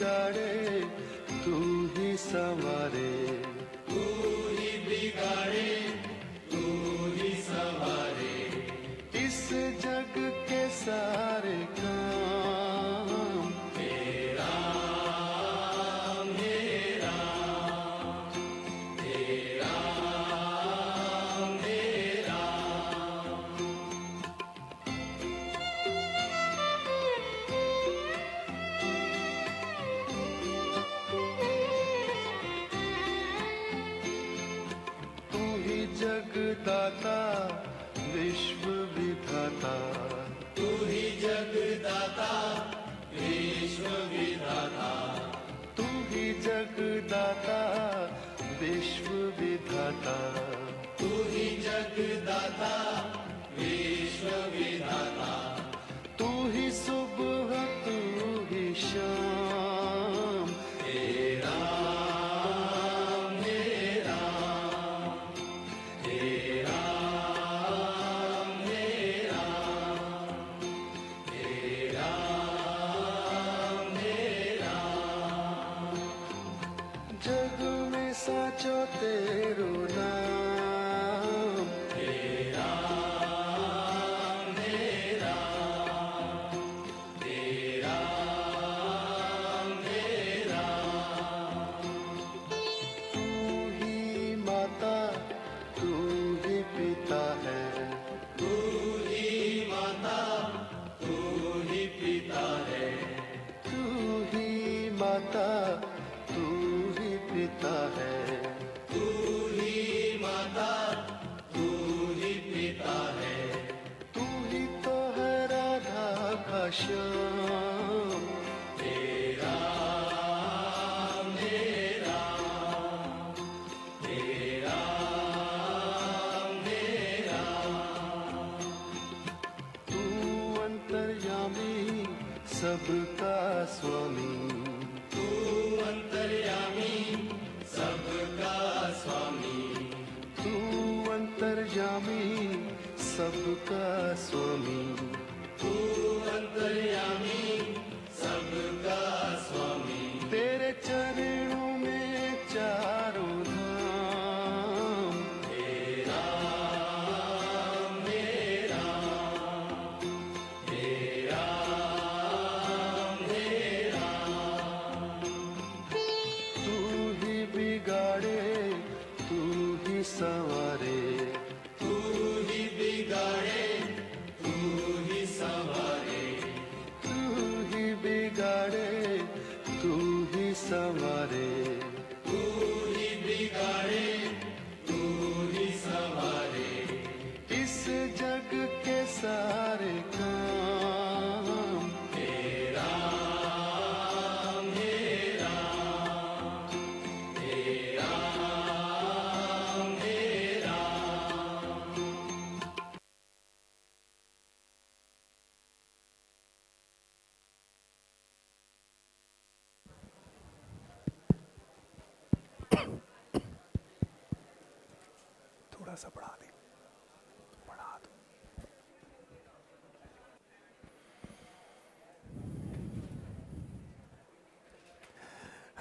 बिगाड़े तू ही संवारे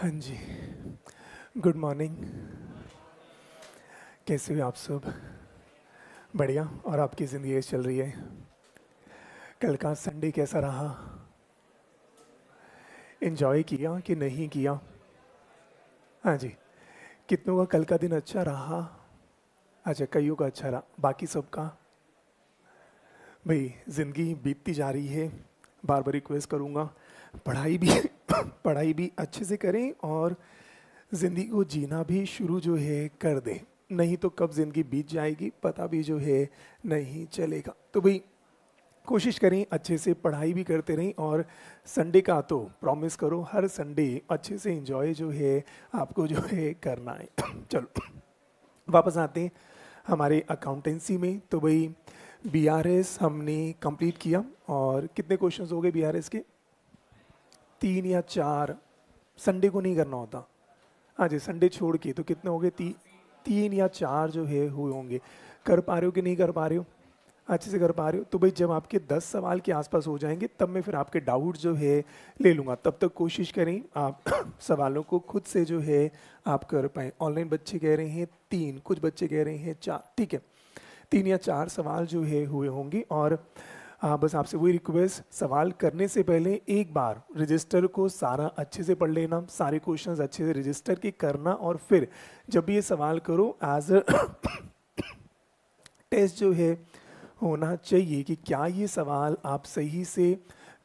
हाँ जी गुड मॉर्निंग कैसे हो आप सब बढ़िया और आपकी ज़िंदगी चल रही है कल का संडे कैसा रहा इन्जॉय किया कि नहीं किया हाँ जी कितनों का कल का दिन अच्छा रहा अच्छा कईयों का अच्छा रहा बाकी सब का भाई ज़िंदगी बीतती जा रही है बार बार रिक्वेस्ट करूँगा पढ़ाई भी पढ़ाई भी अच्छे से करें और ज़िंदगी को जीना भी शुरू जो है कर दें नहीं तो कब ज़िंदगी बीत जाएगी पता भी जो है नहीं चलेगा तो भाई कोशिश करें अच्छे से पढ़ाई भी करते रहें और संडे का तो प्रॉमिस करो हर संडे अच्छे से इंजॉय जो है आपको जो है करना है चलो वापस आते हैं हमारे अकाउंटेंसी में तो भाई बी हमने कंप्लीट किया और कितने क्वेश्चंस हो गए बी के तीन या चार संडे को नहीं करना होता हाँ जी संडे छोड़ के तो कितने हो गए ती, तीन या चार जो है हुए होंगे कर पा रहे हो कि नहीं कर पा रहे हो अच्छे से कर पा रहे हो तो भाई जब आपके दस सवाल के आसपास हो जाएंगे तब मैं फिर आपके डाउट जो है ले लूँगा तब तक कोशिश करें आप सवालों को खुद से जो है आप कर पाएँ ऑनलाइन बच्चे कह रहे हैं तीन कुछ बच्चे कह रहे हैं चार ठीक है तीन या चार सवाल जो है हुए होंगे और आ, हाँ, बस आपसे वही रिक्वेस्ट सवाल करने से पहले एक बार रजिस्टर को सारा अच्छे से पढ़ लेना सारे क्वेश्चन अच्छे से रजिस्टर के करना और फिर जब भी ये सवाल करो एज अ टेस्ट जो है होना चाहिए कि क्या ये सवाल आप सही से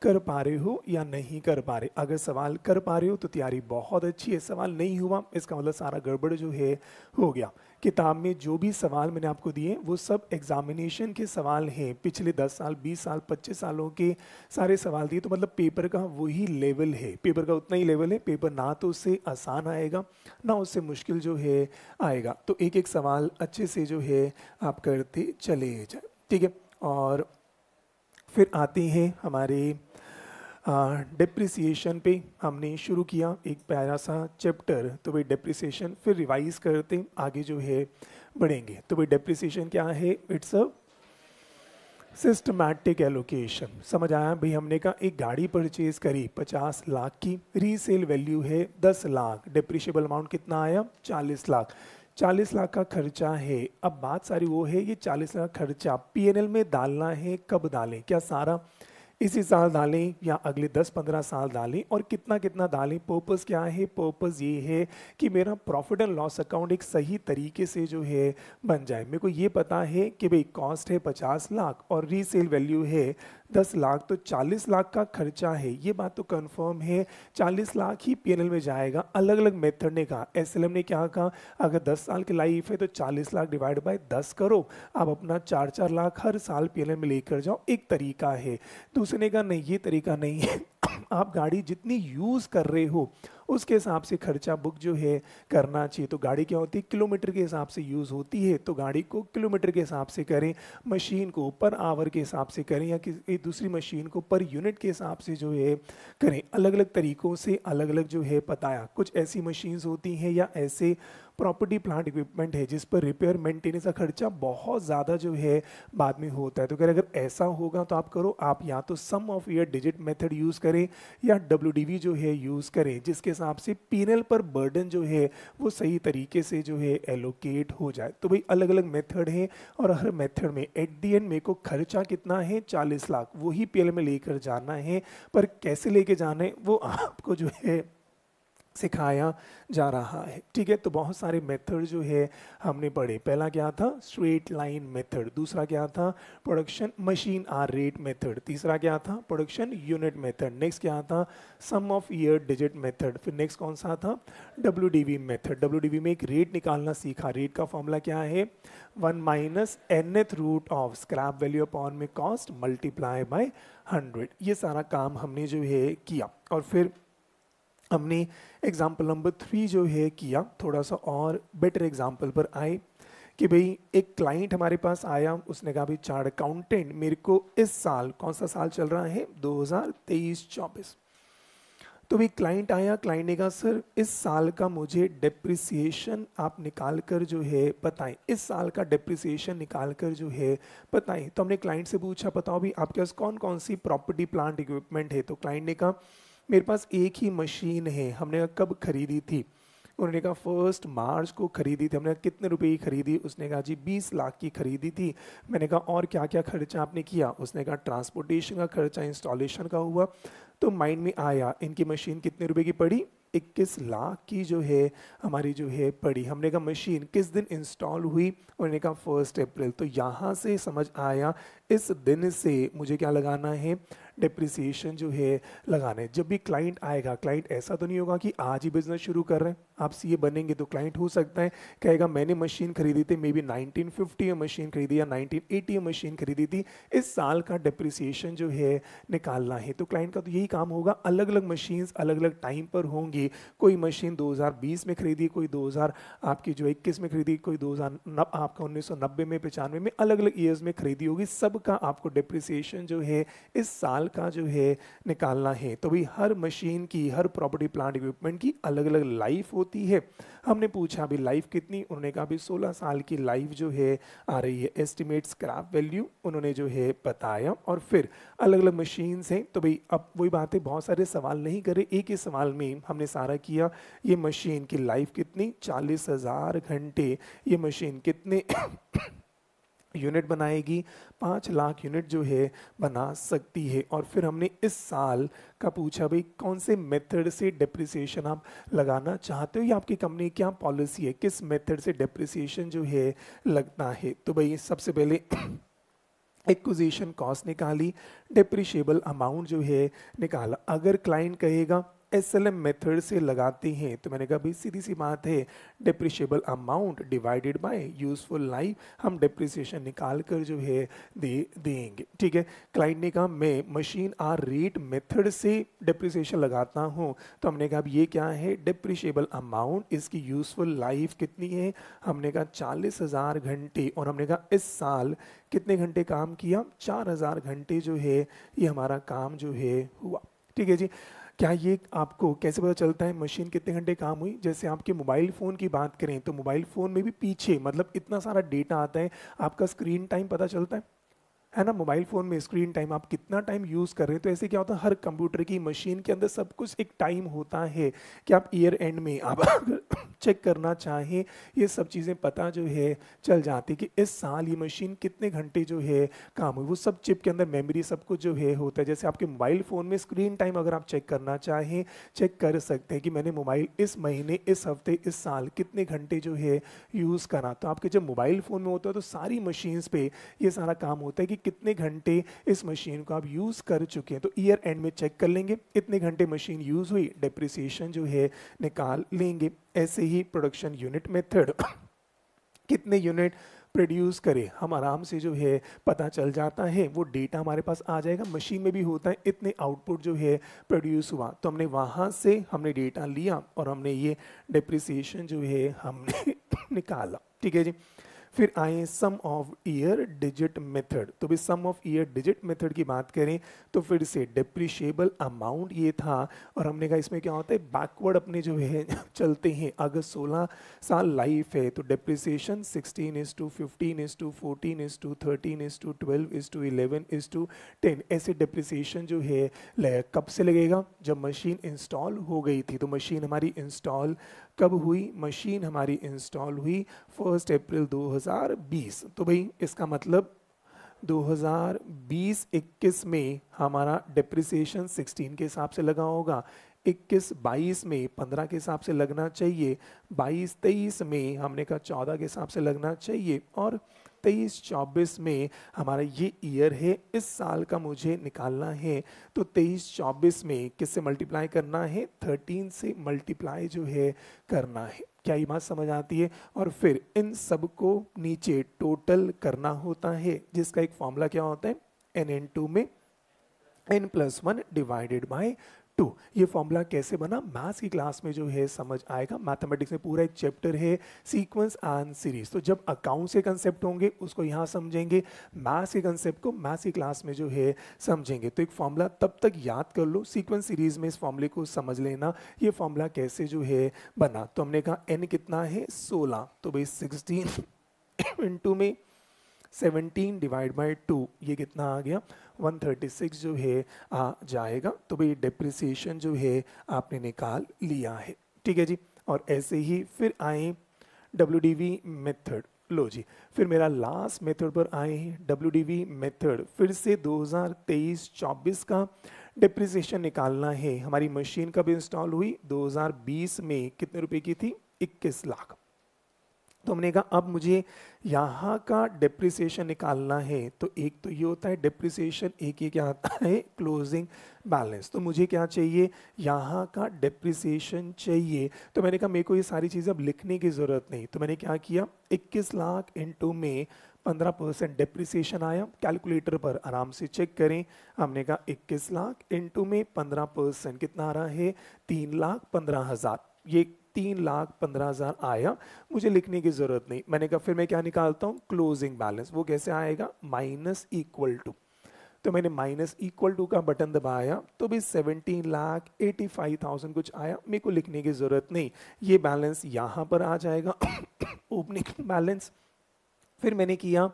कर पा रहे हो या नहीं कर पा रहे अगर सवाल कर पा रहे हो तो तैयारी बहुत अच्छी है सवाल नहीं हुआ इसका मतलब सारा गड़बड़ जो है हो गया किताब में जो भी सवाल मैंने आपको दिए वो सब एग्जामिनेशन के सवाल हैं पिछले 10 साल 20 साल 25 सालों के सारे सवाल दिए तो मतलब पेपर का वही लेवल है पेपर का उतना ही लेवल है पेपर ना तो उससे आसान आएगा ना उससे मुश्किल जो है आएगा तो एक एक सवाल अच्छे से जो है आप करते चले जाए ठीक है और फिर आते हैं हमारे डिप्रिसिएशन पे हमने शुरू किया एक प्यारा सा चैप्टर तो भाई डिप्रिसिएशन फिर रिवाइज करते आगे जो है बढ़ेंगे तो भाई डिप्रिसिएशन क्या है इट्स अ सिस्टमैटिक एलोकेशन समझ आया भाई हमने कहा एक गाड़ी परचेज करी 50 लाख की रीसेल वैल्यू है 10 लाख डिप्रिशिएबल अमाउंट कितना आया 40 लाख 40 लाख का खर्चा है अब बात सारी वो है ये 40 लाख खर्चा पीएनएल में डालना है कब डालें क्या सारा इसी साल डालें या अगले 10-15 साल डालें और कितना कितना डालें पर्पज़ क्या है पर्पज़ ये है कि मेरा प्रॉफिट एंड लॉस अकाउंट एक सही तरीके से जो है बन जाए मेरे को ये पता है कि भाई कॉस्ट है 50 लाख और रीसेल वैल्यू है दस लाख तो चालीस लाख का खर्चा है ये बात तो कन्फर्म है चालीस लाख ही पी में जाएगा अलग अलग मेथड ने कहा एस ने क्या कहा अगर दस साल की लाइफ है तो चालीस लाख डिवाइड बाय दस करो आप अपना चार चार लाख हर साल पी में लेकर जाओ एक तरीका है दूसरे ने कहा नहीं ये तरीका नहीं है आप गाड़ी जितनी यूज़ कर रहे हो उसके हिसाब से खर्चा बुक जो है करना चाहिए तो गाड़ी क्या होती है किलोमीटर के हिसाब से यूज़ होती है तो गाड़ी को किलोमीटर के हिसाब से करें मशीन को पर आवर के हिसाब से करें या किसी दूसरी मशीन को पर यूनिट के हिसाब से जो है करें अलग अलग तरीक़ों से अलग अलग जो है बताया कुछ ऐसी मशीन्स होती हैं या ऐसे प्रॉपर्टी प्लांट इक्विपमेंट है जिस पर रिपेयर मेंटेनेंस का खर्चा बहुत ज़्यादा जो है बाद में होता है तो कह अगर ऐसा होगा तो आप करो आप या तो sum of year digit method use करें या डब्ल्यू जो है यूज़ करें जिसके हिसाब से पीनल पर बर्डन जो है वो सही तरीके से जो है एलोकेट हो जाए तो भाई अलग अलग मेथड है और हर मेथड में एट दी एंड मेरे को खर्चा कितना है चालीस लाख वही पी में लेकर जाना है पर कैसे लेके जाना है वो आपको जो है सिखाया जा रहा है ठीक है तो बहुत सारे मेथड जो है हमने पढ़े पहला क्या था स्ट्रेट लाइन मेथड दूसरा क्या था production machine hour rate method तीसरा क्या था प्रोडक्शन यूनिट मेथड नेक्स्ट क्या था sum of year digit method फिर नेक्स्ट कौन सा था W D method W D में एक रेट निकालना सीखा रेट का फॉर्मूला क्या है one minus nth root of scrap value upon में कॉस्ट मल्टीप्लाई बाई हंड्रेड ये सारा काम हमने जो है किया और फिर हमने एग्ज़ाम्पल नंबर थ्री जो है किया थोड़ा सा और बेटर एग्ज़ाम्पल पर आए कि भाई एक क्लाइंट हमारे पास आया उसने कहा भाई चार्ट अकाउंटेंट मेरे को इस साल कौन सा साल चल रहा है 2023-24 तो भाई क्लाइंट आया क्लाइंट ने कहा सर इस साल का मुझे डिप्रिसिएशन आप निकाल कर जो है बताएं इस साल का डिप्रिसिएशन निकाल कर जो है बताएं तो हमने क्लाइंट से पूछा बताओ भाई आपके पास कौन कौन सी प्रॉपर्टी प्लांट इक्विपमेंट है तो क्लाइंट ने कहा मेरे पास एक ही मशीन है हमने कब खरीदी थी उन्होंने कहा फर्स्ट मार्च को खरीदी थी हमने कितने रुपए की खरीदी उसने कहा जी बीस लाख की खरीदी थी मैंने कहा और क्या क्या खर्चा आपने किया उसने कहा ट्रांसपोर्टेशन का खर्चा इंस्टॉलेशन का हुआ तो माइंड में आया इनकी मशीन कितने रुपए की पड़ी इक्कीस लाख की जो है हमारी जो है पड़ी हमने कहा मशीन किस दिन इंस्टॉल हुई उन्होंने कहा फर्स्ट अप्रैल तो यहाँ से समझ आया इस दिन से मुझे क्या लगाना है डिप्रिसिएशन जो है लगाने जब भी क्लाइंट आएगा क्लाइंट ऐसा तो नहीं होगा कि आज ही बिजनेस शुरू कर रहे हैं आप सीए बनेंगे तो क्लाइंट हो सकता है कहेगा मैंने मशीन खरीदी थी मे बी नाइनटीन फिफ्टी में मशीन खरीदी या नाइनटीन एटी में मशीन खरीदी थी इस साल का डिप्रिसिएशन जो है निकालना है तो क्लाइंट का तो यही काम होगा अलग अलग मशीन्स अलग अलग टाइम पर होंगी कोई मशीन 2020 में खरीदी कोई 2000 आपकी जो इक्कीस में खरीदी कोई 2000 आपका 1990 में पचानवे में अलग अलग ईयर्स में खरीदी होगी सबका आपको डिप्रिसिएशन जो है इस साल माल का जो है निकालना है तो भी हर मशीन की हर प्रॉपर्टी प्लांट इक्विपमेंट की अलग अलग लाइफ होती है हमने पूछा अभी लाइफ कितनी उन्होंने कहा भी 16 साल की लाइफ जो है आ रही है एस्टिमेट स्क्रैप वैल्यू उन्होंने जो है बताया और फिर अलग अलग मशीन हैं तो भाई अब वही बात है बहुत सारे सवाल नहीं करे एक ही सवाल में हमने सारा किया ये मशीन की लाइफ कितनी चालीस घंटे ये मशीन कितने यूनिट बनाएगी पाँच लाख यूनिट जो है बना सकती है और फिर हमने इस साल का पूछा भाई कौन से मेथड से डिप्रिसिएशन आप लगाना चाहते हो या आपकी कंपनी क्या पॉलिसी है किस मेथड से डिप्रिसिएशन जो है लगता है तो भाई सबसे पहले एक्विजिशन कॉस्ट निकाली डिप्रिशिएबल अमाउंट जो है निकाला अगर क्लाइंट कहेगा एस एल एम मेथड से लगाती हैं तो मैंने कहा भाई सीधी सी बात है depreciable amount divided by useful life हम डिप्रिसिएशन निकाल कर जो है दे देंगे ठीक है क्लाइंट ने कहा मैं मशीन आर रेट मेथड से डिप्रिसिएशन लगाता हूँ तो हमने कहा अब ये क्या है डिप्रिशिएबल अमाउंट इसकी यूजफुल लाइफ कितनी है हमने कहा चालीस हज़ार घंटे और हमने कहा इस साल कितने घंटे काम किया चार हज़ार घंटे जो है ये हमारा काम जो है हुआ ठीक है जी क्या ये आपको कैसे पता चलता है मशीन कितने घंटे काम हुई जैसे आपके मोबाइल फ़ोन की बात करें तो मोबाइल फ़ोन में भी पीछे मतलब इतना सारा डेटा आता है आपका स्क्रीन टाइम पता चलता है है ना मोबाइल फ़ोन में स्क्रीन टाइम आप कितना टाइम यूज़ कर रहे हो तो ऐसे क्या होता है हर कंप्यूटर की मशीन के अंदर सब कुछ एक टाइम होता है कि आप ईयर एंड में आप चेक करना चाहें ये सब चीज़ें पता जो है चल जाती कि इस साल ये मशीन कितने घंटे जो है काम हुई वो सब चिप के अंदर मेमोरी सब कुछ जो है होता है जैसे आपके मोबाइल फ़ोन में स्क्रीन टाइम अगर आप चेक करना चाहें चेक कर सकते हैं कि मैंने मोबाइल इस महीने इस हफ्ते इस साल कितने घंटे जो है यूज़ करा तो आपके जब मोबाइल फ़ोन में होता है तो सारी मशीन्स पर ये सारा काम होता है कि कितने घंटे इस मशीन को आप यूज़ कर चुके हैं तो ईयर एंड में चेक कर लेंगे इतने घंटे मशीन यूज़ हुई डिप्रिसिएशन जो है निकाल लेंगे ऐसे ही प्रोडक्शन यूनिट मेथड कितने यूनिट प्रोड्यूस करे हम आराम से जो है पता चल जाता है वो डेटा हमारे पास आ जाएगा मशीन में भी होता है इतने आउटपुट जो है प्रोड्यूस हुआ तो हमने वहाँ से हमने डेटा लिया और हमने ये डिप्रिसिएशन जो है हमने निकाला ठीक है जी फिर आए sum of year digit method तो भी sum of year digit method की बात करें तो फिर से डिप्रिशिएबल अमाउंट ये था और हमने कहा इसमें क्या होता है बैकवर्ड अपने जो है चलते हैं अगर सोलह साल लाइफ है तो depreciation sixteen is to fifteen is to fourteen is to thirteen is to twelve is to eleven is to ten ऐसे डिप्रिसिएशन जो है कब से लगेगा जब मशीन इंस्टॉल हो गई थी तो मशीन हमारी इंस्टॉल कब हुई मशीन हमारी इंस्टॉल हुई फर्स्ट अप्रैल 2020 तो भाई इसका मतलब 2020-21 में हमारा डिप्रिसिएशन 16 के हिसाब से लगा होगा 21-22 में 15 के हिसाब से लगना चाहिए 22-23 में हमने कहा 14 के हिसाब से लगना चाहिए और तेईस चौबीस में हमारा ये ईयर है इस साल का मुझे निकालना है तो तेईस चौबीस में किससे मल्टीप्लाई करना है थर्टीन से मल्टीप्लाई जो है करना है क्या ये बात समझ आती है और फिर इन सब को नीचे टोटल करना होता है जिसका एक फॉर्मूला क्या होता है एन एन टू में N plus one divided by two ये फॉर्मूला कैसे बना मैथ्स की क्लास में जो है समझ आएगा मैथमेटिक्स में पूरा एक चैप्टर है सीक्वेंस एंड सीरीज तो जब अकाउंट्स के कंसेप्ट होंगे उसको यहाँ समझेंगे मैथ्स के कंसेप्ट को मैथ्स की क्लास में जो है समझेंगे तो एक फॉर्मूला तब तक याद कर लो सीक्वेंस सीरीज में इस फॉर्मूले को समझ लेना ये फॉर्मूला कैसे जो है बना तो हमने कहा एन कितना है सोलह तो भाई सिक्सटीन इंटू में सेवनटीन डिवाइड बाई टू ये कितना आ गया 136 जो है आ जाएगा तो भाई डिप्रिसिएशन जो है आपने निकाल लिया है ठीक है जी और ऐसे ही फिर आए डब्ल्यू मेथड लो जी फिर मेरा लास्ट मेथड पर आए हैं डब्ल्यू मेथड फिर से 2023-24 का डिप्रिसिएशन निकालना है हमारी मशीन कब इंस्टॉल हुई 2020 में कितने रुपए की थी 21 लाख तो हमने कहा अब मुझे यहाँ का डिप्रिसिएशन निकालना है तो एक तो ये होता है डिप्रिसिएशन एक ही क्या आता है क्लोजिंग बैलेंस तो मुझे क्या चाहिए यहाँ का डिप्रिसिएशन चाहिए तो मैंने कहा मेरे को ये सारी चीज़ें अब लिखने की ज़रूरत नहीं तो मैंने क्या किया 21 लाख इंटू में 15 परसेंट डिप्रिसिएशन आया कैलकुलेटर पर आराम से चेक करें हमने कहा इक्कीस लाख इंटू में पंद्रह परसेंट कितना आ रहा है तीन लाख पंद्रह हज़ार ये तीन लाख पंद्रह हज़ार आया मुझे लिखने की ज़रूरत नहीं मैंने कहा फिर मैं क्या निकालता हूँ क्लोजिंग बैलेंस वो कैसे आएगा माइनस इक्वल टू तो मैंने माइनस इक्वल टू का बटन दबाया तो भी seventeen lakh eighty five thousand कुछ आया मेरे को लिखने की ज़रूरत नहीं ये बैलेंस यहाँ पर आ जाएगा ओपनिंग बैलेंस फिर मैंने किया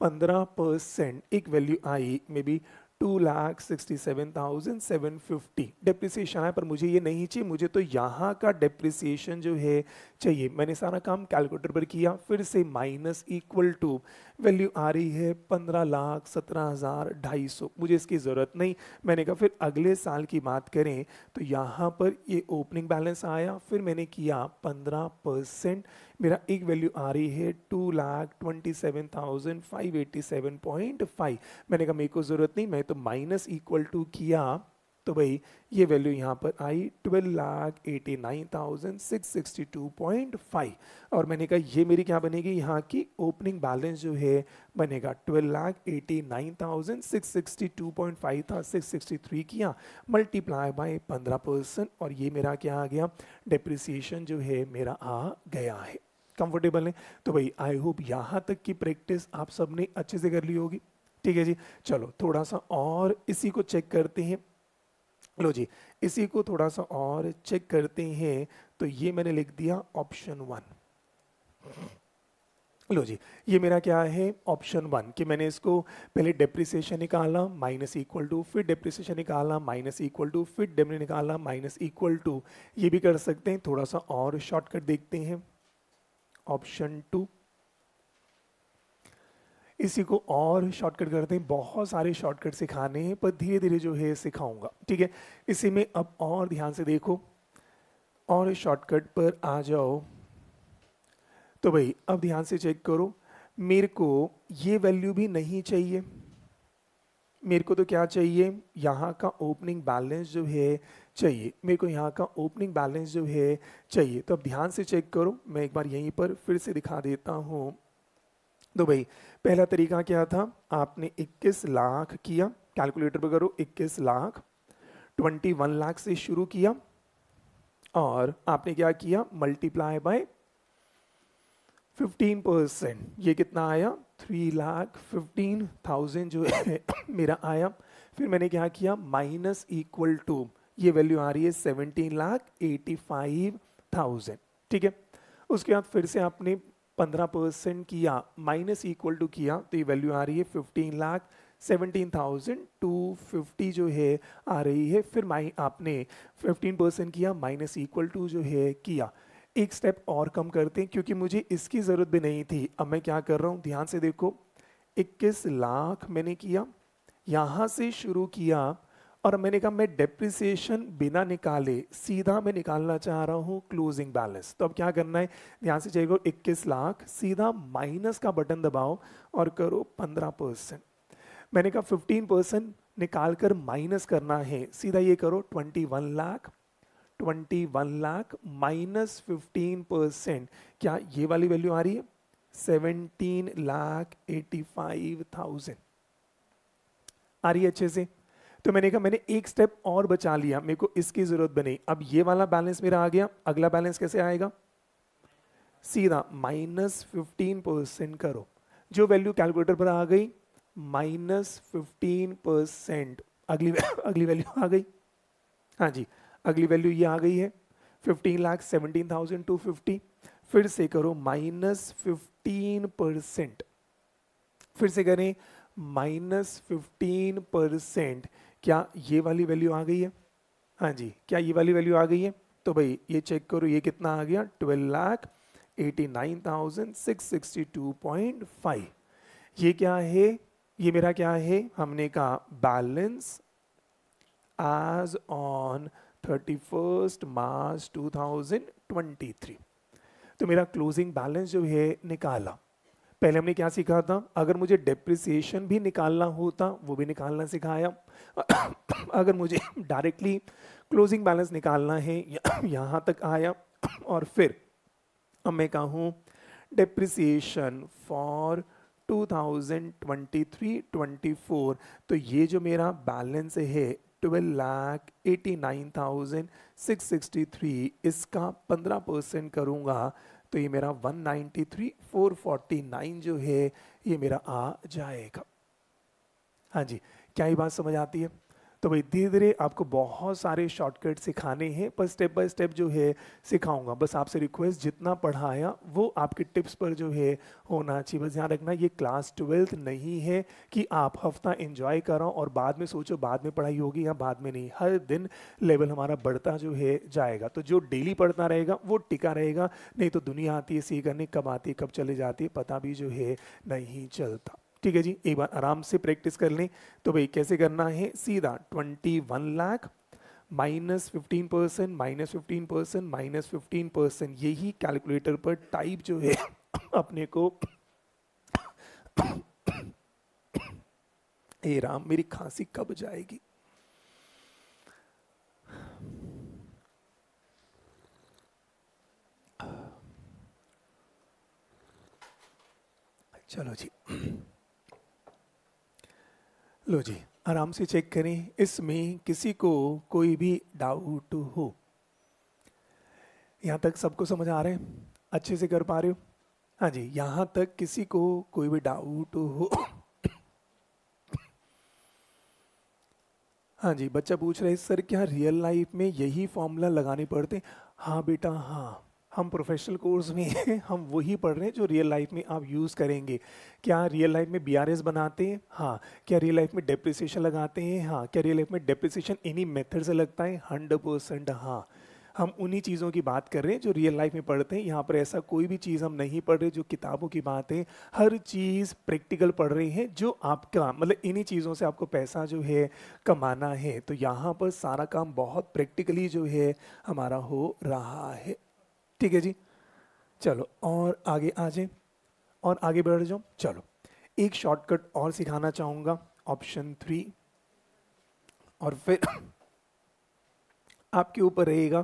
पंद्रह परसेंट एक वैल्यू आई maybe two lakh sixty seven thousand seven fifty depreciation है पर मुझे ये नहीं चाहिए मुझे तो यहाँ का डेप्रिसिएशन जो है चाहिए मैंने सारा काम कैलकुलेटर पर किया फिर से माइनस इक्वल टू वैल्यू आ रही है पंद्रह लाख सत्रह हज़ार ढाई सौ मुझे इसकी ज़रूरत नहीं मैंने कहा फिर अगले साल की बात करें तो यहाँ पर ये ओपनिंग बैलेंस आया फिर मैंने किया पंद्रह परसेंट मेरा एक वैल्यू आ रही है two lakh twenty seven thousand five eighty seven point five मैंने कहा मेरे को ज़रूरत नहीं मैं तो माइनस इक्वल टू किया तो भाई ये वैल्यू यहाँ पर आई twelve lakh eighty nine thousand six sixty two point five और मैंने कहा ये मेरी क्या बनेगी यहाँ की ओपनिंग बैलेंस जो है बनेगा twelve lakh eighty nine thousand six sixty two point five था सिक्स सिक्सटी थ्री किया मल्टीप्लाई बाई पंद्रह परसेंट और ये मेरा क्या आ गया डिप्रिसिएशन जो है मेरा आ गया है कंफर्टेबल है तो भाई आई होप यहाँ तक की प्रैक्टिस आप सब ने अच्छे से कर ली होगी ठीक है जी चलो थोड़ा सा और इसी को चेक करते हैं लो जी इसी को थोड़ा सा और चेक करते हैं तो ये मैंने लिख दिया ऑप्शन वन लो जी ये मेरा क्या है ऑप्शन वन कि मैंने इसको पहले डेप्रिसिएशन निकाला माइनस इक्वल टू फिर डेप्रिसिएशन निकाला माइनस इक्वल टू फिर डेमरे निकाला माइनस इक्वल टू ये भी कर सकते हैं थोड़ा सा और शॉर्टकट देखते हैं ऑप्शन टू इसी को और शॉर्टकट करते हैं बहुत सारे शॉर्टकट सिखाने हैं पर धीरे धीरे जो है सिखाऊंगा ठीक है इसी में अब और ध्यान से देखो और शॉर्टकट पर आ जाओ तो भाई अब ध्यान से चेक करो मेरे को ये वैल्यू भी नहीं चाहिए मेरे को तो क्या चाहिए यहाँ का ओपनिंग बैलेंस जो है चाहिए मेरे को यहाँ का ओपनिंग बैलेंस जो है चाहिए तो अब ध्यान से चेक करो मैं एक बार यहीं पर फिर से दिखा देता हूँ दो तो भाई पहला तरीका क्या था आपने 21 लाख किया कैलकुलेटर पर करो 21 लाख 21 लाख से शुरू किया और आपने क्या किया मल्टीप्लाई बाय 15 परसेंट ये कितना आया 3 लाख 15,000 जो है मेरा आया फिर मैंने क्या किया माइनस इक्वल टू ये वैल्यू आ रही है 17 लाख 85,000 ठीक है उसके बाद फिर से आपने पंद्रह परसेंट किया माइनस इक्वल टू किया तो ये वैल्यू आ रही है fifteen lakh seventeen thousand two fifty जो है आ रही है फिर माई आपने फिफ्टीन परसेंट किया माइनस इक्वल टू जो है किया एक स्टेप और कम करते हैं क्योंकि मुझे इसकी ज़रूरत भी नहीं थी अब मैं क्या कर रहा हूँ ध्यान से देखो इक्कीस लाख मैंने किया यहाँ से शुरू किया और मैंने कहा मैं डेप्रिसिएशन बिना निकाले सीधा मैं निकालना चाह रहा हूँ क्लोजिंग बैलेंस तो अब क्या करना है ध्यान से जाइएगा इक्कीस लाख सीधा माइनस का बटन दबाओ और करो पंद्रह परसेंट मैंने कहा फिफ्टीन परसेंट निकाल कर माइनस करना है सीधा ये करो twenty one lakh twenty one lakh minus fifteen percent क्या ये वाली वैल्यू आ रही है seventeen lakh eighty five thousand आ रही है अच्छे से तो मैंने कहा मैंने एक स्टेप और बचा लिया मेरे को इसकी जरूरत बनी अब ये वाला बैलेंस मेरा आ गया अगला बैलेंस कैसे आएगा सीधा माइनस फिफ्टीन परसेंट करो जो वैल्यू कैलकुलेटर पर आ गई माइनस फिफ्टीन परसेंट अगली अगली वैल्यू आ गई हाँ जी अगली वैल्यू ये आ गई है fifteen lakh seventeen thousand two fifty फिर से करो माइनस फिफ्टीन परसेंट फिर से करें माइनस फिफ्टीन परसेंट क्या ये वाली वैल्यू आ गई है हाँ जी क्या ये वाली वैल्यू आ गई है तो भाई ये चेक करो ये कितना आ गया twelve lakh eighty nine thousand six sixty two point five ये क्या है ये मेरा क्या है हमने कहा balance as on thirty first March two thousand twenty three तो मेरा क्लोजिंग बैलेंस जो है निकाला पहले हमने क्या सीखा था अगर मुझे डेप्रिसिएशन भी निकालना होता वो भी निकालना सिखाया अगर मुझे डायरेक्टली क्लोजिंग बैलेंस निकालना है यहाँ तक आया और फिर अब मैं कहूँ डेप्रिसिएशन फॉर 2023-24 तो ये जो मेरा बैलेंस है twelve lakh eighty nine thousand six sixty three इसका पंद्रह परसेंट करूँगा तो ये मेरा 193 449 जो है ये मेरा आ जाएगा हाँ जी क्या ये बात समझ आती है तो भाई धीरे धीरे आपको बहुत सारे शॉर्टकट सिखाने हैं पर स्टेप बाय स्टेप जो है सिखाऊंगा बस आपसे रिक्वेस्ट जितना पढ़ाया वो आपके टिप्स पर जो है होना चाहिए बस ध्यान रखना ये क्लास ट्वेल्थ नहीं है कि आप हफ्ता इंजॉय करो और बाद में सोचो बाद में पढ़ाई होगी या बाद में नहीं हर दिन लेवल हमारा बढ़ता जो है जाएगा तो जो डेली पढ़ता रहेगा वो टिका रहेगा नहीं तो दुनिया आती है सीखने कब आती है कब चले जाती है पता भी जो है नहीं चलता ठीक है जी एक बार आराम से प्रैक्टिस कर लें तो भाई कैसे करना है सीधा twenty one lakh minus fifteen percent minus fifteen percent minus fifteen percent यही कैलकुलेटर पर टाइप जो है अपने को ए राम मेरी खांसी कब जाएगी चलो जी लो जी आराम से चेक करें इसमें किसी को कोई भी डाउट हो यहाँ तक सबको समझ आ रहे हैं अच्छे से कर पा रहे हो हाँ जी यहाँ तक किसी को कोई भी डाउट हो हाँ जी बच्चा पूछ रहे सर क्या रियल लाइफ में यही फॉर्मूला लगाने पड़ते हाँ बेटा हाँ हम प्रोफेशनल कोर्स में हैं हम वही पढ़ रहे हैं जो रियल लाइफ में आप यूज़ करेंगे क्या रियल लाइफ में बी बनाते हैं हाँ क्या रियल लाइफ में डेप्रिसिएशन लगाते हैं हाँ क्या रियल लाइफ में डेप्रिसिएशन इन्हीं मेथड से लगता है हंड्रेड परसेंट हाँ हम उन्हीं चीज़ों की बात कर रहे हैं जो रियल लाइफ में पढ़ते हैं यहाँ पर ऐसा कोई भी चीज़ हम नहीं पढ़ रहे जो किताबों की बात है हर चीज़ प्रैक्टिकल पढ़ रहे हैं जो आपका मतलब इन्हीं चीज़ों से आपको पैसा जो है कमाना है तो यहाँ पर सारा काम बहुत प्रैक्टिकली जो है हमारा हो रहा है ठीक है जी चलो और आगे आ जाए और आगे बढ़ जाओ चलो एक शॉर्टकट और सिखाना चाहूँगा ऑप्शन थ्री और फिर आपके ऊपर रहेगा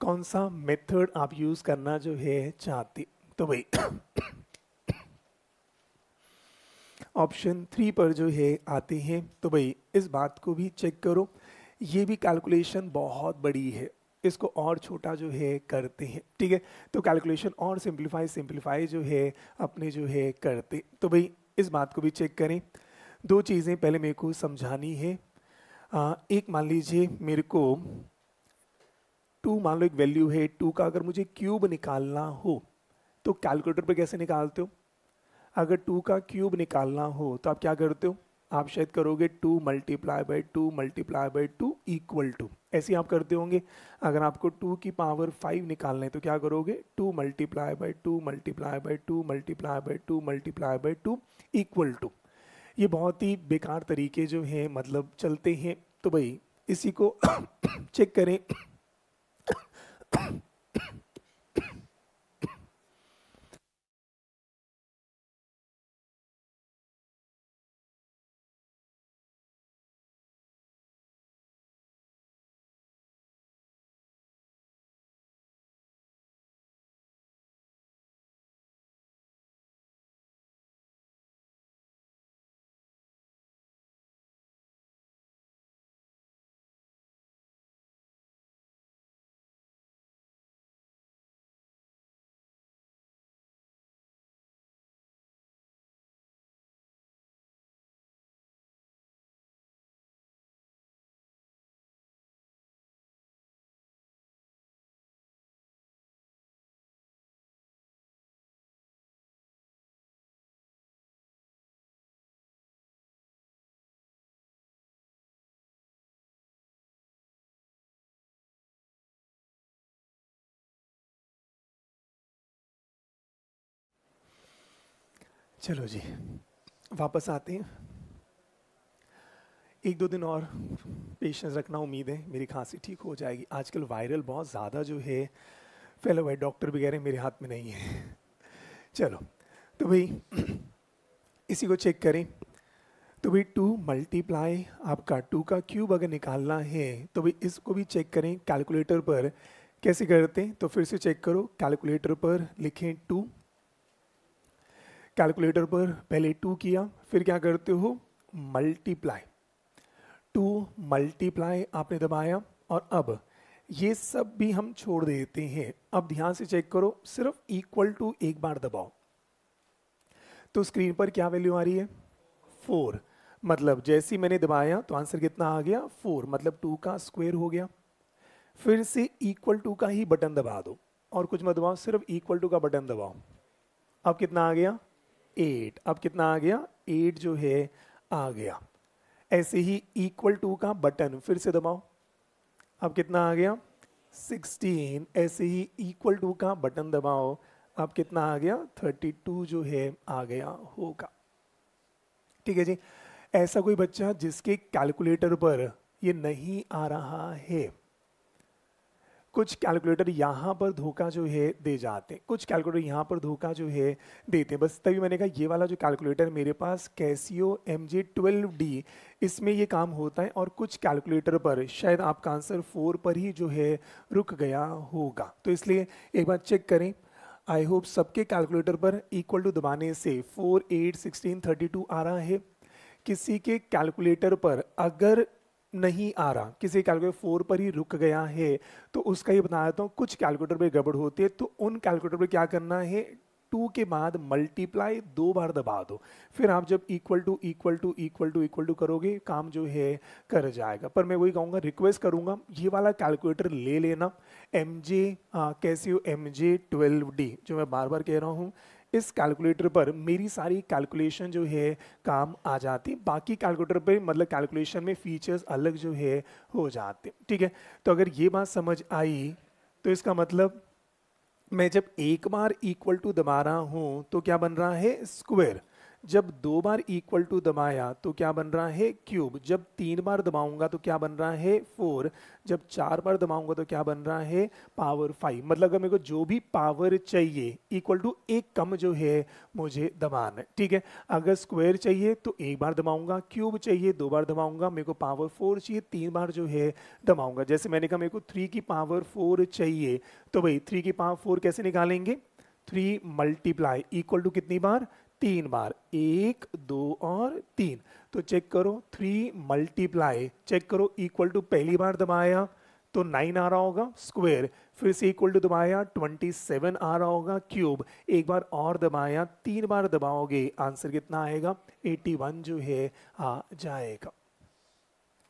कौन सा मेथड आप यूज़ करना जो है चाहते तो भाई ऑप्शन थ्री पर जो है आते हैं तो भाई इस बात को भी चेक करो ये भी कैलकुलेशन बहुत बड़ी है इसको और छोटा जो है करते हैं ठीक है तो कैलकुलेशन और सिंप्लीफाई सिंप्लीफाई जो है अपने जो है करते तो भाई इस बात को भी चेक करें दो चीज़ें पहले मेरे को समझानी है आ, एक मान लीजिए मेरे को टू मान लो एक वैल्यू है टू का अगर मुझे क्यूब निकालना हो तो कैलकुलेटर पर कैसे निकालते हो अगर टू का क्यूब निकालना हो तो आप क्या करते हो आप शायद करोगे two multiply by two multiply by two equal to ऐसे आप करते होंगे अगर आपको टू की पावर फाइव निकालना है तो क्या करोगे two multiply by two multiply by two multiply by two multiply by two equal to ये बहुत ही बेकार तरीके जो हैं मतलब चलते हैं तो भाई इसी को चेक करें चलो जी वापस आते हैं एक दो दिन और पेशेंस रखना उम्मीद है मेरी खांसी ठीक हो जाएगी आजकल वायरल बहुत ज़्यादा जो है फैला हुआ है डॉक्टर वगैरह मेरे हाथ में नहीं है चलो तो भाई इसी को चेक करें तो भाई टू मल्टीप्लाई आपका टू का क्यूब अगर निकालना है तो भाई इसको भी चेक करें कैलकुलेटर पर कैसे करते हैं तो फिर से चेक करो कैलकुलेटर पर लिखें टू कैलकुलेटर पर पहले टू किया फिर क्या करते हो मल्टीप्लाई टू मल्टीप्लाई आपने दबाया और अब ये सब भी हम छोड़ देते हैं अब ध्यान से चेक करो सिर्फ इक्वल टू एक बार दबाओ तो स्क्रीन पर क्या वैल्यू आ रही है फोर मतलब जैसी मैंने दबाया तो आंसर कितना आ गया फोर मतलब टू का स्क्वायर हो गया फिर से इक्वल टू का ही बटन दबा दो और कुछ मत दबाओ सिर्फ इक्वल टू का बटन दबाओ अब कितना आ गया एट अब कितना आ गया एट जो है आ गया ऐसे ही इक्वल टू का बटन फिर से दबाओ अब कितना आ गया सिक्सटीन ऐसे ही इक्वल टू का बटन दबाओ अब कितना आ गया थर्टी टू जो है आ गया होगा ठीक है जी ऐसा कोई बच्चा जिसके कैलकुलेटर पर ये नहीं आ रहा है कुछ कैलकुलेटर यहाँ पर धोखा जो है दे जाते हैं कुछ कैलकुलेटर यहाँ पर धोखा जो है देते हैं बस तभी मैंने कहा ये वाला जो कैलकुलेटर मेरे पास Casio M J twelve D इसमें ये काम होता है और कुछ कैलकुलेटर पर शायद आपका आंसर फोर पर ही जो है रुक गया होगा तो इसलिए एक बार चेक करें आई होप सबके कैलकुलेटर पर इक्वल टू दबाने से four eight sixteen thirty two आ रहा है किसी के कैलकुलेटर पर अगर नहीं आ रहा किसी कैलकुलेटर फोर पर ही रुक गया है तो उसका ही बता देता हूँ कुछ कैलकुलेटर पे गड़बड़ होती है तो उन कैलकुलेटर पे क्या करना है टू के बाद मल्टीप्लाई दो बार दबा दो फिर आप जब equal to equal to equal to equal to करोगे काम जो है कर जाएगा पर मैं वही कहूँगा रिक्वेस्ट करूँगा ये वाला कैलकुलेटर ले लेना एम जे कैसे हो एम जे ट्वेल्व डी जो मैं बार बार कह रहा हूँ इस कैलकुलेटर पर मेरी सारी कैलकुलेशन जो है काम आ जाती बाकी कैलकुलेटर पर मतलब कैलकुलेशन में फीचर्स अलग जो है हो जाते ठीक है तो अगर ये बात समझ आई तो इसका मतलब मैं जब एक बार इक्वल टू दबा रहा हूँ तो क्या बन रहा है स्क्वेयर जब दो बार इक्वल टू दबाया तो क्या बन रहा है क्यूब जब तीन बार दबाऊंगा तो क्या बन रहा है फोर जब चार बार दबाऊंगा तो क्या बन रहा है पावर फाइव मतलब अगर मेरे को जो भी पावर चाहिए इक्वल टू एक कम जो है मुझे दबाना है ठीक है अगर स्क्वायर चाहिए तो एक बार दबाऊंगा क्यूब चाहिए दो बार दबाऊंगा मेरे को पावर फोर चाहिए तीन बार जो है दबाऊंगा जैसे मैंने कहा मेरे को थ्री की पावर फोर चाहिए तो भाई थ्री की पावर फोर कैसे निकालेंगे थ्री मल्टीप्लाई इक्वल टू कितनी बार तीन बार एक दो और तीन तो चेक करो थ्री मल्टीप्लाई चेक करो इक्वल टू पहली बार दबाया तो नाइन आ रहा होगा स्क्वेयर फिर से इक्वल टू दबाया ट्वेंटी सेवन आ रहा होगा क्यूब एक बार और दबाया तीन बार दबाओगे आंसर कितना आएगा एटी वन जो है आ जाएगा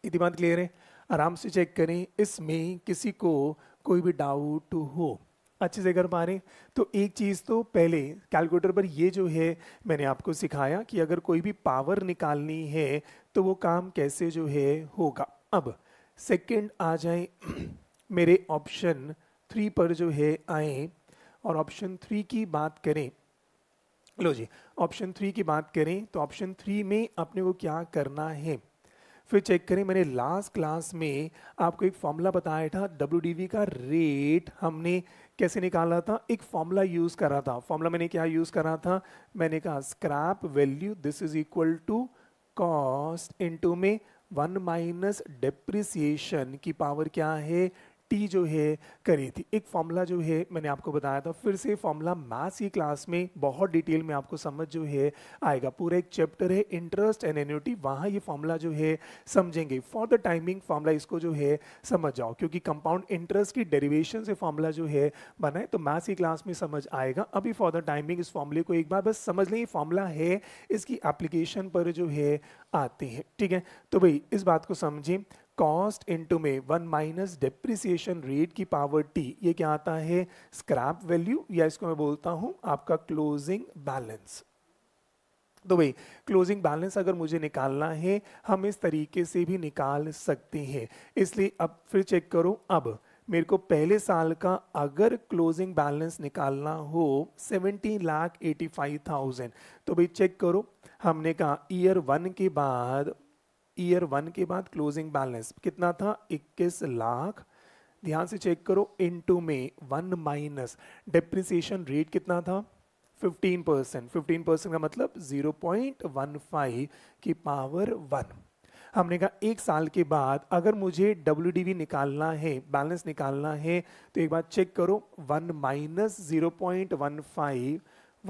इतनी बात क्लियर है आराम से चेक करें इसमें किसी को कोई भी डाउट हो अच्छे से कर पा रहे हैं तो एक चीज़ तो पहले कैलकुलेटर पर ये जो है मैंने आपको सिखाया कि अगर कोई भी पावर निकालनी है तो वो काम कैसे जो है होगा अब सेकंड आ जाए मेरे ऑप्शन थ्री पर जो है आए और ऑप्शन थ्री की बात करें लो जी ऑप्शन थ्री की बात करें तो ऑप्शन थ्री में अपने को क्या करना है फिर चेक करें मैंने लास्ट क्लास में आपको एक फॉर्मूला बताया था डब्ल्यू का रेट हमने कैसे निकाला था एक फॉर्मूला यूज़ करा था फॉर्मूला मैंने क्या यूज़ करा था मैंने कहा scrap value this is equal to cost into में वन माइनस डिप्रिसिएशन की पावर क्या है टी जो है करी थी एक फॉर्मूला जो है मैंने आपको बताया था फिर से फॉर्मूला मैथ्स की क्लास में बहुत डिटेल में आपको समझ जो है आएगा पूरा एक चैप्टर है इंटरेस्ट एंड एन्यूटी वहाँ ये फॉर्मूला जो है समझेंगे फॉर द टाइमिंग फॉर्मूला इसको जो है समझ जाओ क्योंकि कंपाउंड इंटरेस्ट की डेरिवेशन से फॉर्मूला जो है बनाए तो मैथ्स की क्लास में समझ आएगा अभी फॉर द टाइमिंग इस फॉर्मूले को एक बार बस समझ लें ये फॉर्मूला है इसकी एप्लीकेशन पर जो है आते हैं ठीक है तो भाई इस बात को समझें कॉस्ट इनटू में वन माइनस डेप्रिसिएशन रेट की पावर टी ये क्या आता है स्क्रैप वैल्यू या इसको मैं बोलता हूँ आपका क्लोजिंग बैलेंस तो भाई क्लोजिंग बैलेंस अगर मुझे निकालना है हम इस तरीके से भी निकाल सकते हैं इसलिए अब फिर चेक करो अब मेरे को पहले साल का अगर क्लोजिंग बैलेंस निकालना हो seventy lakh eighty five thousand तो भाई चेक करो हमने कहा ईयर वन के बाद ईयर वन के बाद क्लोजिंग बैलेंस कितना था 21 लाख ध्यान से चेक करो इनटू में वन माइनस डिप्रिसिएशन रेट कितना था 15 परसेंट फिफ्टीन परसेंट का मतलब 0.15 की पावर वन हमने कहा एक साल के बाद अगर मुझे डब्ल्यू निकालना है बैलेंस निकालना है तो एक बार चेक करो one minus zero point one five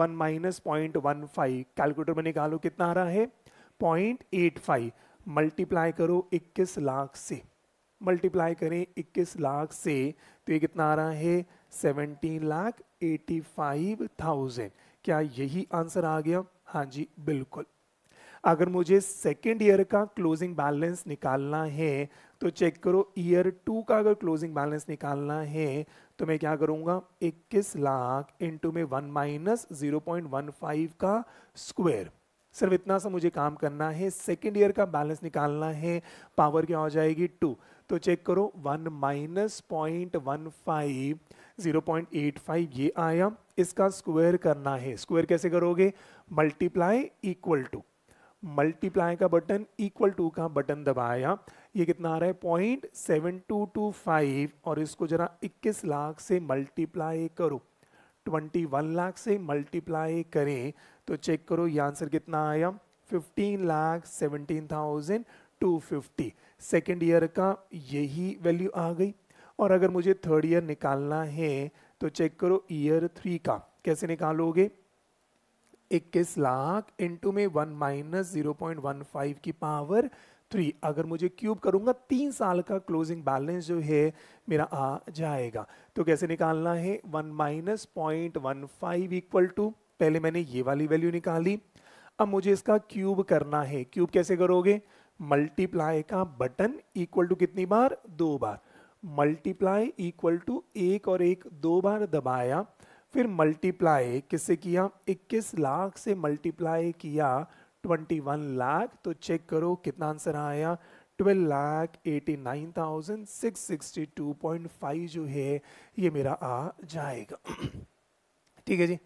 one minus point one five calculator में निकालो कितना आ रहा है पॉइंट एट फाइव मल्टीप्लाई करो 21 लाख से मल्टीप्लाई करें 21 लाख से तो ये कितना आ रहा है 17 लाख 85 थाउजेंड क्या यही आंसर आ गया हाँ जी बिल्कुल अगर मुझे सेकेंड ईयर का क्लोजिंग बैलेंस निकालना है तो चेक करो ईयर टू का अगर क्लोजिंग बैलेंस निकालना है तो मैं क्या करूँगा 21 लाख इंटू में one minus zero point one five का स्क्वायर सिर्फ इतना सा मुझे काम करना है सेकेंड ईयर का बैलेंस निकालना है पावर क्या हो जाएगी टू तो चेक करो one minus point one five zero point eight five ये आया इसका स्क्वायर करना है स्क्वायर कैसे करोगे मल्टीप्लाई इक्वल टू मल्टीप्लाई का बटन इक्वल टू का बटन दबाया ये कितना आ रहा है point seven two two five और इसको जरा इक्कीस लाख से मल्टीप्लाई करो ट्वेंटी वन लाख से मल्टीप्लाई करें तो चेक करो ये आंसर कितना आया fifteen lakh seventeen thousand two fifty second year का यही वैल्यू आ गई और अगर मुझे थर्ड ईयर निकालना है तो चेक करो ईयर थ्री का कैसे निकालोगे इक्कीस लाख इंटू में one minus zero point one five की पावर थ्री अगर मुझे क्यूब करूंगा तीन साल का क्लोजिंग बैलेंस जो है मेरा आ जाएगा तो कैसे निकालना है one minus point one five equal to पहले मैंने ये वाली वैल्यू निकाली अब मुझे इसका क्यूब करना है क्यूब कैसे करोगे मल्टीप्लाई का बटन इक्वल टू कितनी बार दो बार मल्टीप्लाई इक्वल टू एक और एक दो बार दबाया फिर मल्टीप्लाई किससे किया 21 लाख से मल्टीप्लाई किया 21 लाख तो चेक करो कितना आंसर आया 12 लाख 89,662.5 जो है ये मेरा आ जाएगा ठीक है जी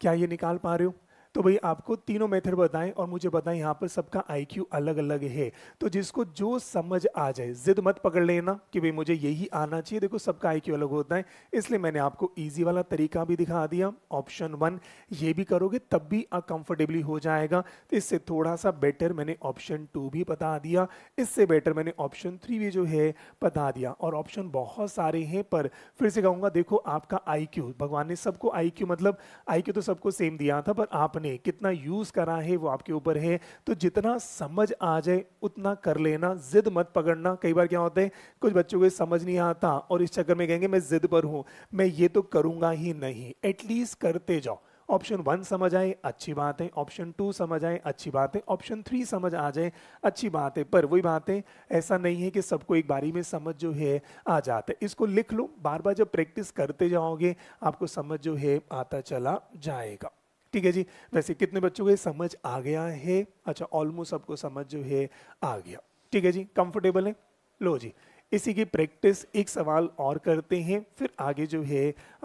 क्या ये निकाल पा रहे हो तो भाई आपको तीनों मेथड बताएं और मुझे बताएं यहाँ पर सबका आईक्यू अलग अलग है तो जिसको जो समझ आ जाए जिद मत पकड़ लेना कि भाई मुझे यही आना चाहिए देखो सबका आईक्यू अलग होता है इसलिए मैंने आपको ईजी वाला तरीका भी दिखा दिया ऑप्शन वन ये भी करोगे तब भी कंफर्टेबली हो जाएगा तो इससे थोड़ा सा बेटर मैंने ऑप्शन टू भी बता दिया इससे बेटर मैंने ऑप्शन थ्री भी जो है बता दिया और ऑप्शन बहुत सारे हैं पर फिर से कहूँगा देखो आपका आई भगवान ने सबको आई मतलब आई तो सबको सेम दिया था पर आपने आपने कितना यूज करा है वो आपके ऊपर है तो जितना समझ आ जाए उतना कर लेना जिद मत पकड़ना कई बार क्या होता है कुछ बच्चों को समझ नहीं आता और इस चक्कर में कहेंगे मैं जिद पर हूं मैं ये तो करूंगा ही नहीं एटलीस्ट करते जाओ ऑप्शन वन समझ आए अच्छी बात है ऑप्शन टू समझ आए अच्छी बात है ऑप्शन थ्री समझ आ जाए अच्छी बात है पर वही बातें ऐसा नहीं है कि सबको एक बारी में समझ जो है आ जाता है इसको लिख लो बार बार जब प्रैक्टिस करते जाओगे आपको समझ जो है आता चला जाएगा ठीक है जी वैसे कितने बच्चों को समझ आ गया है अच्छा ऑलमोस्ट सबको समझ जो है आ गया ठीक है जी कंफर्टेबल है लो जी इसी की प्रैक्टिस एक सवाल और करते हैं फिर आगे जो है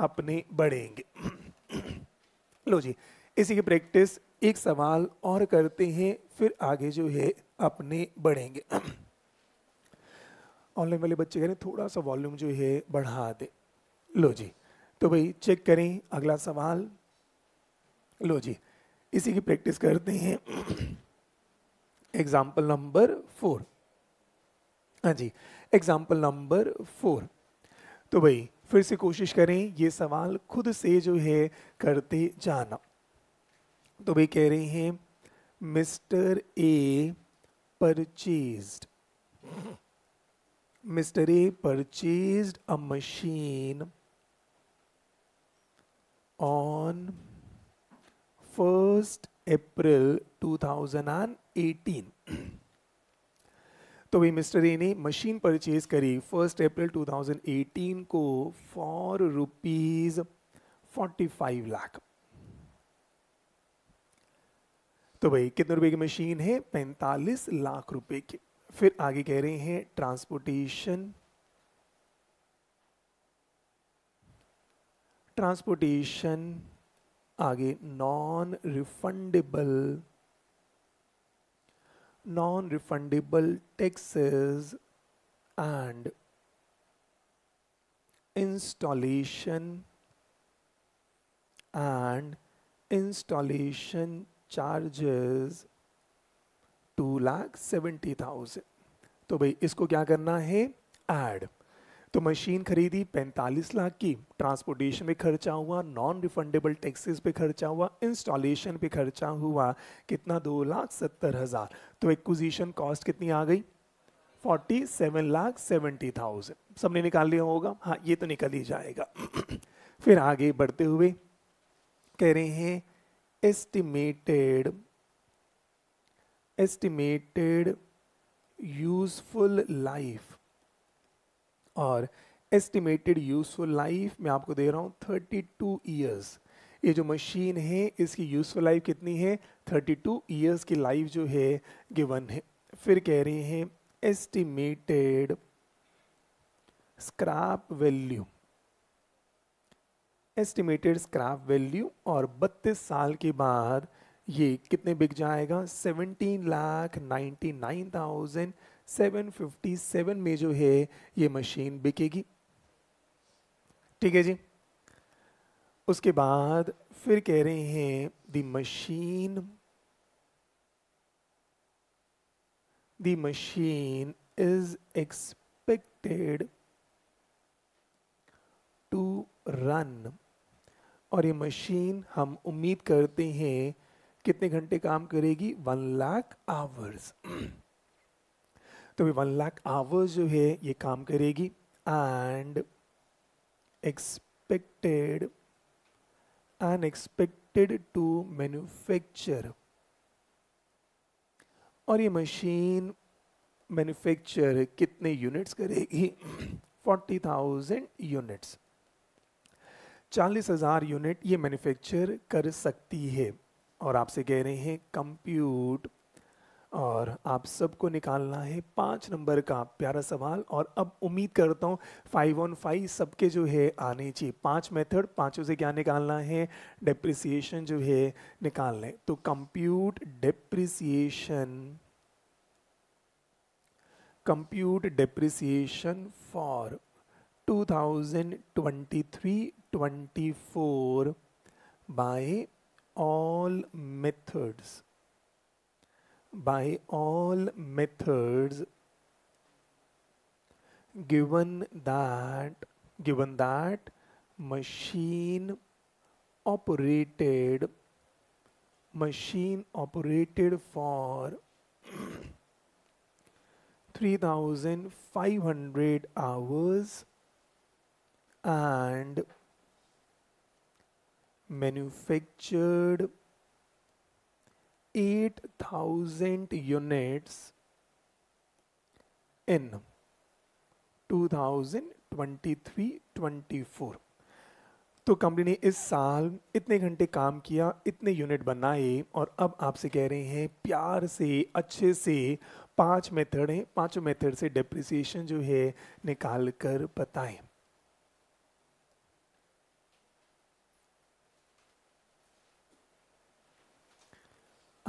अपने बढ़ेंगे लो जी इसी की प्रैक्टिस एक सवाल और करते हैं फिर आगे जो है अपने बढ़ेंगे ऑनलाइन वाले बच्चे कह रहे थोड़ा सा वॉल्यूम जो है बढ़ा दे लो जी तो भाई चेक करें अगला सवाल लो जी इसी की प्रैक्टिस करते हैं एग्जाम्पल नंबर फोर हाँ जी एग्जाम्पल नंबर फोर तो भाई फिर से कोशिश करें ये सवाल खुद से जो है करते जाना तो भाई कह रहे हैं mister A purchase mister A purchase a machine on first April 2018 तो भाई मिस्टर ए ने मशीन परचेज करी फर्स्ट अप्रैल 2018 को फॉर रुपीज 45 लाख तो भाई कितने रुपए की मशीन है 45 लाख रुपए की फिर आगे कह रहे हैं ट्रांसपोर्टेशन ट्रांसपोर्टेशन आगे non refundable non refundable taxes and installation and installation charges two lakh seventy thousand तो भाई इसको क्या करना है एड तो मशीन खरीदी 45 लाख की ट्रांसपोर्टेशन पे खर्चा हुआ नॉन रिफंडेबल टैक्सेस पे खर्चा हुआ इंस्टॉलेशन पे खर्चा हुआ कितना दो लाख सत्तर हज़ार तो एक्विजिशन कॉस्ट कितनी आ गई forty seven lakh seventy thousand सबने निकाल लिया होगा हाँ ये तो निकल ही जाएगा फिर आगे बढ़ते हुए कह रहे हैं एस्टिमेटेड एस्टिमेटेड यूजफुल लाइफ और एस्टिमेटेड यूजफुल लाइफ मैं आपको दे रहा हूँ थर्टी टू ईयर्स ये जो मशीन है इसकी यूजफुल लाइफ कितनी है थर्टी टू ईयर्स की लाइफ जो है गिवन है फिर कह रहे हैं estimated scrap value estimated scrap value और 32 साल के बाद ये कितने बिक जाएगा seventeen lakh ninety nine thousand 757 में जो है ये मशीन बिकेगी ठीक है जी उसके बाद फिर कह रहे हैं the machine the machine is expected to run और ये मशीन हम उम्मीद करते हैं कितने घंटे काम करेगी वन लाख आवर्स तो वे वन लाख आवर्स जो है ये काम करेगी and expected and expected to manufacture और ये मशीन मैन्युफैक्चर कितने यूनिट्स करेगी फोर्टी थाउजेंड यूनिट्स चालीस हज़ार यूनिट ये मैन्युफैक्चर कर सकती है और आपसे कह रहे हैं कंप्यूट और आप सबको निकालना है पाँच नंबर का प्यारा सवाल और अब उम्मीद करता हूँ फाइव ऑन फाइव सबके जो है आने चाहिए पांच मेथड पांचों से क्या निकालना है डेप्रिसिएशन जो है निकालना तो compute depreciation compute depreciation for 2023-24 by all methods by all methods given that given that machine operated machine operated for 3500 hours and manufactured 8,000 units in 2023-24 तो कंपनी ने इस साल इतने घंटे काम किया इतने यूनिट बनाए और अब आपसे कह रहे हैं प्यार से अच्छे से पांच मेथड हैं पांचों मेथड से डिप्रिसिएशन जो है निकाल कर बताएं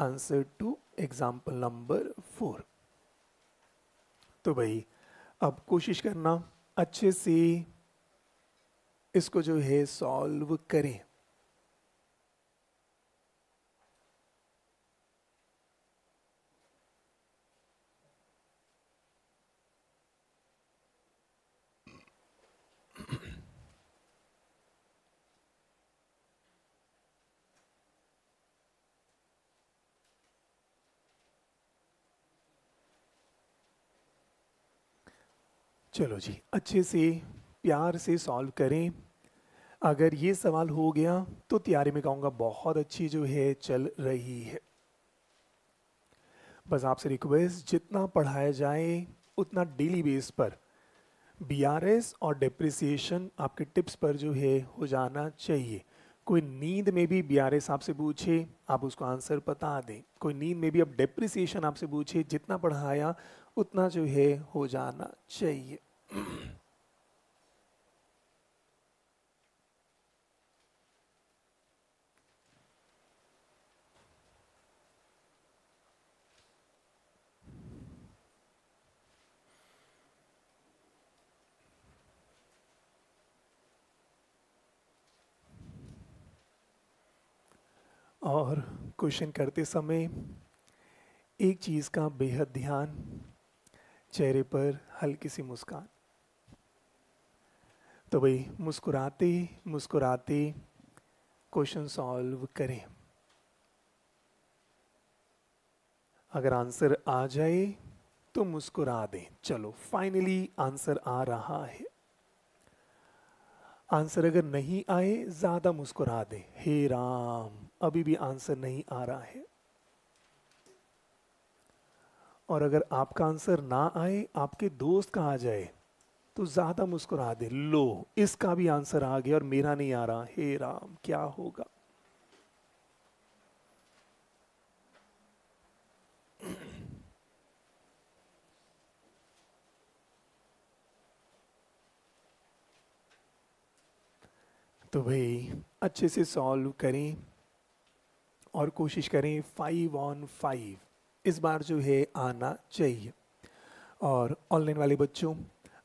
answer to example number four तो भाई अब कोशिश करना अच्छे से इसको जो है सॉल्व करें चलो जी अच्छे से प्यार से सॉल्व करें अगर ये सवाल हो गया तो तैयारी में कहूँगा बहुत अच्छी जो है चल रही है बस आपसे रिक्वेस्ट जितना पढ़ाया जाए उतना डेली बेस पर बीआरएस और डिप्रिसिएशन आपके टिप्स पर जो है हो जाना चाहिए कोई नींद में भी बी आर एस आपसे पूछे आप उसको आंसर बता दें कोई नींद में भी अब डेप्रिसिएशन आपसे पूछे जितना पढ़ाया उतना जो है हो जाना चाहिए और क्वेश्चन करते समय एक चीज़ का बेहद ध्यान चेहरे पर हल्की सी मुस्कान तो भाई मुस्कुराते मुस्कुराते क्वेश्चन सॉल्व करें अगर आंसर आ जाए तो मुस्कुरा दें चलो फाइनली आंसर आ रहा है आंसर अगर नहीं आए ज़्यादा मुस्कुरा दें हे राम अभी भी आंसर नहीं आ रहा है और अगर आपका आंसर ना आए आपके दोस्त का आ जाए तो ज़्यादा मुस्कुरा दे लो इसका भी आंसर आ गया और मेरा नहीं आ रहा हे राम क्या होगा तो भाई अच्छे से सॉल्व करें और कोशिश करें फाइव ऑन फाइव इस बार जो है आना चाहिए और ऑनलाइन वाले बच्चों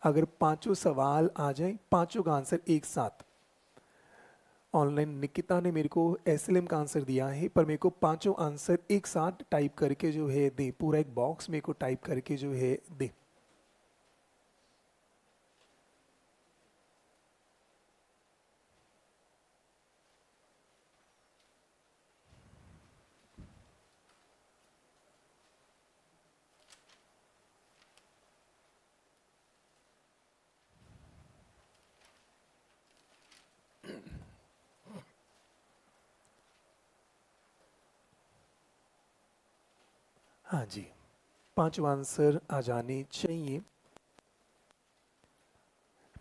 अगर पांचों सवाल आ जाए पांचों का आंसर एक साथ ऑनलाइन निकिता ने मेरे को एस का आंसर दिया है पर मेरे को पांचों आंसर एक साथ टाइप करके जो है दे पूरा एक बॉक्स मेरे को टाइप करके जो है दे पांचवा आंसर आ जाने चाहिए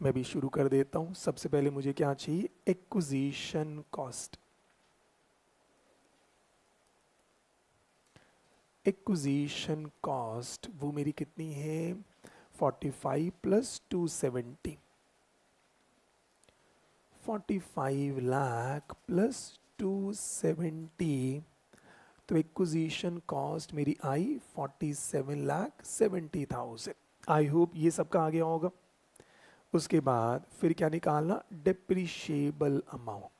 मैं भी शुरू कर देता हूं सबसे पहले मुझे क्या चाहिए एक्विजिशन कॉस्ट एक्विजिशन कॉस्ट वो मेरी कितनी है 45 प्लस 270 45 लाख प्लस 270 तो एक्विजिशन कॉस्ट मेरी आई forty seven lakh seventy thousand I hope ये सबका आ गया होगा उसके बाद फिर क्या निकालना depreciable amount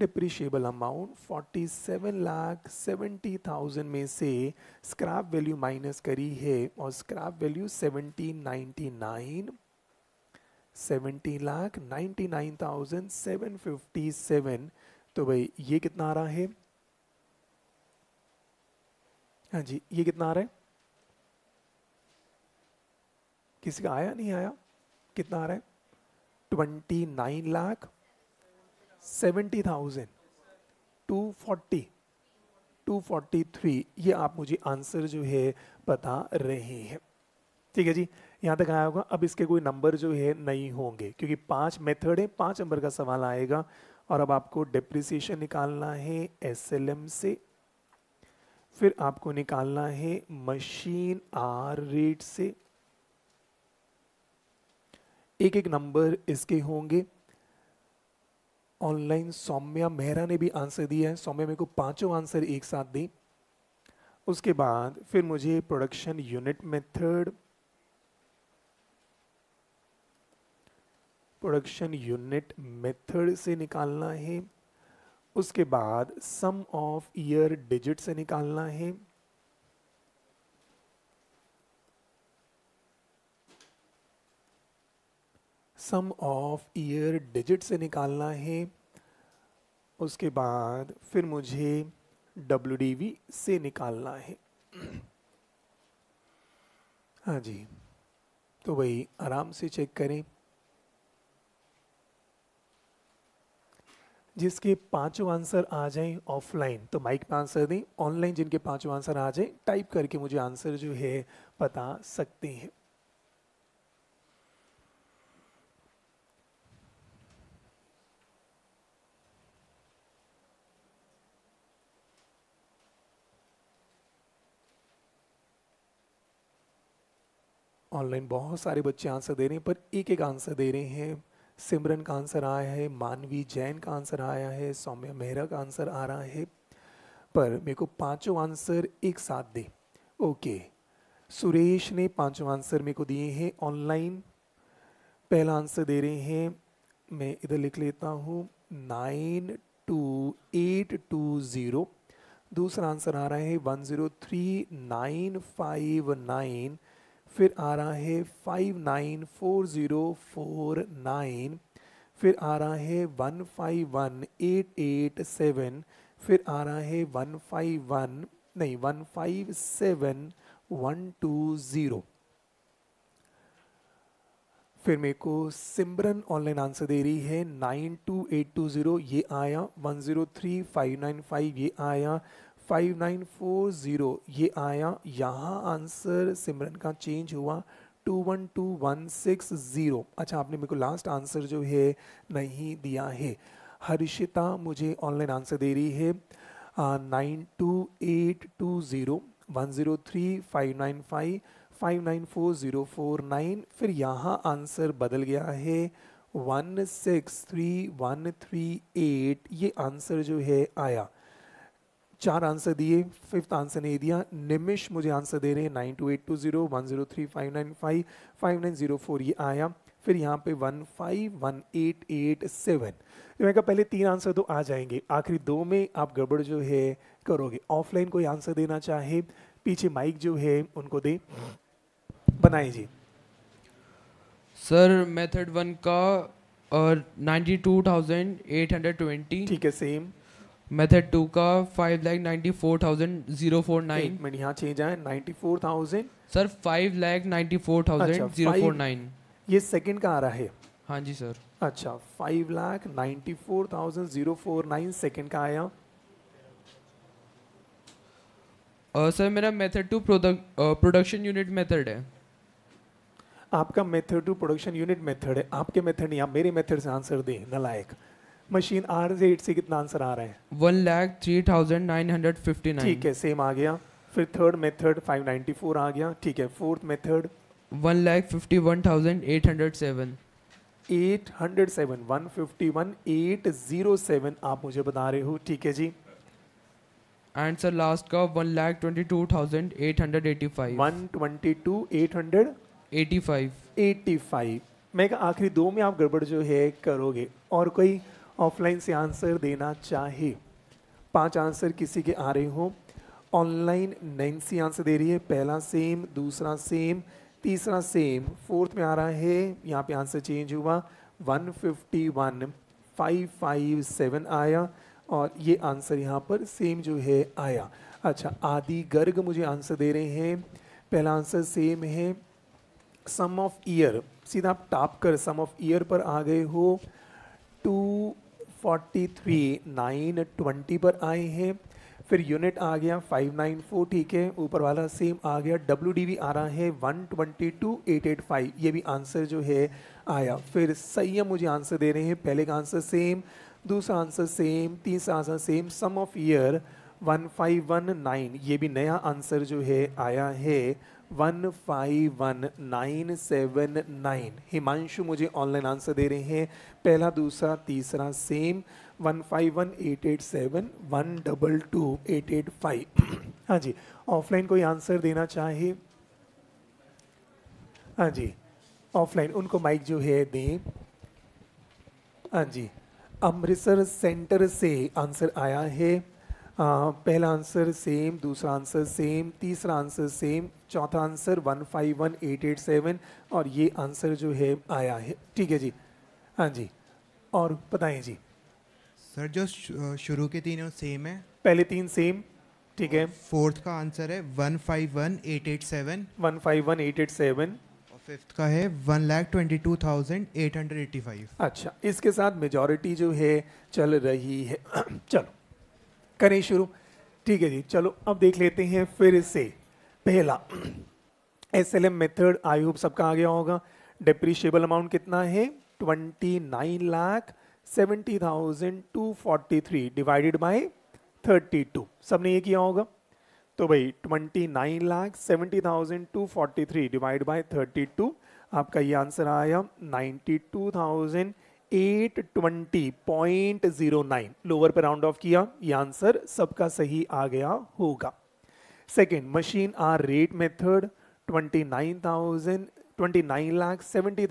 depreciable amount forty seven lakh seventy thousand में से स्क्रैप वैल्यू माइनस करी है और scrap value seventeen ninety nine seventy lakh ninety nine thousand seven fifty seven तो भाई ये कितना आ रहा है हाँ जी ये कितना आ रहा है किसी का आया नहीं आया कितना आ रहा है twenty nine lakh seventy thousand two forty two forty three ये आप मुझे आंसर जो है बता रहे हैं ठीक है जी यहाँ तक आया होगा अब इसके कोई नंबर जो है नहीं होंगे क्योंकि पांच मेथड है पांच नंबर का सवाल आएगा और अब आपको डिप्रिसिएशन निकालना है एसएलएम से फिर आपको निकालना है मशीन आर रेट से एक एक नंबर इसके होंगे ऑनलाइन सौम्या मेहरा ने भी आंसर दिया है सौम्या मेरे को पांचों आंसर एक साथ दी उसके बाद फिर मुझे production unit method production unit method से निकालना है उसके बाद सम ऑफ ईयर डिजिट से निकालना है सम ऑफ ईयर डिजिट से निकालना है उसके बाद फिर मुझे डब्ल्यू से निकालना है हाँ जी तो वही आराम से चेक करें जिसके पांचों आंसर आ जाएं ऑफलाइन तो माइक पे आंसर दें ऑनलाइन जिनके पांचों आंसर आ जाएं टाइप करके मुझे आंसर जो है बता सकते हैं ऑनलाइन बहुत सारे बच्चे आंसर दे रहे हैं पर एक एक आंसर दे रहे हैं सिमरन का आंसर आया है मानवी जैन का आंसर आया है सौम्या मेहरा का आंसर आ रहा है पर मेरे को पांचों आंसर एक साथ दे ओके सुरेश ने पांचों आंसर मेरे को दिए हैं ऑनलाइन पहला आंसर दे रहे हैं मैं इधर लिख लेता हूँ nine two eight two zero दूसरा आंसर आ रहा है one zero three nine five nine फिर आ रहा है five nine four zero four nine फिर आ रहा है one five one eight eight seven फिर आ रहा है वन फाइव वन नहीं one five seven one two zero फिर मेरे को सिमरन ऑनलाइन आंसर दे रही है nine two eight two zero ये आया one zero three five nine five ये आया फाइव नाइन फोर ज़ीरो ये आया यहाँ आंसर सिमरन का चेंज हुआ two one two one six zero अच्छा आपने मेरे को लास्ट आंसर जो है नहीं दिया है हर्षिता मुझे ऑनलाइन आंसर दे रही है nine two eight two zero one zero three five nine five five nine four zero four nine फिर यहाँ आंसर बदल गया है one six three one three eight ये आंसर जो है आया चार आंसर दिए फिफ्थ आंसर नहीं दिया निमिश मुझे आंसर दे रहे हैं nine two eight two zero one zero three five nine five five nine zero four ये आया फिर यहाँ पे one five one eight eight seven तो मैं कहा पहले तीन आंसर तो आ जाएंगे आखिरी दो में आप गड़बड़ जो है करोगे ऑफलाइन कोई आंसर देना चाहे पीछे माइक जो है उनको दे बनाए जी सर मेथड वन का और ninety two thousand eight hundred twenty ठीक है सेम मेथड टू का five lakh ninety four thousand zero four nine मैंने यहाँ चेंज आया ninety four thousand sir five lakh ninety four thousand zero four nine ये second का आ रहा है हाँ जी सर अच्छा five lakh ninety four thousand zero four nine second का आया uh, सर मेरा method two production unit method है आपका method two production unit method है आपके मेथड नहीं आप मेरे मेथड से आंसर दें नलायक मशीन आर से एट से कितना आंसर आ रहा है one lakh three thousand nine hundred fifty nine ठीक है सेम आ गया फिर third method five ninety four आ गया ठीक है fourth method one lakh fifty one thousand eight hundred seven eight hundred seven one fifty one eight zero seven आप मुझे बता रहे हो ठीक है जी एंड सर लास्ट का one lakh twenty two thousand eight hundred eighty five one twenty two eight hundred eighty five eighty five मैं आखिरी दो में आप गड़बड़ जो है करोगे और कोई ऑफलाइन से आंसर देना चाहे पांच आंसर किसी के आ रहे हो ऑनलाइन नैन्सी आंसर दे रही है पहला सेम दूसरा सेम तीसरा सेम फोर्थ में आ रहा है यहाँ पे आंसर चेंज हुआ 151 557 आया और ये आंसर यहाँ पर सेम जो है आया अच्छा आदि गर्ग मुझे आंसर दे रहे हैं पहला आंसर सेम है सम ऑफ ईयर सीधा आप टाप कर सम ऑफ ईयर पर आ गए हो two forty three nine twenty पर आए हैं फिर यूनिट आ गया फाइव नाइन फोर ठीक है ऊपर वाला सेम आ गया डब्ल्यू डी भी आ रहा है one twenty two eight eight five ये भी आंसर जो है आया फिर सही है मुझे आंसर दे रहे हैं पहले का आंसर सेम दूसरा आंसर सेम तीसरा answer same sum of year one five one nine ये भी नया आंसर जो है आया है one five one nine seven nine Himanshu मुझे ऑनलाइन आंसर दे रहे हैं पहला दूसरा तीसरा same one five one eight eight seven one double two eight eight five हाँ जी ऑफलाइन कोई आंसर देना चाहे हाँ जी ऑफलाइन उनको माइक जो है दें हाँ जी अमृतसर सेंटर से आंसर आया है पहला आंसर सेम दूसरा आंसर सेम तीसरा आंसर सेम चौथा answer one five one eight eight seven और ये आंसर जो है आया है ठीक है जी हाँ जी और बताएं जी सर जो शुरू के तीन है सेम है पहले तीन सेम ठीक है फोर्थ का आंसर है one five one eight eight seven one five one eight eight seven fifth का है one lakh twenty two thousand eight hundred eighty five अच्छा इसके साथ मेजोरिटी जो है चल रही है चलो करें शुरू ठीक है जी चलो अब देख लेते हैं फिर से पहला S L M method I hope सबका आ गया होगा डिप्रिशिएबल अमाउंट कितना है twenty nine lakh seventy thousand two forty three divided by thirty two सब ने ये किया होगा तो भाई twenty nine lakh seventy thousand two forty three divide by thirty two आपका ये आंसर आया नाइन्टी टू थाउजेंड 820.09 लोअर पे राउंड ऑफ किया ये आंसर सबका सही आ गया होगा second machine hour rate method 29,000 nine lakh seventy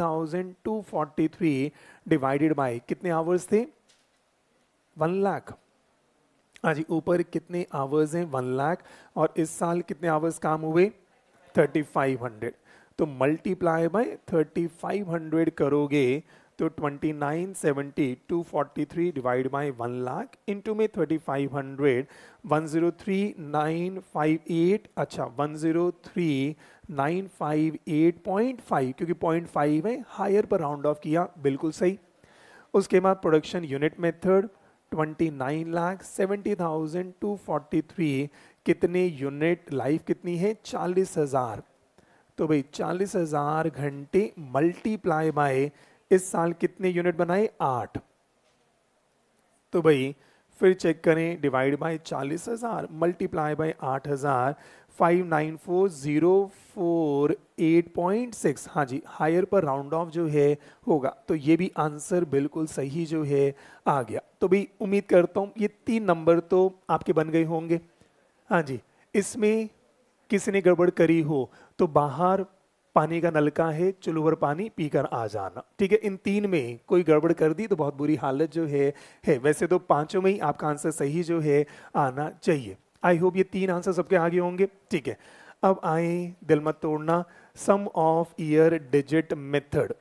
divided by कितने आवर्स थे वन लाख हाँ जी ऊपर कितने आवर्स हैं वन लाख और इस साल कितने आवर्स काम हुए 3500 तो मल्टीप्लाई बाय 3500 करोगे तो 2970 243 डिवाइड बाय 1 लाख इनटू में 3500 103958 अच्छा 103958.5 क्योंकि 0.5 है हायर पर राउंड ऑफ किया बिल्कुल सही उसके बाद प्रोडक्शन यूनिट मेथड 29 लाख 70,243 कितने यूनिट लाइफ कितनी है 40000 तो भाई 40000 घंटे मल्टीप्लाई बाय इस साल कितने यूनिट बनाए आठ तो भाई फिर चेक करें डिवाइड बाय चालीस हजार मल्टीप्लाई बाय आठ हजार five nine four zero four eight point six हाँ जी हायर पर राउंड ऑफ जो है होगा तो ये भी आंसर बिल्कुल सही जो है आ गया तो भी उम्मीद करता हूँ ये तीन नंबर तो आपके बन गए होंगे हाँ जी इसमें किसी ने गड़बड़ करी हो तो बाहर पानी का नलका है चुलवर पानी पीकर आ जाना ठीक है इन तीन में कोई गड़बड़ कर दी तो बहुत बुरी हालत जो है है वैसे तो पांचों में ही आपका आंसर सही जो है आना चाहिए आई होप ये तीन आंसर सबके आगे होंगे ठीक है अब आए दिल मत तोड़ना sum of year digit method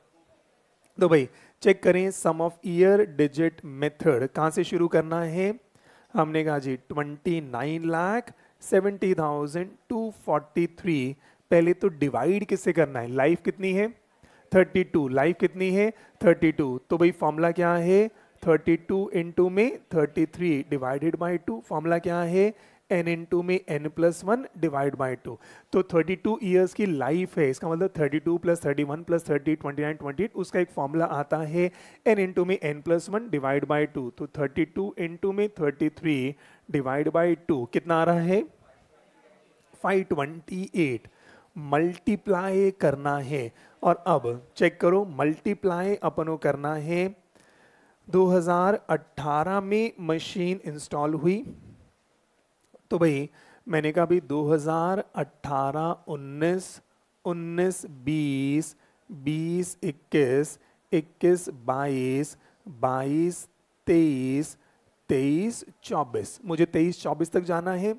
तो भाई चेक करें sum of year digit method कहाँ से शुरू करना है हमने कहा जी twenty nine lakh seventy thousand two forty three पहले तो डिवाइड किससे करना है लाइफ कितनी है 32 लाइफ कितनी है 32 तो भाई फॉर्मूला क्या है 32 टू इंटू में 33 डिवाइडेड बाई टू फॉर्मूला क्या है एन इन टू में N plus one divide by two तो 32 टू ईयर्स की लाइफ है इसका मतलब 32 two plus thirty one plus thirty twenty nine twenty eight उसका एक फॉर्मूला आता है एन इन टू में N plus one divide by two तो 32 टू इन टू में 33 डिवाइड बाई टू कितना आ रहा है 528 मल्टीप्लाई करना है और अब चेक करो मल्टीप्लाई अपनों करना है 2018 में मशीन इंस्टॉल हुई तो भाई मैंने कहा भाई 2018 19 19 20 बीस इक्कीस इक्कीस बाईस बाईस तेईस तेईस चौबीस मुझे तेईस चौबीस तक जाना है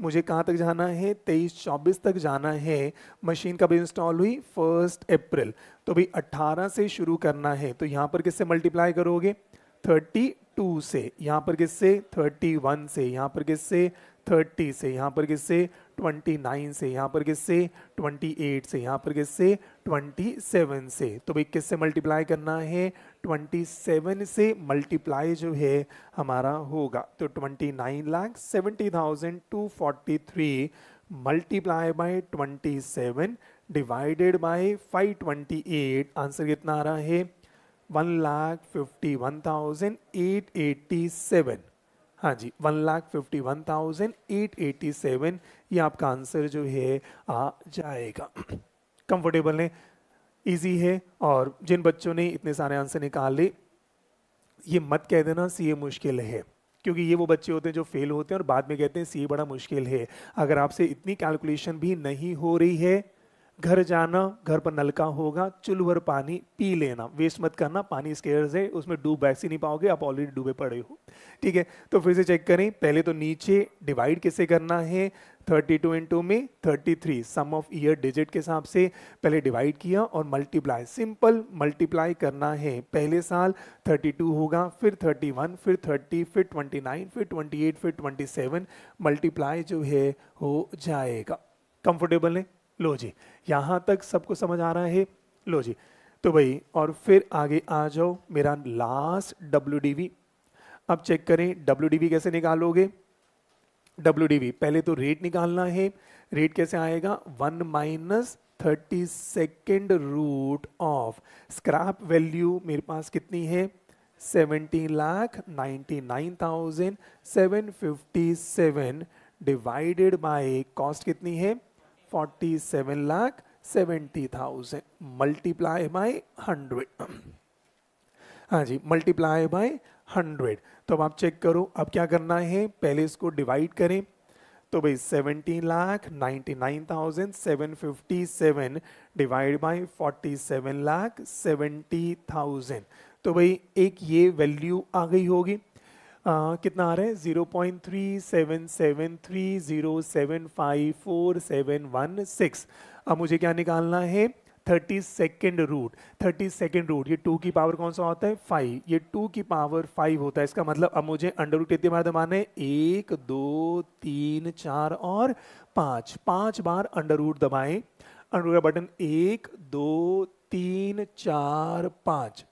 मुझे कहाँ तक जाना है तेईस चौबीस तक जाना है मशीन कब इंस्टॉल हुई फर्स्ट अप्रैल तो भाई अट्ठारह से शुरू करना है तो यहाँ पर किससे मल्टीप्लाई करोगे थर्टी टू से यहाँ पर किससे थर्टी वन से यहाँ पर किससे थर्टी से यहाँ पर किससे ट्वेंटी नाइन से यहाँ पर किससे ट्वेंटी एट से यहाँ पर किससे ट्वेंटी सेवन से तो भाई किससे मल्टीप्लाई करना है 27 से मल्टीप्लाई जो है हमारा होगा तो 29 nine lakh seventy multiply by 27 divided by 528 answer कितना आ रहा है one lakh fifty one thousand eight eighty seven हाँ जी one lakh fifty one thousand eight eighty seven ये आपका आंसर जो है आ जाएगा कंफर्टेबल है इजी है और जिन बच्चों ने इतने सारे आंसर निकाल लिए ये मत कह देना सी ए मुश्किल है क्योंकि ये वो बच्चे होते हैं जो फेल होते हैं और बाद में कहते हैं सी बड़ा मुश्किल है अगर आपसे इतनी कैलकुलेशन भी नहीं हो रही है घर जाना घर पर नलका होगा चुल भर पानी पी लेना वेस्ट मत करना पानी स्केयर्स है उसमें डूब ही नहीं पाओगे आप ऑलरेडी डूबे पड़े हो ठीक है तो फिर से चेक करें पहले तो नीचे डिवाइड कैसे करना है थर्टी टू इंटू में thirty three sum of year digit के हिसाब से पहले डिवाइड किया और मल्टीप्लाई सिंपल मल्टीप्लाई करना है पहले साल थर्टी टू होगा फिर थर्टी वन फिर थर्टी फिर ट्वेंटी नाइन फिर ट्वेंटी एट फिर ट्वेंटी सेवन मल्टीप्लाई जो है हो जाएगा कंफर्टेबल है लो जी यहाँ तक सबको समझ आ रहा है लो जी तो भाई और फिर आगे आ जाओ मेरा लास्ट डब्ल्यू अब चेक करें डब्ल्यू कैसे निकालोगे डब्ल्यू पहले तो रेट निकालना है रेट कैसे आएगा one minus thirty second root of scrap value मेरे पास कितनी है seventy lakh ninety nine thousand seven fifty seven divided by cost कितनी है forty seven lakh seventy thousand multiply by hundred हाँ जी मल्टीप्लाई बाय हंड्रेड तो अब आप चेक करो अब क्या करना है पहले इसको डिवाइड करें तो भाई seventeen lakh ninety nine thousand seven fifty seven divide by forty seven lakh seventy thousand तो भाई एक ये वैल्यू आ गई होगी आ, कितना आ रहा है zero point three seven seven three zero seven five four seven one six अब मुझे क्या निकालना है thirty second root thirty second root ये टू की पावर कौन सा होता है फाइव ये टू की पावर फाइव होता है इसका मतलब अब मुझे अंडर रूट इतनी बार दबाना है एक दो तीन चार और पाँच पाँच बार अंडर रूट दबाएं अंडर रूट का बटन एक दो तीन चार पाँच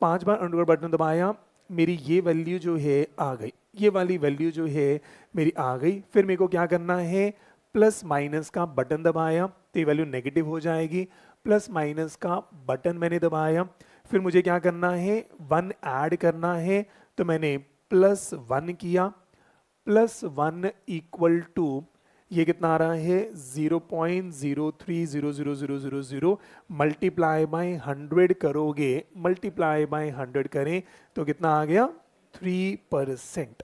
पाँच बार अंडर रूट बटन दबाया मेरी ये वैल्यू जो है आ गई ये वाली वैल्यू जो है मेरी आ गई फिर मेरे को क्या करना है प्लस माइनस का बटन दबाया तो ये वैल्यू नेगेटिव हो जाएगी प्लस माइनस का बटन मैंने दबाया फिर मुझे क्या करना है वन ऐड करना है तो मैंने प्लस वन किया प्लस वन इक्वल टू ये कितना आ रहा है zero point zero three zero zero zero zero zero multiply by hundred करोगे मल्टीप्लाई बाय हंड्रेड करें तो कितना आ गया थ्री परसेंट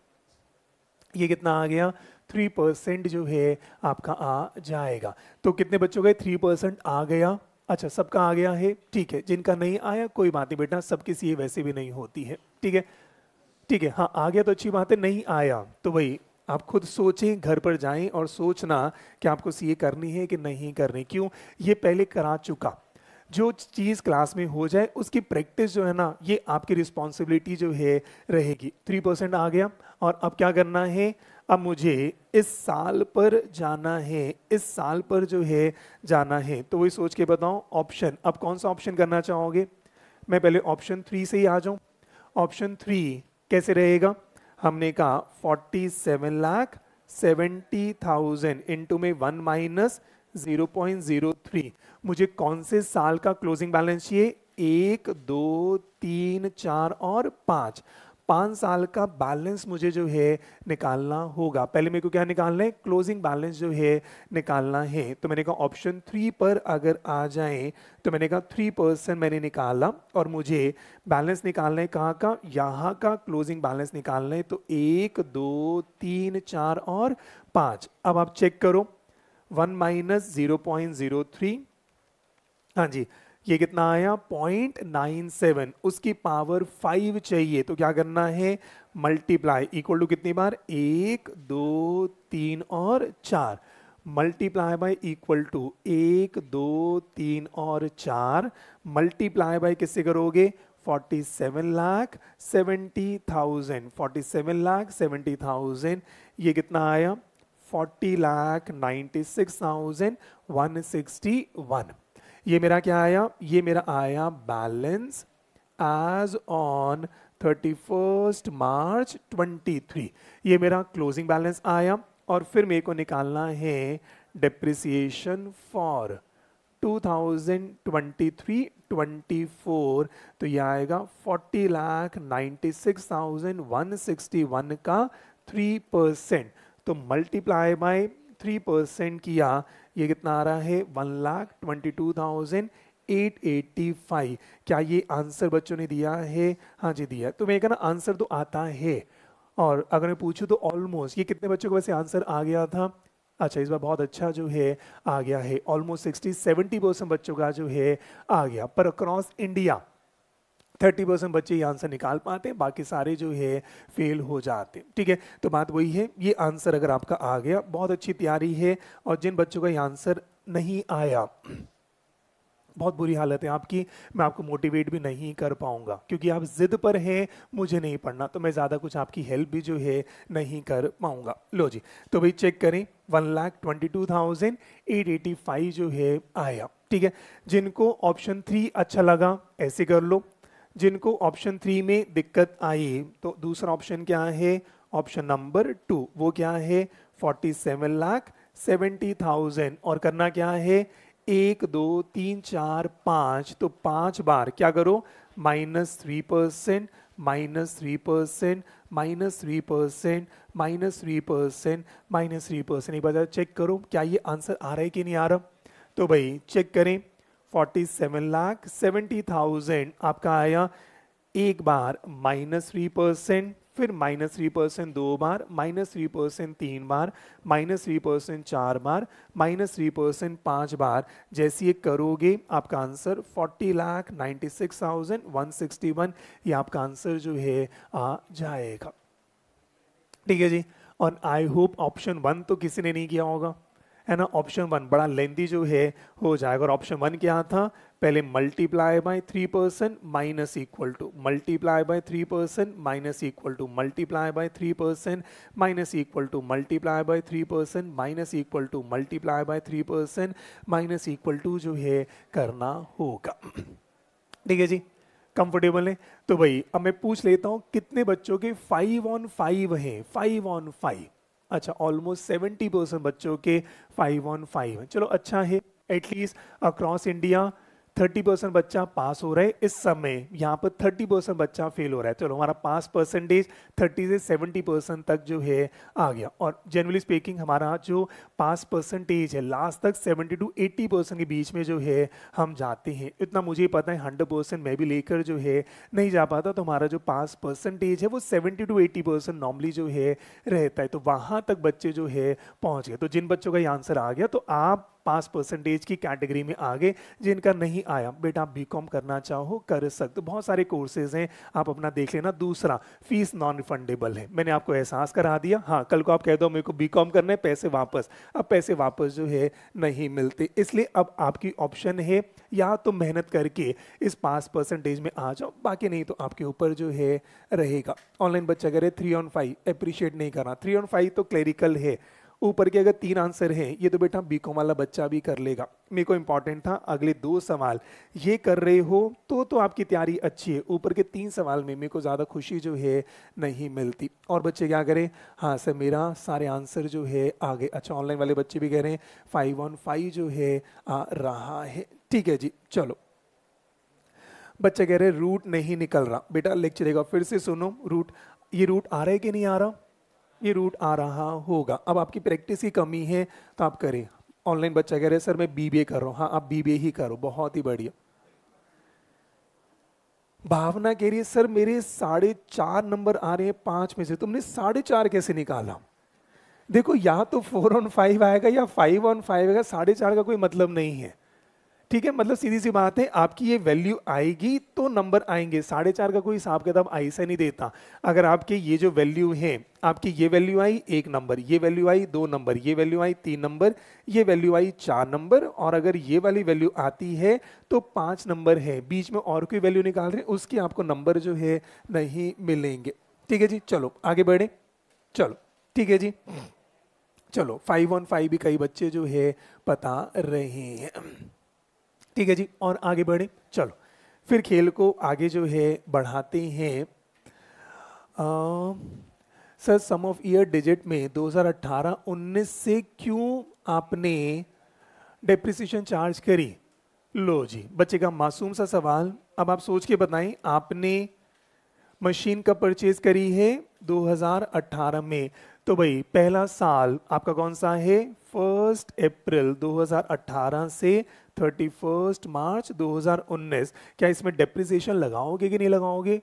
ये कितना आ गया थ्री परसेंट जो है आपका आ जाएगा तो कितने बच्चों गए थ्री परसेंट आ गया अच्छा सबका आ गया है ठीक है जिनका नहीं आया कोई बात नहीं बेटा सबकी सी वैसे भी नहीं होती है ठीक है ठीक है हाँ आ गया तो अच्छी बात है नहीं आया तो वही आप खुद सोचें घर पर जाएं और सोचना कि आपको सीए करनी है कि नहीं करनी क्यों ये पहले करा चुका जो चीज़ क्लास में हो जाए उसकी प्रैक्टिस जो है ना ये आपकी रिस्पॉन्सिबिलिटी जो है रहेगी थ्री परसेंट आ गया और अब क्या करना है अब मुझे इस साल पर जाना है इस साल पर जो है जाना है तो वही सोच के बताओ ऑप्शन अब कौन सा ऑप्शन करना चाहोगे मैं पहले ऑप्शन थ्री से ही आ जाऊं ऑप्शन थ्री कैसे रहेगा हमने कहा forty seven lakh seventy thousand into में one minus zero point zero three मुझे कौन से साल का क्लोजिंग बैलेंस चाहिए एक दो तीन चार और पाँच पाँच साल का बैलेंस मुझे जो है निकालना होगा पहले मेरे को क्या निकालना है क्लोजिंग बैलेंस जो है निकालना है तो मैंने कहा ऑप्शन थ्री पर अगर आ जाए तो मैंने कहा थ्री परसेंट मैंने निकाला और मुझे बैलेंस निकालना है कहाँ का यहाँ का क्लोजिंग बैलेंस निकालना है तो एक दो तीन चार और पाँच अब आप चेक करो one minus zero point zero three हाँ जी ये कितना आया पॉइंट नाइन सेवन उसकी पावर फाइव चाहिए तो क्या करना है मल्टीप्लाई इक्वल टू कितनी बार एक दो तीन और चार मल्टीप्लाई बाय इक्वल टू एक दो तीन और चार मल्टीप्लाई बाय किससे करोगे 47 लाख 70,000 47 लाख 70,000 ये कितना आया 40 लाख 96,161 ये मेरा क्या आया ये मेरा आया balance as on thirty first March twenty three ये मेरा क्लोजिंग बैलेंस आया और फिर मेरे को निकालना है डिप्रिसिएशन फॉर 2023-24 तो ये आएगा forty lakh ninety six thousand one sixty one का थ्री परसेंट तो मल्टीप्लाई बाय थ्री परसेंट किया ये कितना आ रहा है one lakh twenty two thousand eight eighty five क्या ये आंसर बच्चों ने दिया है हाँ जी दिया तो मैं कहना आंसर तो आता है और अगर मैं पूछूँ तो ऑलमोस्ट ये कितने बच्चों को वैसे आंसर आ गया था अच्छा इस बार बहुत अच्छा जो है आ गया है ऑलमोस्ट सिक्सटी सेवेंटी परसेंट बच्चों का जो है आ गया पर अक्रॉस इंडिया थर्टी परसेंट बच्चे ये आंसर निकाल पाते हैं बाकी सारे जो है फेल हो जाते हैं ठीक है तो बात वही है ये आंसर अगर आपका आ गया बहुत अच्छी तैयारी है और जिन बच्चों का ये आंसर नहीं आया बहुत बुरी हालत है आपकी मैं आपको मोटिवेट भी नहीं कर पाऊंगा क्योंकि आप ज़िद पर हैं मुझे नहीं पढ़ना तो मैं ज़्यादा कुछ आपकी हेल्प भी जो है नहीं कर पाऊंगा लो जी तो भाई चेक करें one lakh twenty two thousand eight eighty five जो है आया ठीक है जिनको ऑप्शन थ्री अच्छा लगा ऐसे कर लो जिनको ऑप्शन थ्री में दिक्कत आई तो दूसरा ऑप्शन क्या है ऑप्शन नंबर टू वो क्या है forty seven lakh seventy thousand और करना क्या है एक दो तीन चार पाँच तो पाँच बार क्या करो minus three percent minus three percent minus three percent minus three percent minus three percent एक बार चेक करो क्या ये आंसर आ रहा है कि नहीं आ रहा तो भाई चेक करें forty seven lakh seventy thousand आपका आया एक बार माइनस थ्री परसेंट फिर माइनस थ्री परसेंट दो बार माइनस थ्री परसेंट तीन बार माइनस थ्री परसेंट चार बार माइनस थ्री परसेंट पाँच बार जैसे ये करोगे आपका answer forty lakh ninety six thousand one sixty one ये आपका आंसर जो है आ जाएगा ठीक है जी और आई होप ऑप्शन वन तो किसी ने नहीं किया होगा है ना ऑप्शन वन बड़ा लेंदी जो है हो जाएगा और ऑप्शन वन क्या था पहले multiply by three percent minus equal to multiply by three percent minus equal to multiply by three percent minus equal to multiply by three percent minus equal to multiply by three percent minus equal to जो है करना होगा ठीक है जी comfortable है तो भाई अब मैं पूछ लेता हूँ कितने बच्चों के फाइव ऑन फाइव हैं फाइव ऑन फाइव अच्छा ऑलमोस्ट सेवेंटी परसेंट बच्चों के फाइव ऑन फाइव हैं चलो अच्छा है at least across India thirty percent बच्चा पास हो रहा है इस समय यहाँ पर थर्टी परसेंट बच्चा फेल हो रहा है चलो हमारा पास परसेंटेज थर्टी से सेवेंटी परसेंट तक जो है आ गया और जनरली स्पीकिंग हमारा जो पास परसेंटेज है लास्ट तक सेवेंटी टू एट्टी परसेंट के बीच में जो है हम जाते हैं इतना मुझे पता है हंड्रेड परसेंट मैं भी लेकर जो है नहीं जा पाता तो हमारा जो पास परसेंटेज है वो seventy to eighty percent normally जो है रहता है तो वहाँ तक बच्चे जो है पहुँच गए तो जिन बच्चों का ये आंसर आ गया तो आप पाँच परसेंटेज की कैटेगरी में आ गए जिनका नहीं आया बेटा आप बी करना चाहो कर सकते बहुत सारे कोर्सेज हैं आप अपना देख लेना दूसरा फीस नॉन रिफंडेबल है मैंने आपको एहसास करा दिया हाँ कल को आप कह दो मेरे को बी करना है पैसे वापस अब पैसे वापस जो है नहीं मिलते इसलिए अब आपकी ऑप्शन है या तो मेहनत करके इस पाँच परसेंटेज में आ जाओ बाकी नहीं तो आपके ऊपर जो है रहेगा ऑनलाइन बच्चा करे थ्री ऑन फाइव अप्रिशिएट नहीं करना थ्री ऑन फाइव तो क्लेरिकल है ऊपर के अगर तीन आंसर हैं ये तो बेटा बी कॉम वाला बच्चा भी कर लेगा मेरे को इंपॉर्टेंट था अगले दो सवाल ये कर रहे हो तो तो आपकी तैयारी अच्छी है ऊपर के तीन सवाल में मेरे को ज़्यादा खुशी जो है नहीं मिलती और बच्चे क्या करें हाँ सर मेरा सारे आंसर जो है आगे अच्छा ऑनलाइन वाले बच्चे भी कह रहे हैं फाइव ऑन फाइव जो है आ रहा है ठीक है जी चलो बच्चे कह रहे रूट नहीं निकल रहा बेटा लेक्चर देगा फिर से सुनो रूट ये रूट आ रहा है कि नहीं आ रहा ये रूट आ रहा होगा अब आपकी प्रैक्टिस की कमी है तो आप करें ऑनलाइन बच्चा कह रहे सर मैं बीबीए कर रहा हूँ हाँ आप बीबीए ही करो बहुत ही बढ़िया भावना कह रही है सर मेरे साढ़े चार नंबर आ रहे हैं पांच में से तुमने साढ़े चार कैसे निकाला देखो या तो फोर ऑन फाइव आएगा या फाइव ऑन फाइव आएगा साढ़े चार का कोई मतलब नहीं है ठीक है मतलब सीधी सी बात है आपकी ये वैल्यू आएगी तो नंबर आएंगे साढ़े चार का कोई हिसाब किताब ऐसा नहीं देता अगर आपके ये जो वैल्यू है आपकी ये वैल्यू आई एक नंबर ये वैल्यू आई दो नंबर ये वैल्यू आई तीन नंबर ये वैल्यू आई चार नंबर और अगर ये वाली वैल्यू आती है तो पाँच नंबर है बीच में और कोई वैल्यू निकाल रहे उसके आपको नंबर जो है नहीं मिलेंगे ठीक है जी चलो आगे बढ़े चलो ठीक है जी चलो फाइव वन फाइव भी कई बच्चे जो है बता रहे हैं ठीक है जी और आगे बढ़े चलो फिर खेल को आगे जो है बढ़ाते हैं sir sum of year digit में 2018-19 से क्यों आपने डिप्रिसिएशन चार्ज करी लो जी बच्चे का मासूम सा सवाल अब आप सोच के बताएं आपने मशीन का परचेज करी है 2018 में तो भाई पहला साल आपका कौन सा है फर्स्ट अप्रैल 2018 से 31 मार्च 2019 क्या इसमें डेप्रिसिएशन लगाओगे कि नहीं लगाओगे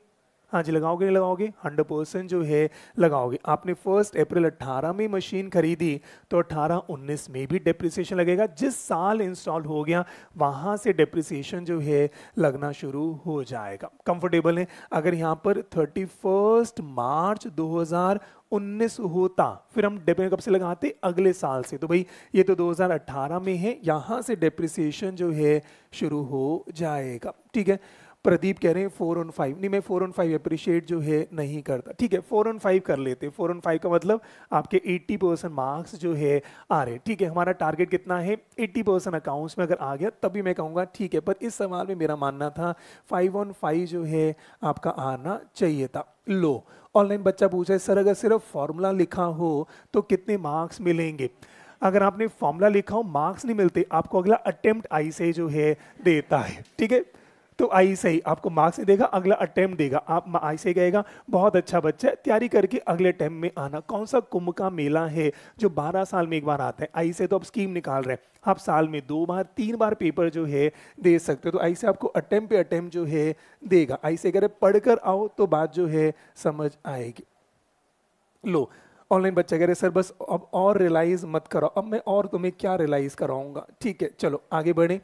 हाँ जी लगाओगे नहीं लगाओगे हंड्रेड परसेंट जो है लगाओगे आपने फर्स्ट अप्रैल 18 में मशीन खरीदी तो 18 19 में भी डेप्रिसिएशन लगेगा जिस साल इंस्टॉल हो गया वहाँ से डेप्रिसिएशन जो है लगना शुरू हो जाएगा कंफर्टेबल है अगर यहाँ पर 31 मार्च 2019 होता फिर हम डेपे कब से लगाते अगले साल से तो भाई ये तो 2018 में है यहाँ से डेप्रिसिएशन जो है शुरू हो जाएगा ठीक है प्रदीप कह रहे हैं फोर ऑन फाइव नहीं मैं फोर ऑन फाइव अप्रिशिएट जो है नहीं करता ठीक है फोर ऑन फाइव कर लेते फोर ऑन फाइव का मतलब आपके एट्टी परसेंट मार्क्स जो है आ रहे ठीक है हमारा टारगेट कितना है एट्टी परसेंट अकाउंट्स में अगर आ गया तभी मैं कहूँगा ठीक है पर इस सवाल में मेरा मानना था फाइव ऑन फाइव जो है आपका आना चाहिए था लो ऑनलाइन बच्चा पूछा है सर अगर सिर्फ फॉर्मूला लिखा हो तो कितने मार्क्स मिलेंगे अगर आपने फॉर्मूला लिखा हो मार्क्स नहीं मिलते आपको अगला अटेम्प्ट आई से जो है देता है ठीक है तो आई सही आपको मार्क्स नहीं देगा अगला अटेम्प्ट देगा आप आई से कहेगा बहुत अच्छा बच्चा है तैयारी करके अगले अटैम्प में आना कौन सा कुंभ का मेला है जो 12 साल में एक बार आता है आई से तो आप स्कीम निकाल रहे हैं आप साल में दो बार तीन बार पेपर जो है दे सकते हो तो आई से आपको अटैम्प पे जो है देगा आई से अगर पढ़कर आओ तो बात जो है समझ आएगी लो ऑनलाइन बच्चा कह रहे सर बस अब और रियलाइज़ मत करो अब मैं और तुम्हें क्या रियलाइज़ कराऊंगा ठीक है चलो आगे बढ़े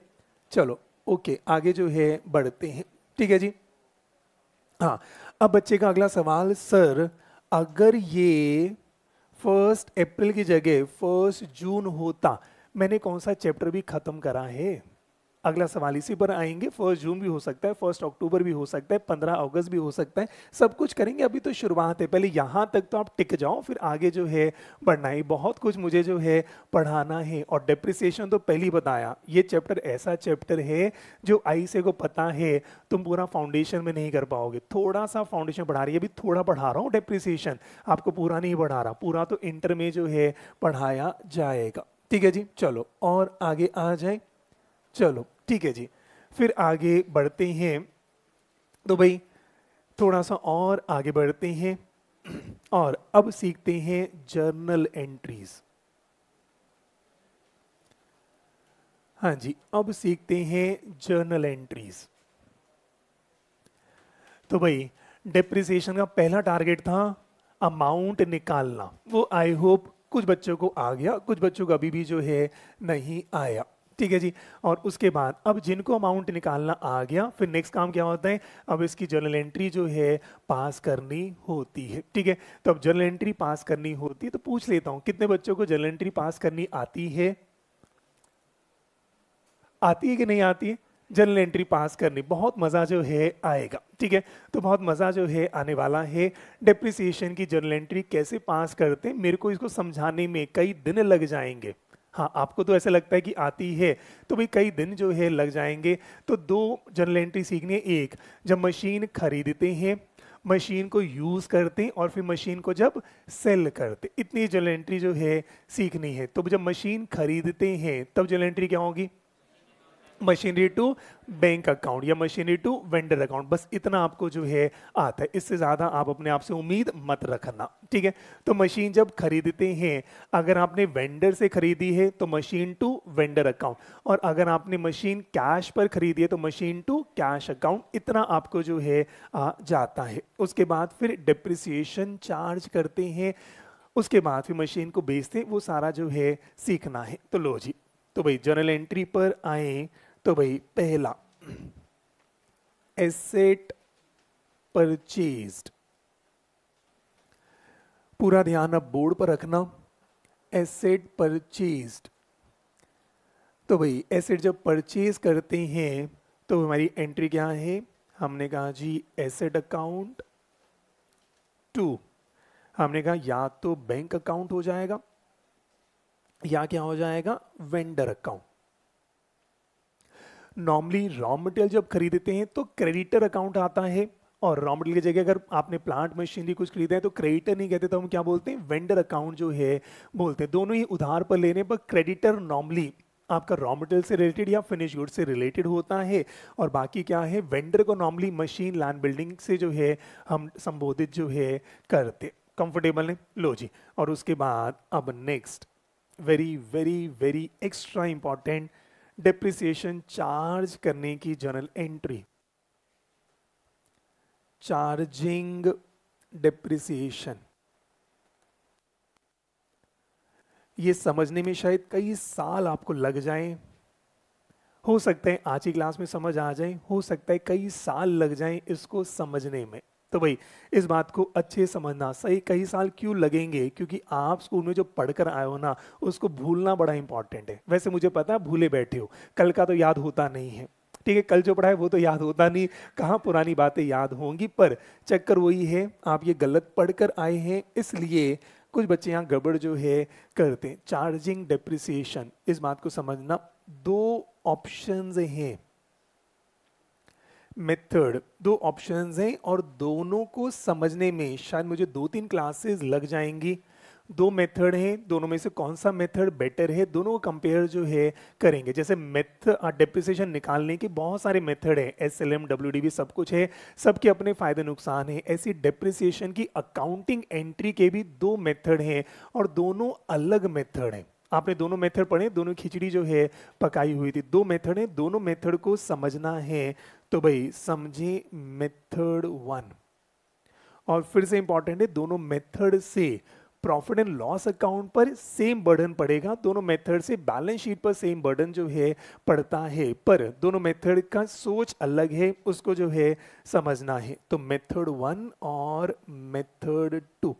चलो ओके आगे जो है बढ़ते हैं ठीक है जी हाँ अब बच्चे का अगला सवाल सर अगर ये फर्स्ट अप्रैल की जगह फर्स्ट जून होता मैंने कौन सा चैप्टर भी ख़त्म करा है अगला सवाल इसी पर आएंगे फर्स्ट जून भी हो सकता है फर्स्ट अक्टूबर भी हो सकता है पंद्रह अगस्त भी हो सकता है सब कुछ करेंगे अभी तो शुरुआत है पहले यहाँ तक तो आप टिक जाओ फिर आगे जो है बढ़ना ही बहुत कुछ मुझे जो है पढ़ाना है और डिप्रिसिएशन तो पहले ही बताया ये चैप्टर ऐसा चैप्टर है जो आई से को पता है तुम पूरा फाउंडेशन में नहीं कर पाओगे थोड़ा सा फाउंडेशन पढ़ा रही है अभी थोड़ा पढ़ा रहा हूँ डिप्रिसिएशन आपको पूरा नहीं पढ़ा रहा पूरा तो इंटर में जो है पढ़ाया जाएगा ठीक है जी चलो और आगे आ जाए चलो ठीक है जी फिर आगे बढ़ते हैं तो भाई थोड़ा सा और आगे बढ़ते हैं और अब सीखते हैं जर्नल एंट्रीज हाँ जी अब सीखते हैं जर्नल एंट्रीज तो भाई डिप्रिसिएशन का पहला टारगेट था अमाउंट निकालना वो आई होप कुछ बच्चों को आ गया कुछ बच्चों को अभी भी जो है नहीं आया ठीक है जी और उसके बाद अब जिनको अमाउंट निकालना आ गया फिर नेक्स्ट काम क्या होता है अब इसकी जर्नल एंट्री जो है पास करनी होती है ठीक है तो अब जर्नल एंट्री पास करनी होती है तो पूछ लेता हूँ कितने बच्चों को जर्नल एंट्री पास करनी आती है आती है कि नहीं आती है जर्नल एंट्री पास करनी बहुत मज़ा जो है आएगा ठीक है तो बहुत मज़ा जो है आने वाला है डिप्रिसिएशन की जर्नल एंट्री कैसे पास करते हैं मेरे को इसको समझाने में कई दिन लग जाएंगे हाँ आपको तो ऐसा लगता है कि आती है तो भाई कई दिन जो है लग जाएंगे तो दो जनरल एंट्री सीखनी है एक जब मशीन खरीदते हैं मशीन को यूज़ करते हैं और फिर मशीन को जब सेल करते इतनी जनरल एंट्री जो है सीखनी है तो जब मशीन खरीदते हैं तब जनरल एंट्री क्या होगी मशीनरी टू बैंक अकाउंट या मशीनरी टू वेंडर अकाउंट बस इतना आपको जो है आता है इससे ज़्यादा आप अपने आप से उम्मीद मत रखना ठीक है तो मशीन जब खरीदते हैं अगर आपने वेंडर से खरीदी है तो मशीन टू वेंडर अकाउंट और अगर आपने मशीन कैश पर खरीदी है तो मशीन टू कैश अकाउंट इतना आपको जो है आ जाता है उसके बाद फिर डिप्रिसिएशन चार्ज करते हैं उसके बाद फिर मशीन को बेचते वो सारा जो है सीखना है तो लो जी तो भाई जर्नल एंट्री पर आए तो भाई पहला एसेट परचेज्ड पूरा ध्यान अब बोर्ड पर रखना एसेट परचेज्ड तो भाई एसेट जब परचेज करते हैं तो हमारी एंट्री क्या है हमने कहा जी एसेट अकाउंट टू हमने कहा या तो बैंक अकाउंट हो जाएगा या क्या हो जाएगा vendor account normally raw material जब खरीदते हैं तो क्रेडिटर अकाउंट आता है और रॉ मटेरियल की जगह अगर आपने प्लांट मशीनरी कुछ खरीदा है तो क्रेडिटर नहीं कहते तो हम क्या बोलते हैं वेंडर अकाउंट जो है बोलते हैं दोनों ही उधार पर लेने पर क्रेडिटर नॉर्मली आपका रॉ मटेरियल से रिलेटेड या फिनिश गुड से रिलेटेड होता है और बाकी क्या है वेंडर को नॉर्मली मशीन लैंड बिल्डिंग से जो है हम संबोधित जो है करते कंफर्टेबल है लो जी और उसके बाद अब next very very very extra important depreciation charge करने की जर्नल एंट्री चार्जिंग डिप्रिसिएशन ये समझने में शायद कई साल आपको लग जाएं हो सकता है आज की क्लास में समझ आ जाए हो सकता है कई साल लग जाएं इसको समझने में तो भाई इस बात को अच्छे समझना सही कई साल क्यों लगेंगे क्योंकि आप स्कूल में जो पढ़कर आए हो ना उसको भूलना बड़ा इंपॉर्टेंट है वैसे मुझे पता है भूले बैठे हो कल का तो याद होता नहीं है ठीक है कल जो पढ़ा है वो तो याद होता नहीं कहाँ पुरानी बातें याद होंगी पर चक्कर वही है आप ये गलत पढ़कर आए हैं इसलिए कुछ बच्चे यहाँ गड़बड़ जो है करते हैं चार्जिंग डिप्रिसिएशन इस बात को समझना दो ऑप्शंस हैं मेथड दो ऑप्शंस हैं और दोनों को समझने में शायद मुझे दो तीन क्लासेस लग जाएंगी दो मेथड हैं दोनों में से कौन सा मेथड बेटर है दोनों को कंपेयर जो है करेंगे जैसे मेथ डेप्रिसिएशन निकालने के बहुत सारे मेथड हैं S L M W D भी सब कुछ है सबके अपने फ़ायदे नुकसान हैं ऐसी डेप्रिसिएशन की अकाउंटिंग एंट्री के भी दो मेथड हैं और दोनों अलग मेथड हैं आपने दोनों मेथड पढ़े दोनों खिचड़ी जो है पकाई हुई थी दो मेथड हैं दोनों मेथड को समझना है तो भाई समझे मेथड वन और फिर से इंपॉर्टेंट है दोनों मेथड से प्रॉफिट एंड लॉस अकाउंट पर सेम बर्डन पड़ेगा दोनों मेथड से बैलेंस शीट पर सेम बर्डन जो है पड़ता है पर दोनों मेथड का सोच अलग है उसको जो है समझना है तो मेथड वन और मेथड टू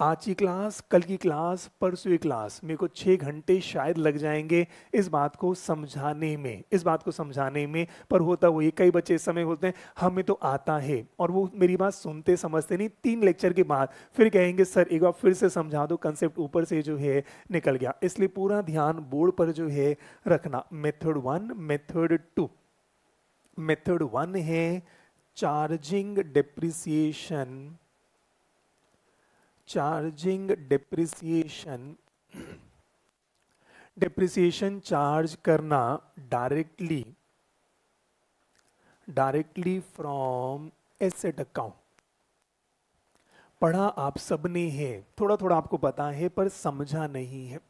आज की क्लास कल की क्लास परसों की क्लास मेरे को छः घंटे शायद लग जाएंगे इस बात को समझाने में इस बात को समझाने में पर होता वही कई बच्चे इस समय बोलते हैं हमें तो आता है और वो मेरी बात सुनते समझते नहीं तीन लेक्चर के बाद फिर कहेंगे सर एक बार फिर से समझा दो कंसेप्ट ऊपर से जो है निकल गया इसलिए पूरा ध्यान बोर्ड पर जो है रखना method one method two method one है charging depreciation charging depreciation depreciation charge करना directly directly from asset account पढ़ा आप सबने है थोड़ा थोड़ा आपको पता है पर समझा नहीं है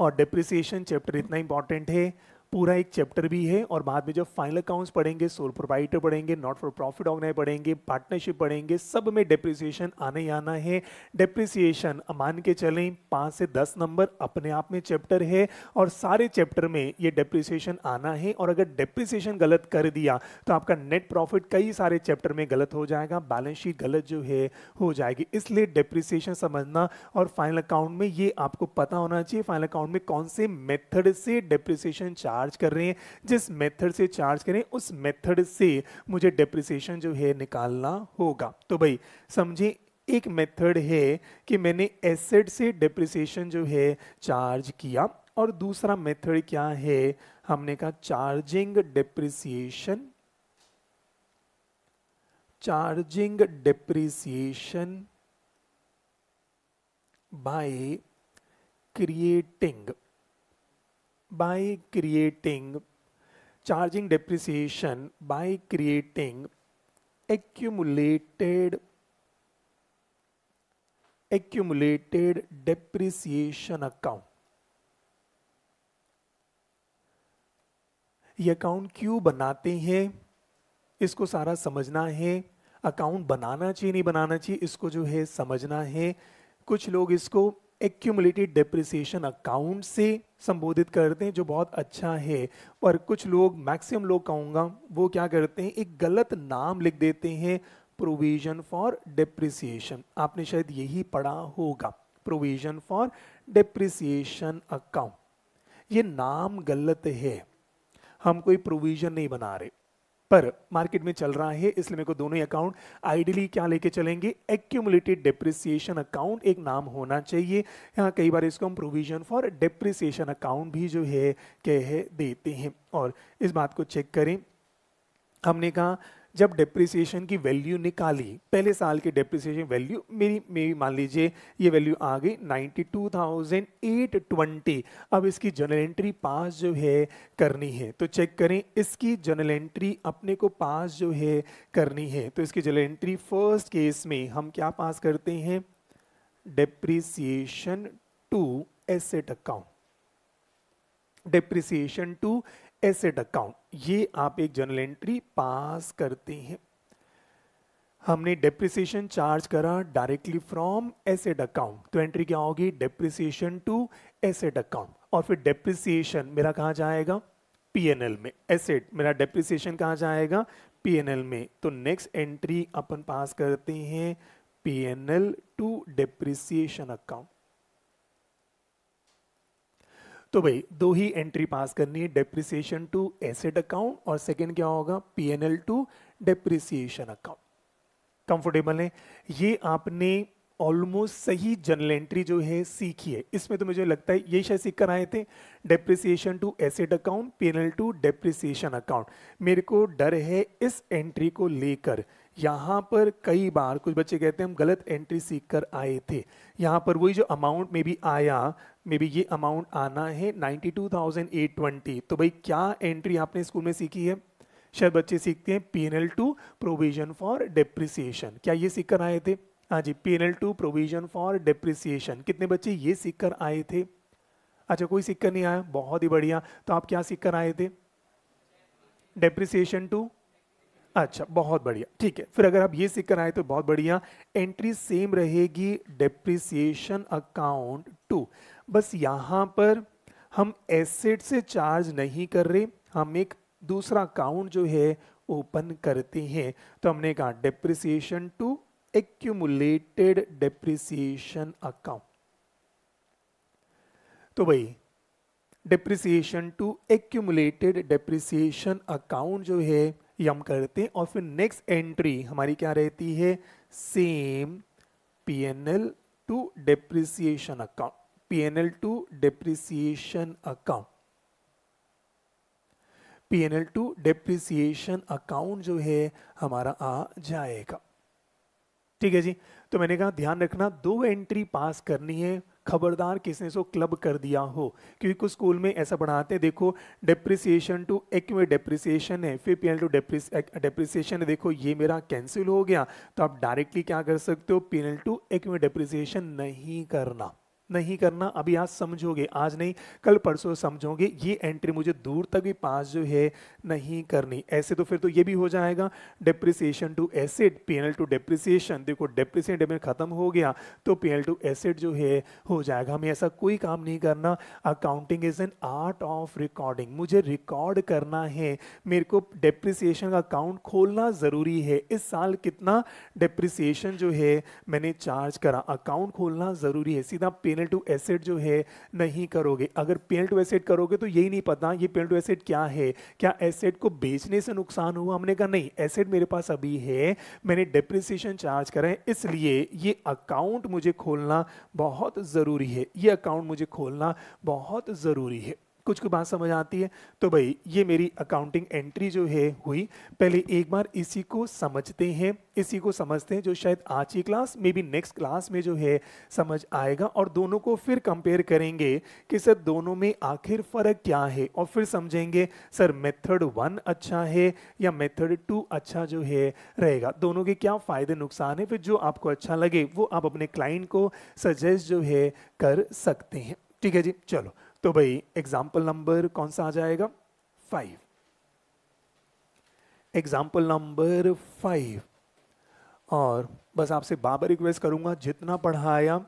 और डिप्रिसिएशन चैप्टर इतना इंपॉर्टेंट है पूरा एक चैप्टर भी है और बाद में जब फाइनल अकाउंट्स पढ़ेंगे सोल प्रोवाइडर पढ़ेंगे नॉट फॉर प्रॉफिट ऑर्गेनाइज पढ़ेंगे पार्टनरशिप पढ़ेंगे सब में डेप्रिसिएशन आने ही आना है डेप्रिसिएशन मान के चलें पाँच से दस नंबर अपने आप में चैप्टर है और सारे चैप्टर में ये डेप्रिसिएशन आना है और अगर डेप्रिसिएशन गलत कर दिया तो आपका नेट प्रॉफिट कई सारे चैप्टर में गलत हो जाएगा बैलेंस शीट गलत जो है हो जाएगी इसलिए डेप्रिसिएशन समझना और फाइनल अकाउंट में ये आपको पता होना चाहिए फाइनल अकाउंट में कौन से मेथड से डेप्रिसिएशन चार्ज चार्ज कर रहे हैं जिस मेथड से चार्ज करें उस मेथड से मुझे डिप्रिसिएशन जो है निकालना होगा तो भाई समझे एक मेथड है कि मैंने एसेट से डिप्रिसिएशन जो है चार्ज किया और दूसरा मेथड क्या है हमने कहा charging depreciation charging depreciation by creating by creating charging depreciation by creating accumulated accumulated depreciation account ये अकाउंट क्यों बनाते हैं इसको सारा समझना है अकाउंट बनाना चाहिए नहीं बनाना चाहिए इसको जो है समझना है कुछ लोग इसको एक्यूमुलेटेड डिप्रिसिएशन अकाउंट से संबोधित करते हैं जो बहुत अच्छा है और कुछ लोग मैक्सिमम लोग कहूँगा वो क्या करते हैं एक गलत नाम लिख देते हैं प्रोविजन फॉर डिप्रिसिएशन आपने शायद यही पढ़ा होगा प्रोविजन फॉर डिप्रिसिएशन अकाउंट ये नाम गलत है हम कोई प्रोविजन नहीं बना रहे पर मार्केट में चल रहा है इसलिए मेरे को दोनों ही अकाउंट आइडियली क्या लेके चलेंगे एक्यूमुलेटेड डिप्रिसिएशन अकाउंट एक नाम होना चाहिए यहाँ कई बार इसको हम प्रोविजन फॉर डिप्रिसिएशन अकाउंट भी जो है कह देते हैं और इस बात को चेक करें हमने कहा जब डिप्रिसिएशन की वैल्यू निकाली पहले साल की डिप्रिसिएशन वैल्यू मेरी मेरी मान लीजिए ये वैल्यू आ गई 92,820 अब इसकी जनरल एंट्री पास जो है करनी है तो चेक करें इसकी जनरल एंट्री अपने को पास जो है करनी है तो इसकी जनरल एंट्री फर्स्ट केस में हम क्या पास करते हैं depreciation to asset account depreciation to asset account ये आप एक जर्नल एंट्री पास करते हैं हमने डेप्रिसिएशन चार्ज करा डायरेक्टली फ्रॉम एसेट अकाउंट तो एंट्री क्या होगी डेप्रिसिएशन टू एसेट अकाउंट और फिर डेप्रिसिएशन मेरा कहाँ जाएगा पीएनएल में एसेट मेरा डेप्रिसिएशन कहाँ जाएगा पीएनएल में तो नेक्स्ट एंट्री अपन पास करते हैं पीएनएल टू डेप्रिसिएशन अकाउंट तो भाई दो ही एंट्री पास करनी है डेप्रिसिएशन टू एसेट अकाउंट और सेकेंड क्या होगा L to depreciation account comfortable है ये आपने ऑलमोस्ट सही जनरल एंट्री जो है सीखी है इसमें तो मुझे लगता है ये शायद सीख कर आए थे depreciation to asset account L to depreciation account मेरे को डर है इस एंट्री को लेकर यहाँ पर कई बार कुछ बच्चे कहते हैं हम गलत एंट्री सीख कर आए थे यहाँ पर वही जो अमाउंट में भी आया मे बी ये अमाउंट आना है 92,820 तो भाई क्या एंट्री आपने स्कूल में सीखी है शायद बच्चे सीखते हैं PNL to provision for depreciation क्या ये सीख कर आए थे हाँ जी PNL to provision for depreciation कितने बच्चे ये सीख कर आए थे अच्छा कोई सीख कर नहीं आया बहुत ही बढ़िया तो आप क्या सीख कर आए थे डेप्रिसिएशन टू अच्छा बहुत बढ़िया ठीक है फिर अगर आप ये सीख कर आए तो बहुत बढ़िया एंट्री सेम रहेगी डेप्रिसिएशन अकाउंट टू बस यहाँ पर हम एसेट से चार्ज नहीं कर रहे हम एक दूसरा अकाउंट जो है ओपन करते हैं तो हमने कहा depreciation to accumulated depreciation account तो भाई depreciation to accumulated depreciation account जो है यम करते हैं और फिर नेक्स्ट एंट्री हमारी क्या रहती है same PNL to depreciation account PNL to depreciation account PNL to depreciation account जो है हमारा आ जाएगा ठीक है जी तो मैंने कहा ध्यान रखना दो एंट्री पास करनी है खबरदार किसने सो क्लब कर दिया हो क्योंकि कुछ स्कूल में ऐसा पढ़ाते हैं देखो डेप्रिसिएशन टू में डेप्रिसिएशन है फिर एल टू डेप्रिसिएशन है देखो ये मेरा कैंसिल हो गया तो आप डायरेक्टली क्या कर सकते हो एल टू में डेप्रिसिएशन नहीं करना नहीं करना अभी आज समझोगे आज नहीं कल परसों समझोगे ये एंट्री मुझे दूर तक भी पास जो है नहीं करनी ऐसे तो फिर तो ये भी हो जाएगा depreciation to asset PNL to depreciation देखो डेप्रिसिएट डेबिट खत्म हो गया तो पीएनएल टू एसेट जो है हो जाएगा हमें ऐसा कोई काम नहीं करना accounting is an art of recording मुझे रिकॉर्ड करना है मेरे को डेप्रिसिएशन का अकाउंट खोलना ज़रूरी है इस साल कितना डेप्रिसिएशन जो है मैंने चार्ज करा अकाउंट खोलना ज़रूरी है सीधा पेनल पेनल टू एसिड जो है नहीं करोगे अगर पेनल टू एसिड करोगे तो यही नहीं पता ये पेनल टू एसिड क्या है क्या एसिड को बेचने से नुकसान हुआ हमने कहा नहीं एसिड मेरे पास अभी है मैंने डिप्रिसिएशन चार्ज करा है इसलिए ये अकाउंट मुझे खोलना बहुत ज़रूरी है ये अकाउंट मुझे खोलना बहुत ज़रूरी है कुछ को बात समझ आती है तो भाई ये मेरी अकाउंटिंग एंट्री जो है हुई पहले एक बार इसी को समझते हैं इसी को समझते हैं जो शायद आज की क्लास में भी नेक्स्ट क्लास में जो है समझ आएगा और दोनों को फिर कंपेयर करेंगे कि सर दोनों में आखिर फ़र्क क्या है और फिर समझेंगे सर मेथड वन अच्छा है या मेथड टू अच्छा जो है रहेगा दोनों के क्या फ़ायदे नुकसान है फिर जो आपको अच्छा लगे वो आप अपने क्लाइंट को सजेस्ट जो है कर सकते हैं ठीक है जी चलो तो भाई एग्जाम्पल नंबर कौन सा आ जाएगा फाइव एग्जाम्पल नंबर फाइव और बस आपसे बाबा रिक्वेस्ट करूंगा जितना पढ़ाया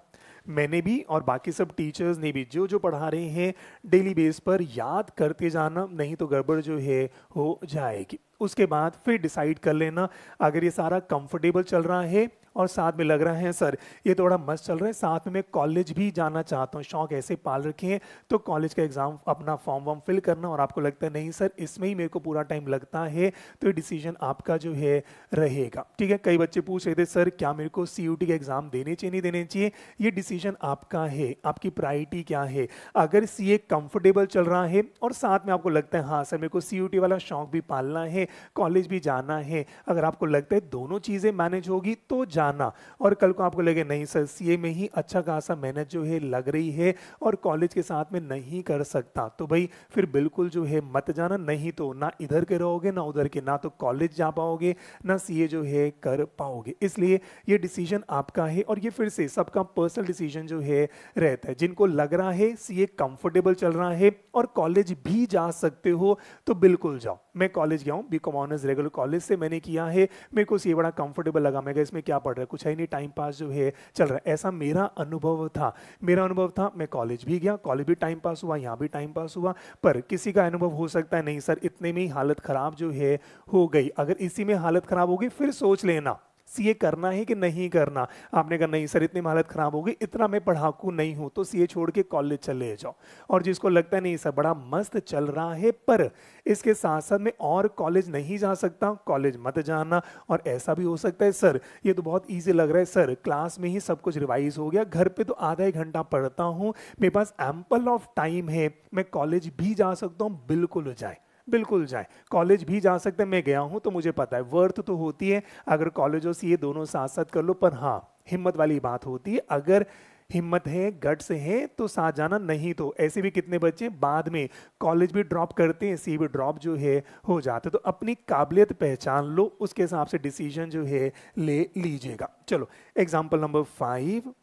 मैंने भी और बाकी सब टीचर्स ने भी जो जो पढ़ा रहे हैं डेली बेस पर याद करते जाना नहीं तो गड़बड़ जो है हो जाएगी उसके बाद फिर डिसाइड कर लेना अगर ये सारा कंफर्टेबल चल रहा है और साथ में लग रहा है सर ये थोड़ा तो मस्त चल रहा है साथ में मैं कॉलेज भी जाना चाहता हूँ शौक ऐसे पाल रखे हैं तो कॉलेज का एग्ज़ाम अपना फॉर्म वॉर्म फिल करना और आपको लगता है नहीं सर इसमें ही मेरे को पूरा टाइम लगता है तो डिसीजन आपका जो है रहेगा ठीक है कई बच्चे पूछ रहे थे सर क्या मेरे को सी के एग्ज़ाम देने चाहिए नहीं देने चाहिए ये डिसीजन आपका है आपकी प्रायरिटी क्या है अगर सी ए कंफर्टेबल चल रहा है और साथ में आपको लगता है हाँ सर मेरे को सी वाला शौक भी पालना है कॉलेज भी जाना है अगर आपको लगता है दोनों चीज़ें मैनेज होगी तो जा जाना और कल को आपको लगे नहीं सर सीए में ही अच्छा खासा मेहनत जो है लग रही है और कॉलेज के साथ में नहीं कर सकता तो भाई फिर बिल्कुल जो है मत जाना नहीं तो ना इधर के रहोगे ना उधर के ना तो कॉलेज जा पाओगे ना सी जो है कर पाओगे इसलिए ये डिसीजन आपका है और ये फिर से सबका पर्सनल डिसीजन जो है रहता है जिनको लग रहा है सीए कंफर्टेबल चल रहा है और कॉलेज भी जा सकते हो तो बिल्कुल जाओ मैं कॉलेज गया हूँ B com honours regular college से मैंने किया है मेरे को सीए बड़ा कंफर्टेबल लगा मैं इसमें क्या ऑर्डर कुछ है नहीं टाइम पास जो है चल रहा है ऐसा मेरा अनुभव था मेरा अनुभव था मैं कॉलेज भी गया कॉलेज भी टाइम पास हुआ यहाँ भी टाइम पास हुआ पर किसी का अनुभव हो सकता है नहीं सर इतने में ही हालत ख़राब जो है हो गई अगर इसी में हालत ख़राब होगी फिर सोच लेना सी ए करना है कि नहीं करना आपने कहा नहीं सर इतनी हालत ख़राब होगी इतना मैं पढ़ाकू नहीं हूं तो सीए छोड़ के कॉलेज चले जाओ और जिसको लगता है नहीं सर बड़ा मस्त चल रहा है पर इसके साथ साथ मैं और कॉलेज नहीं जा सकता कॉलेज मत जाना और ऐसा भी हो सकता है सर ये तो बहुत ईजी लग रहा है सर क्लास में ही सब कुछ रिवाइज हो गया घर पर तो आधा एक घंटा पढ़ता हूँ मेरे पास एम्पल ऑफ टाइम है मैं कॉलेज भी जा सकता हूँ बिल्कुल जाए बिल्कुल जाए कॉलेज भी जा सकते हैं मैं गया हूँ तो मुझे पता है वर्थ तो होती है अगर कॉलेज और सीए दोनों साथ साथ कर लो पर हाँ हिम्मत वाली बात होती है अगर हिम्मत है से है तो साथ जाना नहीं तो ऐसे भी कितने बच्चे बाद में कॉलेज भी ड्रॉप करते हैं सी भी ड्रॉप जो है हो जाते तो अपनी काबिलियत पहचान लो उसके हिसाब से डिसीजन जो है ले लीजिएगा चलो एग्जाम्पल नंबर फाइव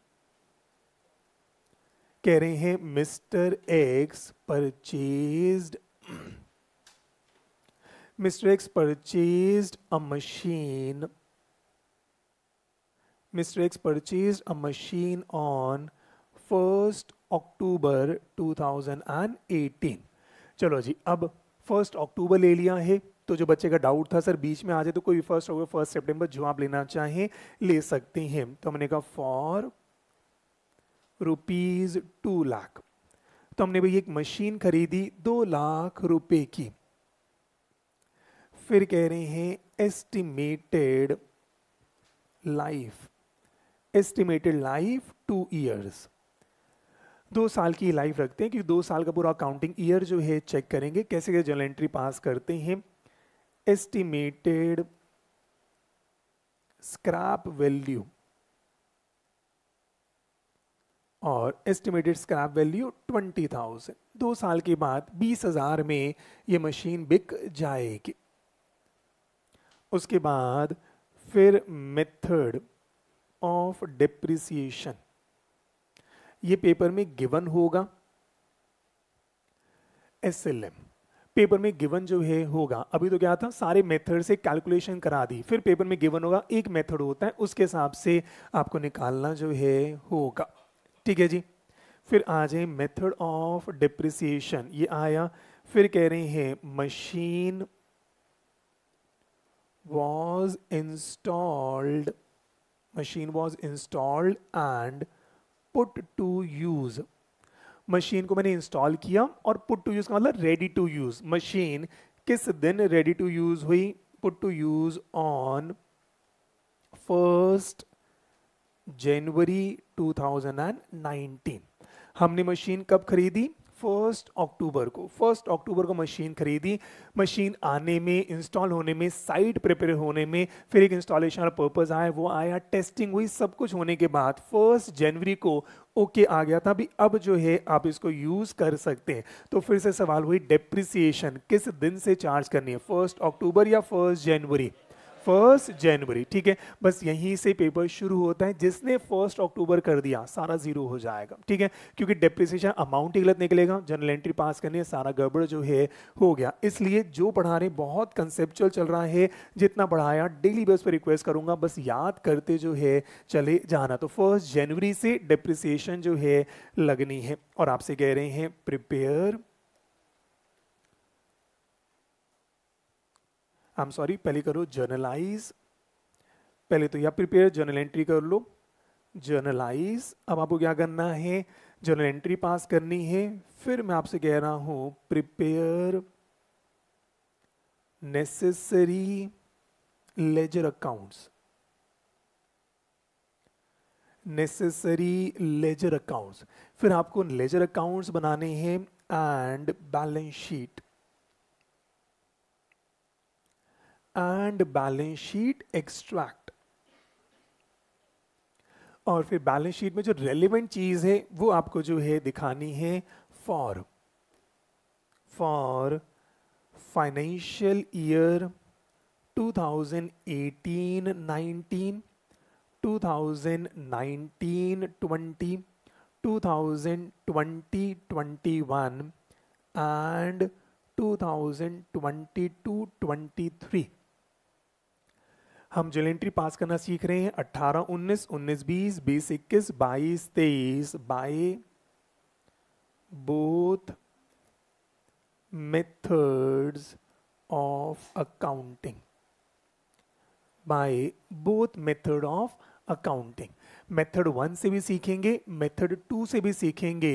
कह रहे हैं mister X purchase Mr. X purchased a machine. Mr. X purchased a machine on 1st October 2018 चलो जी अब फर्स्ट October ले लिया है तो जो बच्चे का डाउट था सर बीच में आ जाए तो कोई फर्स्ट अक्टूबर फर्स्ट सितंबर जो आप लेना चाहें ले सकते हैं तो हमने कहा फॉर रुपीज टू लाख तो हमने भाई एक मशीन खरीदी दो लाख रुपए की फिर कह रहे हैं estimated life estimated life two years दो साल की लाइफ रखते हैं क्योंकि दो साल का पूरा काउंटिंग ईयर जो है चेक करेंगे कैसे कैसे जनरल एंट्री पास करते हैं एस्टिमेटेड स्क्रैप वैल्यू और estimated scrap value twenty thousand दो साल के बाद बीस हज़ार में ये मशीन बिक जाएगी उसके बाद फिर मेथड ऑफ डिप्रिसिएशन ये पेपर में गिवन होगा एस एल एम पेपर में गिवन जो है होगा अभी तो क्या था सारे मेथड से कैलकुलेशन करा दी फिर पेपर में गिवन होगा एक मेथड होता है उसके हिसाब से आपको निकालना जो है होगा ठीक है जी फिर आ जाए मेथड ऑफ डिप्रिसिएशन ये आया फिर कह रहे हैं machine was installed machine was installed and put to use machine को मैंने इंस्टॉल किया और पुट टू यूज़ का मतलब रेडी टू यूज़ मशीन किस दिन रेडी टू यूज़ हुई put to use on first January two thousand and nineteen हमने मशीन कब खरीदी फर्स्ट अक्टूबर को फर्स्ट अक्टूबर को मशीन खरीदी मशीन आने में इंस्टॉल होने में साइट प्रिपेयर होने में फिर एक इंस्टॉलेशन और पर्पज़ आया वो आया टेस्टिंग हुई सब कुछ होने के बाद फर्स्ट जनवरी को ओके okay, आ गया था अभी अब जो है आप इसको यूज़ कर सकते हैं तो फिर से सवाल हुई डेप्रिसिएशन किस दिन से चार्ज करनी है फर्स्ट अक्टूबर या फर्स्ट जनवरी फर्स्ट जनवरी ठीक है बस यहीं से पेपर शुरू होता है जिसने फर्स्ट अक्टूबर कर दिया सारा जीरो हो जाएगा ठीक है क्योंकि डिप्रिसिएशन अमाउंट ही गलत निकलेगा जनरल एंट्री पास करने है सारा गड़बड़ जो है हो गया इसलिए जो पढ़ा रहे बहुत कंसेप्चुअल चल रहा है जितना पढ़ाया डेली बेस पर रिक्वेस्ट करूंगा बस याद करते जो है चले जाना तो फर्स्ट जनवरी से डिप्रिसिएशन जो है लगनी है और आपसे कह रहे हैं प्रिपेयर आई एम सॉरी पहले करो जर्नलाइज पहले तो या प्रिपेयर जर्नल एंट्री कर लो जर्नलाइज अब आपको क्या करना है जर्नल एंट्री पास करनी है फिर मैं आपसे कह रहा हूं prepare necessary ledger accounts necessary ledger accounts फिर आपको लेजर अकाउंट्स बनाने हैं and balance sheet and balance sheet extract और फिर बैलेंस शीट में जो रेलिवेंट चीज है वो आपको जो है दिखानी है for for financial year 2018-19, 2019-20, 2020-21 and 2022-23 हम जल पास करना सीख रहे हैं 18, उन्नीस उन्नीस बीस बीस इक्कीस बाईस तेईस by both methods of accounting by both method of accounting method one से भी सीखेंगे मेथड टू से भी सीखेंगे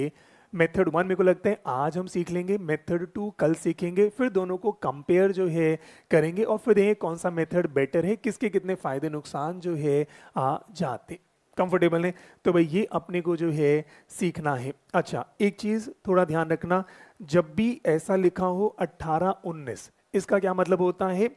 मेथड वन मेरे को लगता है आज हम सीख लेंगे मेथड टू कल सीखेंगे फिर दोनों को कंपेयर जो है करेंगे और फिर देखें कौन सा मेथड बेटर है किसके कितने फ़ायदे नुकसान जो है आ जाते कंफर्टेबल हैं तो भाई ये अपने को जो है सीखना है अच्छा एक चीज़ थोड़ा ध्यान रखना जब भी ऐसा लिखा हो अट्ठारह उन्नीस इसका क्या मतलब होता है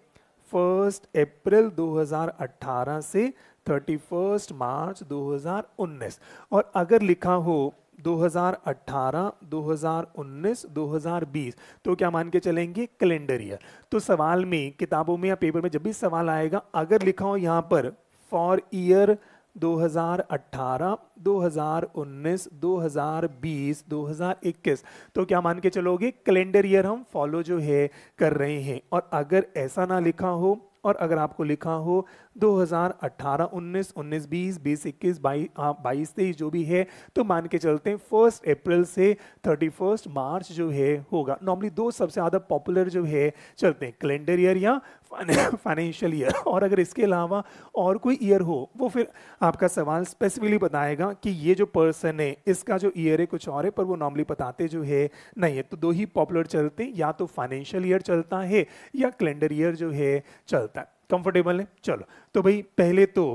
फर्स्ट अप्रैल 2018 से 31 मार्च 2019 और अगर लिखा हो 2018, 2019, 2020 तो क्या मान के चलेंगे कैलेंडर ईयर तो सवाल में किताबों में या पेपर में जब भी सवाल आएगा अगर लिखा हो यहाँ पर फॉर ईयर 2018, 2019, 2020, 2021 तो क्या मान के चलोगे कैलेंडर ईयर हम फॉलो जो है कर रहे हैं और अगर ऐसा ना लिखा हो और अगर आपको लिखा हो 2018 19 19 20 बीस इक्कीस बाईस तेईस जो भी है तो मान के चलते हैं फर्स्ट अप्रैल से थर्टी फर्स्ट मार्च जो है होगा नॉर्मली दो सबसे ज़्यादा पॉपुलर जो है चलते हैं कैलेंडर ईयर या फाइनेंशियल ईयर और अगर इसके अलावा और कोई ईयर हो वो फिर आपका सवाल स्पेसिफिकली बताएगा कि ये जो पर्सन है इसका जो ईयर है कुछ और है पर वो नॉर्मली बताते जो है नहीं है तो दो ही पॉपुलर चलते हैं या तो फाइनेंशियल ईयर चलता है या कैलेंडर ईयर जो है चलता है कंफर्टेबल है चलो तो भाई पहले तो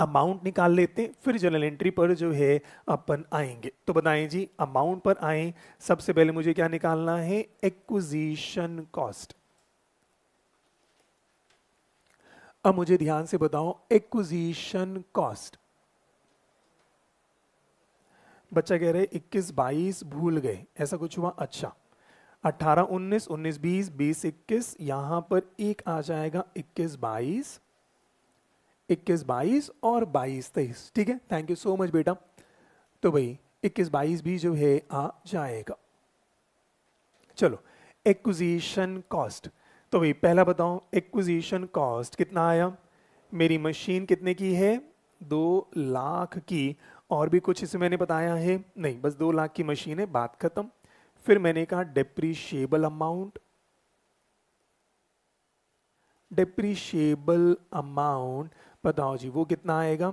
अमाउंट निकाल लेते हैं फिर जनरल एंट्री पर जो है अपन आएंगे तो बताएं जी अमाउंट पर आए सबसे पहले मुझे क्या निकालना है एक्विजीशन कॉस्ट अब मुझे ध्यान से बताओ एक्विजिशन कॉस्ट बच्चा कह रहे इक्कीस बाईस भूल गए ऐसा कुछ हुआ अच्छा अट्ठारह उन्नीस उन्नीस बीस बीस इक्कीस यहां पर एक आ जाएगा इक्कीस बाईस इक्कीस बाईस और बाईस तेईस ठीक है थैंक यू सो मच बेटा तो भाई इक्कीस बाईस भी जो है आ जाएगा चलो एक्विजिशन कॉस्ट तो भाई पहला बताओ एक्विजिशन कॉस्ट कितना आया मेरी मशीन कितने की है दो लाख की और भी कुछ इसे मैंने बताया है नहीं बस दो लाख की मशीन है बात खत्म फिर मैंने कहा डेप्रीशियबल अमाउंट डेप्रीशियबल अमाउंट बताओ जी वो कितना आएगा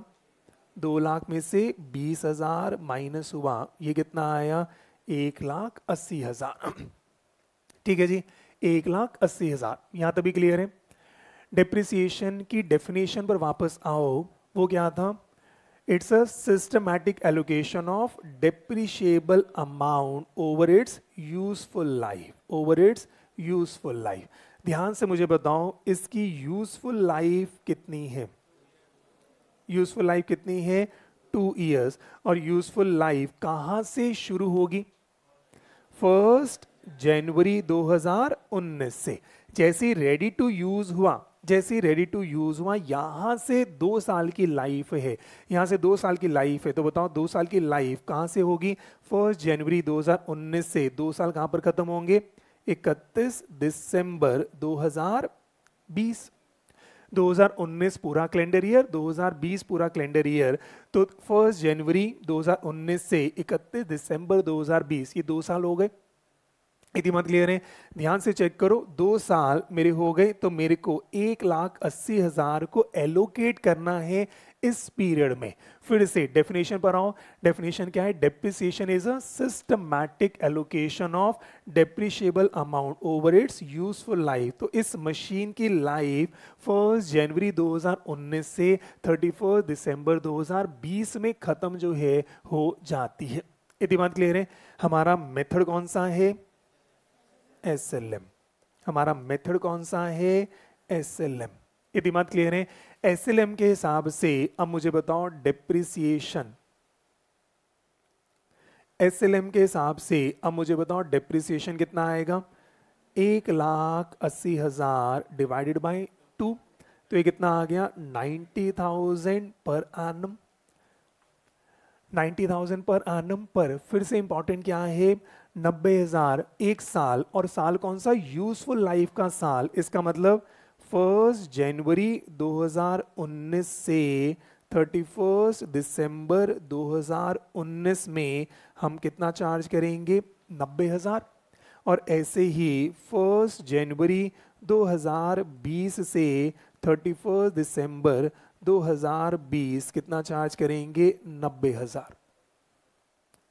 दो लाख में से बीस हजार माइनस हुआ ये कितना आया एक लाख अस्सी हजार ठीक है जी एक लाख अस्सी हज़ार यहाँ तभी क्लियर है डिप्रिसिएशन की डेफिनेशन पर वापस आओ वो क्या था it's a systematic allocation of depreciable amount over its useful life over its useful life ध्यान से मुझे बताओ इसकी यूजफुल लाइफ कितनी है यूजफुल लाइफ कितनी है टू ईयर्स और यूजफुल लाइफ कहाँ से शुरू होगी फर्स्ट जनवरी 2019 से जैसी रेडी टू यूज हुआ जैसी रेडी टू यूज हुआ यहाँ से दो साल की लाइफ है यहाँ से दो साल की लाइफ है तो बताओ दो साल की लाइफ कहाँ से होगी फर्स्ट जनवरी 2019 से दो साल कहाँ पर खत्म होंगे 31 दिसंबर 2020 2019 पूरा कैलेंडर ईयर 2020 पूरा कैलेंडर ईयर तो फर्स्ट जनवरी 2019 से 31 दिसंबर 2020 ये दो साल हो गए यदि मत क्लियर है ध्यान से चेक करो दो साल मेरे हो गए तो मेरे को एक लाख अस्सी हजार को एलोकेट करना है इस पीरियड में फिर से डेफिनेशन पर आओ डेफिनेशन क्या है depreciation is a systematic allocation of depreciable amount over its useful life तो इस मशीन की लाइफ फर्स्ट जनवरी 2019 से 31 दिसंबर 2020 में ख़त्म जो है हो जाती है यदि बात क्लियर है हमारा मेथड कौन सा है एस एल एम हमारा मेथड कौन सा है एस एल एम ये दिमाग क्लियर है एस एल एम के हिसाब से अब मुझे बताओ डेप्रिसिएशन एस एल एम के हिसाब से अब मुझे बताओ डेप्रिसिएशन कितना आएगा एक लाख अस्सी हजार डिवाइडेड बाय टू तो ये कितना आ गया नाइन्टी थाउजेंड पर आनम नाइन्टी थाउजेंड पर आनम पर फिर से इंपॉर्टेंट क्या है नब्बे हजार एक साल और साल कौन सा यूजफुल लाइफ का साल इसका मतलब फर्स्ट जनवरी 2019 से 31 दिसंबर 2019 में हम कितना चार्ज करेंगे नब्बे हजार और ऐसे ही फर्स्ट जनवरी 2020 से 31 दिसंबर 2020 कितना चार्ज करेंगे नब्बे हजार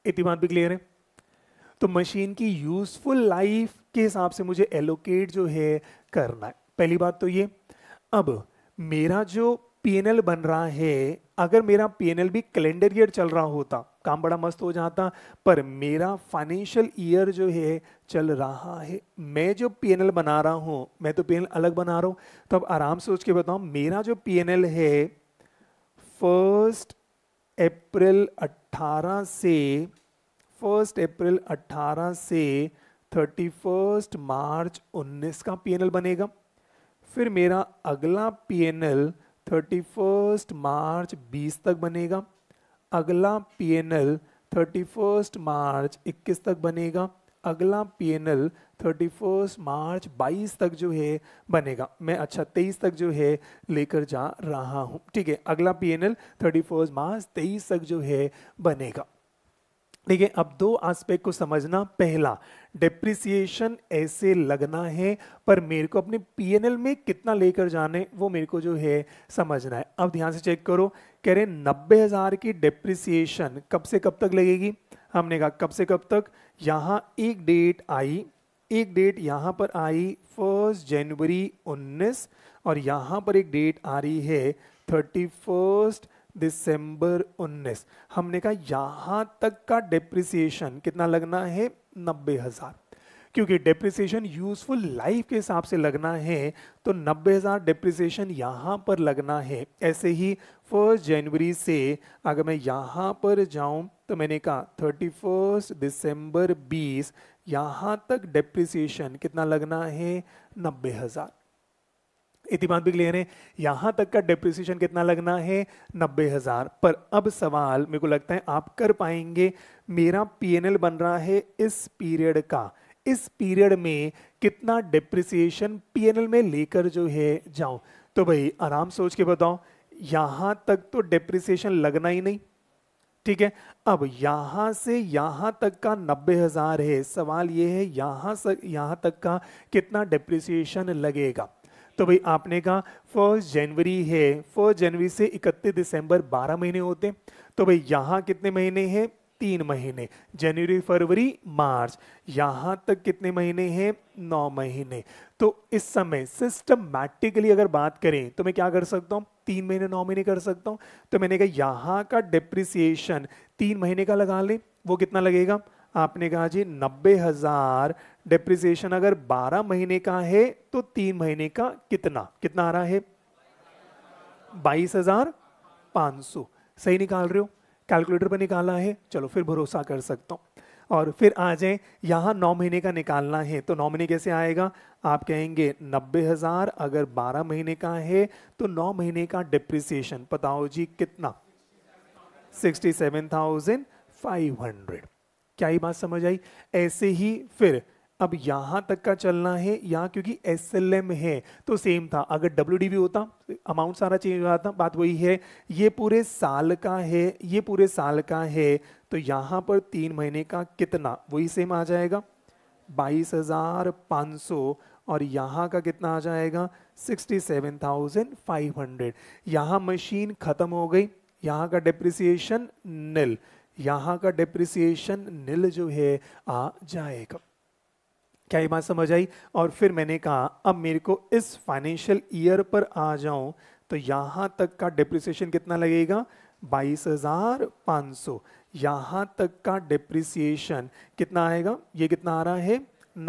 इतनी बात भी क्लियर है तो मशीन की यूजफुल लाइफ के हिसाब से मुझे एलोकेट जो है करना है पहली बात तो ये अब मेरा जो पीएनएल बन रहा है अगर मेरा पीएनएल भी कैलेंडर ईयर चल रहा होता काम बड़ा मस्त हो जाता पर मेरा फाइनेंशियल ईयर जो है चल रहा है मैं जो पीएनएल बना रहा हूँ मैं तो पीएनएल अलग बना रहा हूँ तो अब आराम से सोच के बताऊँ मेरा जो पीएनएल है फर्स्ट अप्रैल 18 से फर्स्ट अप्रैल 18 से 31 मार्च 19 का पीएनएल बनेगा फिर मेरा अगला पीएनएल 31 मार्च 20 तक बनेगा अगला पीएनएल 31 मार्च 21 तक बनेगा अगला पीएनएल 31 मार्च 22 तक जो है बनेगा मैं अच्छा 23 तक जो है लेकर जा रहा हूँ ठीक है अगला पीएनएल 31 मार्च 23 तक जो है बनेगा देखिए अब दो आस्पेक्ट को समझना पहला डिप्रिसिएशन ऐसे लगना है पर मेरे को अपने पीएनएल में कितना लेकर जाने वो मेरे को जो है समझना है अब ध्यान से चेक करो कह रहे नब्बे हज़ार की डिप्रिसिएशन कब से कब तक लगेगी हमने कहा कब से कब तक यहाँ एक डेट आई एक डेट यहाँ पर आई फर्स्ट जनवरी 19 और यहाँ पर एक डेट आ रही है थर्टी फर्स्ट दिसंबर 19 हमने कहा यहाँ तक का डिप्रिसिएशन कितना लगना है नब्बे हज़ार क्योंकि डिप्रिसिएशन यूजफुल लाइफ के हिसाब से लगना है तो नब्बे हज़ार डिप्रिसिएशन यहाँ पर लगना है ऐसे ही फर्स्ट जनवरी से अगर मैं यहाँ पर जाऊँ तो मैंने कहा थर्टी फर्स्ट दिसंबर बीस यहाँ तक डिप्रिसिएशन कितना लगना है नब्बे हज़ार इतनी बात भी क्लियर है यहां तक का डिप्रिसिएशन कितना लगना है नब्बे हजार पर अब सवाल मेरे को लगता है आप कर पाएंगे मेरा पीएनएल बन रहा है इस पीरियड का इस पीरियड में कितना डिप्रिसिएशन पीएनएल में लेकर जो है जाऊं तो भाई आराम सोच के बताओ यहां तक तो डिप्रिसिएशन लगना ही नहीं ठीक है अब यहां से यहां तक का नब्बे हजार है सवाल यह है यहां से यहां तक का कितना डिप्रिसिएशन लगेगा तो भाई आपने कहा फर्स्ट जनवरी है फर्स्ट जनवरी से इकतीस दिसंबर बारह महीने होते तो भाई यहाँ कितने महीने हैं तीन महीने जनवरी फरवरी मार्च यहाँ तक कितने महीने हैं नौ महीने तो इस समय सिस्टमैटिकली अगर बात करें तो मैं क्या कर सकता हूँ तीन महीने नौ महीने कर सकता हूँ तो मैंने कहा यहाँ का डिप्रिसिएशन तीन महीने का लगा लें वो कितना लगेगा आपने कहा जी नब्बे हज़ार डिप्रिसिएशन अगर 12 महीने का है तो तीन महीने का कितना कितना आ रहा है बाईस हजार पाँच सौ सही निकाल रहे हो कैलकुलेटर पर निकालना है चलो फिर भरोसा कर सकता हूँ और फिर आ जाए यहाँ नौ महीने का निकालना है तो नौ महीने कैसे आएगा आप कहेंगे नब्बे हज़ार अगर बारह महीने का है तो नौ महीने का डिप्रिसिएशन बताओ जी कितना sixty seven thousand five hundred क्या ही बात समझ आई ऐसे ही फिर अब यहाँ तक का चलना है यहाँ क्योंकि एस एल एम है तो सेम था अगर डब्ल्यू डी होता अमाउंट सारा चेंज हो जाता बात वही है ये पूरे साल का है ये पूरे साल का है तो यहाँ पर तीन महीने का कितना वही सेम आ जाएगा बाईस हज़ार पाँच सौ और यहाँ का कितना आ जाएगा sixty seven thousand five hundred यहाँ मशीन ख़त्म हो गई यहाँ का डिप्रिसिएशन निल यहाँ का डिप्रिसिएशन निल जो है आ जाएगा क्या ये बात समझ आई और फिर मैंने कहा अब मेरे को इस फाइनेंशियल ईयर पर आ जाऊं तो यहाँ तक का डिप्रिसिएशन कितना लगेगा बाईस हजार पाँच सौ यहाँ तक का डिप्रिसिएशन कितना आएगा ये कितना आ रहा है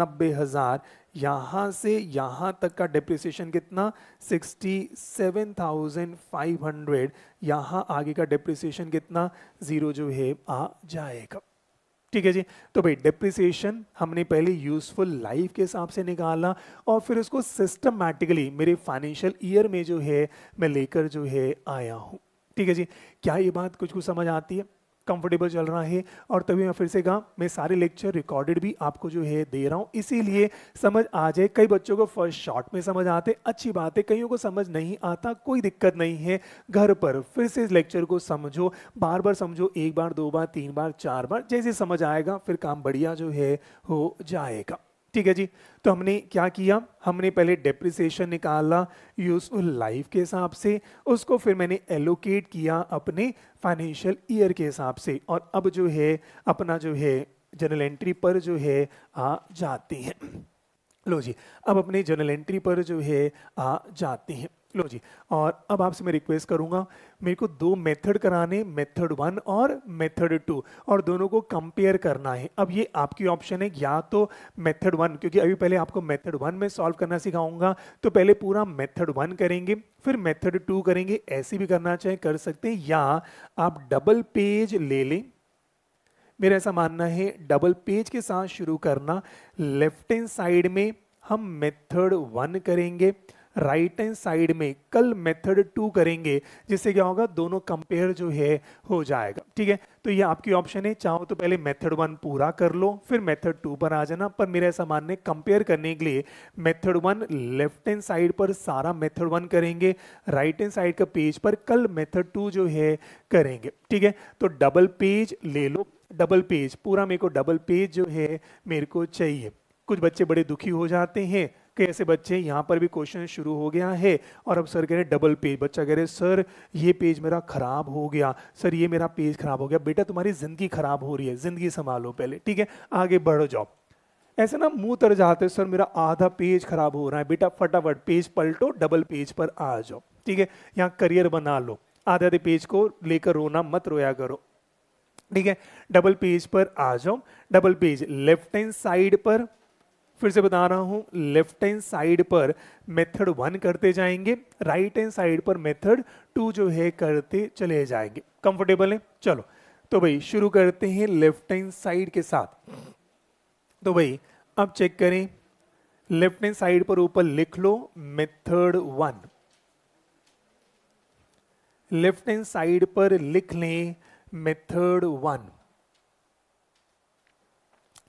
नब्बे हजार यहाँ से यहाँ तक का डिप्रिसिएशन कितना sixty seven thousand five hundred यहाँ आगे का डिप्रिसिएशन कितना ज़ीरो जो है आ जाएगा ठीक है जी तो भाई डिप्रिसिएशन हमने पहले यूजफुल लाइफ के हिसाब से निकाला और फिर उसको सिस्टमैटिकली मेरे फाइनेंशियल ईयर में जो है मैं लेकर जो है आया हूँ ठीक है जी क्या ये बात कुछ कुछ समझ आती है कंफर्टेबल चल रहा है और तभी मैं फिर से कहा मैं सारे लेक्चर रिकॉर्डेड भी आपको जो है दे रहा हूँ इसीलिए समझ आ जाए कई बच्चों को फर्स्ट शॉट में समझ आते अच्छी बात है कईयों को समझ नहीं आता कोई दिक्कत नहीं है घर पर फिर से इस लेक्चर को समझो बार बार समझो एक बार दो बार तीन बार चार बार जैसे समझ आएगा फिर काम बढ़िया जो है हो जाएगा ठीक है जी तो हमने क्या किया हमने पहले डेप्रिसिएशन निकाला यूजफुल लाइफ के हिसाब से उसको फिर मैंने एलोकेट किया अपने फाइनेंशियल ईयर के हिसाब से और अब जो है अपना जो है जनरल एंट्री पर जो है आ जाते हैं लो जी अब अपने जनरल एंट्री पर जो है आ जाते हैं लो जी और अब आपसे मैं रिक्वेस्ट करूंगा मेरे को दो मेथड कराने मेथड वन और मेथड टू और दोनों को कंपेयर करना है अब ये आपकी ऑप्शन है या तो मेथड वन क्योंकि अभी पहले आपको मेथड वन में सॉल्व करना सिखाऊंगा तो पहले पूरा मेथड वन करेंगे फिर मेथड टू करेंगे ऐसे भी करना चाहे कर सकते हैं या आप डबल पेज ले लें मेरा ऐसा मानना है डबल पेज के साथ शुरू करना लेफ्ट एंड साइड में हम मेथड वन करेंगे राइट एंड साइड में कल मेथड टू करेंगे जिससे क्या होगा दोनों कंपेयर जो है हो जाएगा ठीक है तो ये आपकी ऑप्शन है चाहो तो पहले मेथड वन पूरा कर लो फिर मेथड टू पर आ जाना पर मेरा ऐसा मानने कंपेयर करने के लिए method one left end side पर सारा मेथड वन करेंगे राइट एंड साइड का पेज पर कल मेथड टू जो है करेंगे ठीक है तो डबल पेज ले लो डबल पेज पूरा मेरे को डबल पेज जो है मेरे को चाहिए कुछ बच्चे बड़े दुखी हो जाते हैं कि ऐसे बच्चे यहाँ पर भी क्वेश्चन शुरू हो गया है और अब सर कह रहे डबल पेज बच्चा कह रहे सर ये पेज मेरा ख़राब हो गया सर ये मेरा पेज ख़राब हो गया बेटा तुम्हारी ज़िंदगी ख़राब हो रही है ज़िंदगी संभालो पहले ठीक है आगे बढ़ो जाओ ऐसे ना मुंह तर जाते सर मेरा आधा पेज खराब हो रहा है बेटा फटाफट पेज पलटो डबल पेज पर आ जाओ ठीक है यहाँ करियर बना लो आधे आधे पेज को लेकर रोना मत रोया करो ठीक है डबल पेज पर आ जाओ double page left hand side पर फिर से बता रहा हूँ लेफ्ट हैंड साइड पर मेथड वन करते जाएंगे राइट हैंड साइड पर मेथड टू जो है करते चले जाएंगे कंफर्टेबल है चलो तो भाई शुरू करते हैं लेफ्ट हैंड साइड के साथ तो भाई अब चेक करें लेफ्ट हैंड साइड पर ऊपर लिख लो method one left hand side पर लिख लें मेथड वन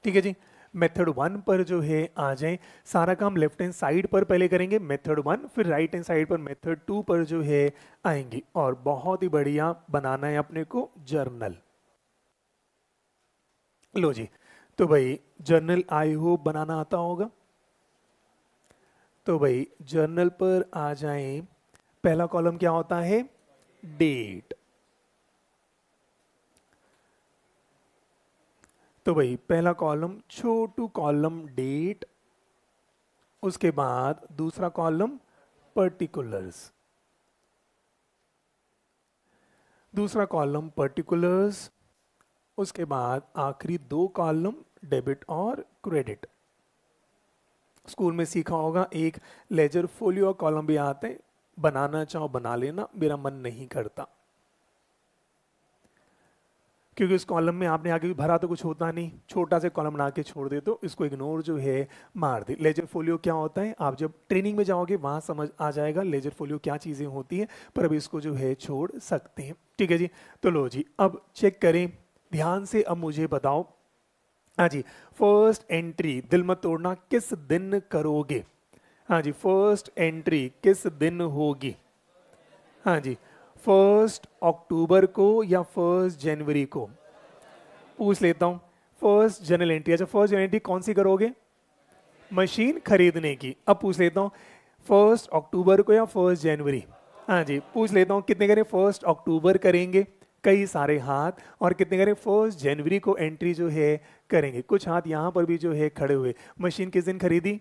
ठीक है जी मेथड वन पर जो है आ जाए सारा काम लेफ्ट हैंड साइड पर पहले करेंगे मेथड वन फिर राइट हैंड साइड पर मेथड टू पर जो है आएंगे और बहुत ही बढ़िया बनाना है अपने को जर्नल लो जी तो भाई जर्नल आई हो बनाना आता होगा तो भाई जर्नल पर आ जाए पहला कॉलम क्या होता है डेट तो भाई पहला कॉलम छोटू कॉलम डेट उसके बाद दूसरा कॉलम पर्टिकुलर्स दूसरा कॉलम पर्टिकुलर्स उसके बाद आखिरी दो कॉलम डेबिट और क्रेडिट स्कूल में सीखा होगा एक लेजर फोलियो कॉलम भी आते बनाना चाहो बना लेना मेरा मन नहीं करता क्योंकि उस कॉलम में आपने आगे भरा तो कुछ होता नहीं छोटा सा कॉलम बना के छोड़ दे तो इसको इग्नोर जो है मार दे लेजर फोलियो क्या होता है आप जब ट्रेनिंग में जाओगे वहाँ समझ आ जाएगा लेजर फोलियो क्या चीज़ें होती हैं पर अभी इसको जो है छोड़ सकते हैं ठीक है जी तो लो जी अब चेक करें ध्यान से अब मुझे बताओ हाँ जी फर्स्ट एंट्री दिल मत तोड़ना किस दिन करोगे हाँ जी फर्स्ट एंट्री किस दिन होगी हाँ जी फर्स्ट अक्टूबर को या फर्स्ट जनवरी को पूछ लेता हूँ फर्स्ट जनरल एंट्री अच्छा फर्स्ट जनरल एंट्री कौन सी करोगे मशीन खरीदने की अब पूछ लेता हूँ फर्स्ट अक्टूबर को या फर्स्ट जनवरी हाँ जी पूछ लेता हूँ कितने करें फर्स्ट अक्टूबर करेंगे कई सारे हाथ और कितने करें फर्स्ट जनवरी को एंट्री जो है करेंगे कुछ हाथ यहाँ पर भी जो है खड़े हुए मशीन किस दिन खरीदी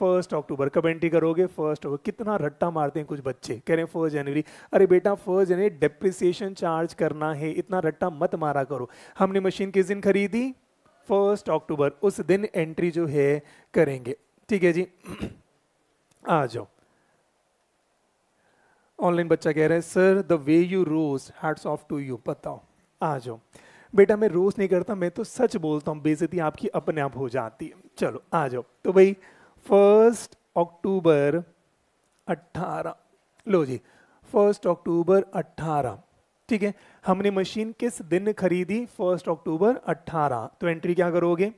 फर्स्ट अक्टूबर कब एंट्री करोगे फर्स्ट अक्टूबर कितना रट्टा मारते हैं कुछ बच्चे कह रहे हैं फर्स्ट जनवरी अरे बेटा फर्स्ट जनवरी डेप्रिसिएशन चार्ज करना है इतना रट्टा मत मारा करो हमने मशीन किस दिन खरीदी फर्स्ट अक्टूबर उस दिन एंट्री जो है करेंगे ठीक है जी आ जाओ ऑनलाइन बच्चा कह रहा है sir the way you rose hats off to you बताओ आ जाओ बेटा मैं रोज नहीं करता मैं तो सच बोलता हूँ बेजती आपकी अपने आप हो जाती है चलो आ जाओ तो भाई फर्स्ट अक्टूबर 18 लो जी फर्स्ट अक्टूबर 18 ठीक है हमने मशीन किस दिन खरीदी फर्स्ट अक्टूबर 18 तो एंट्री क्या करोगे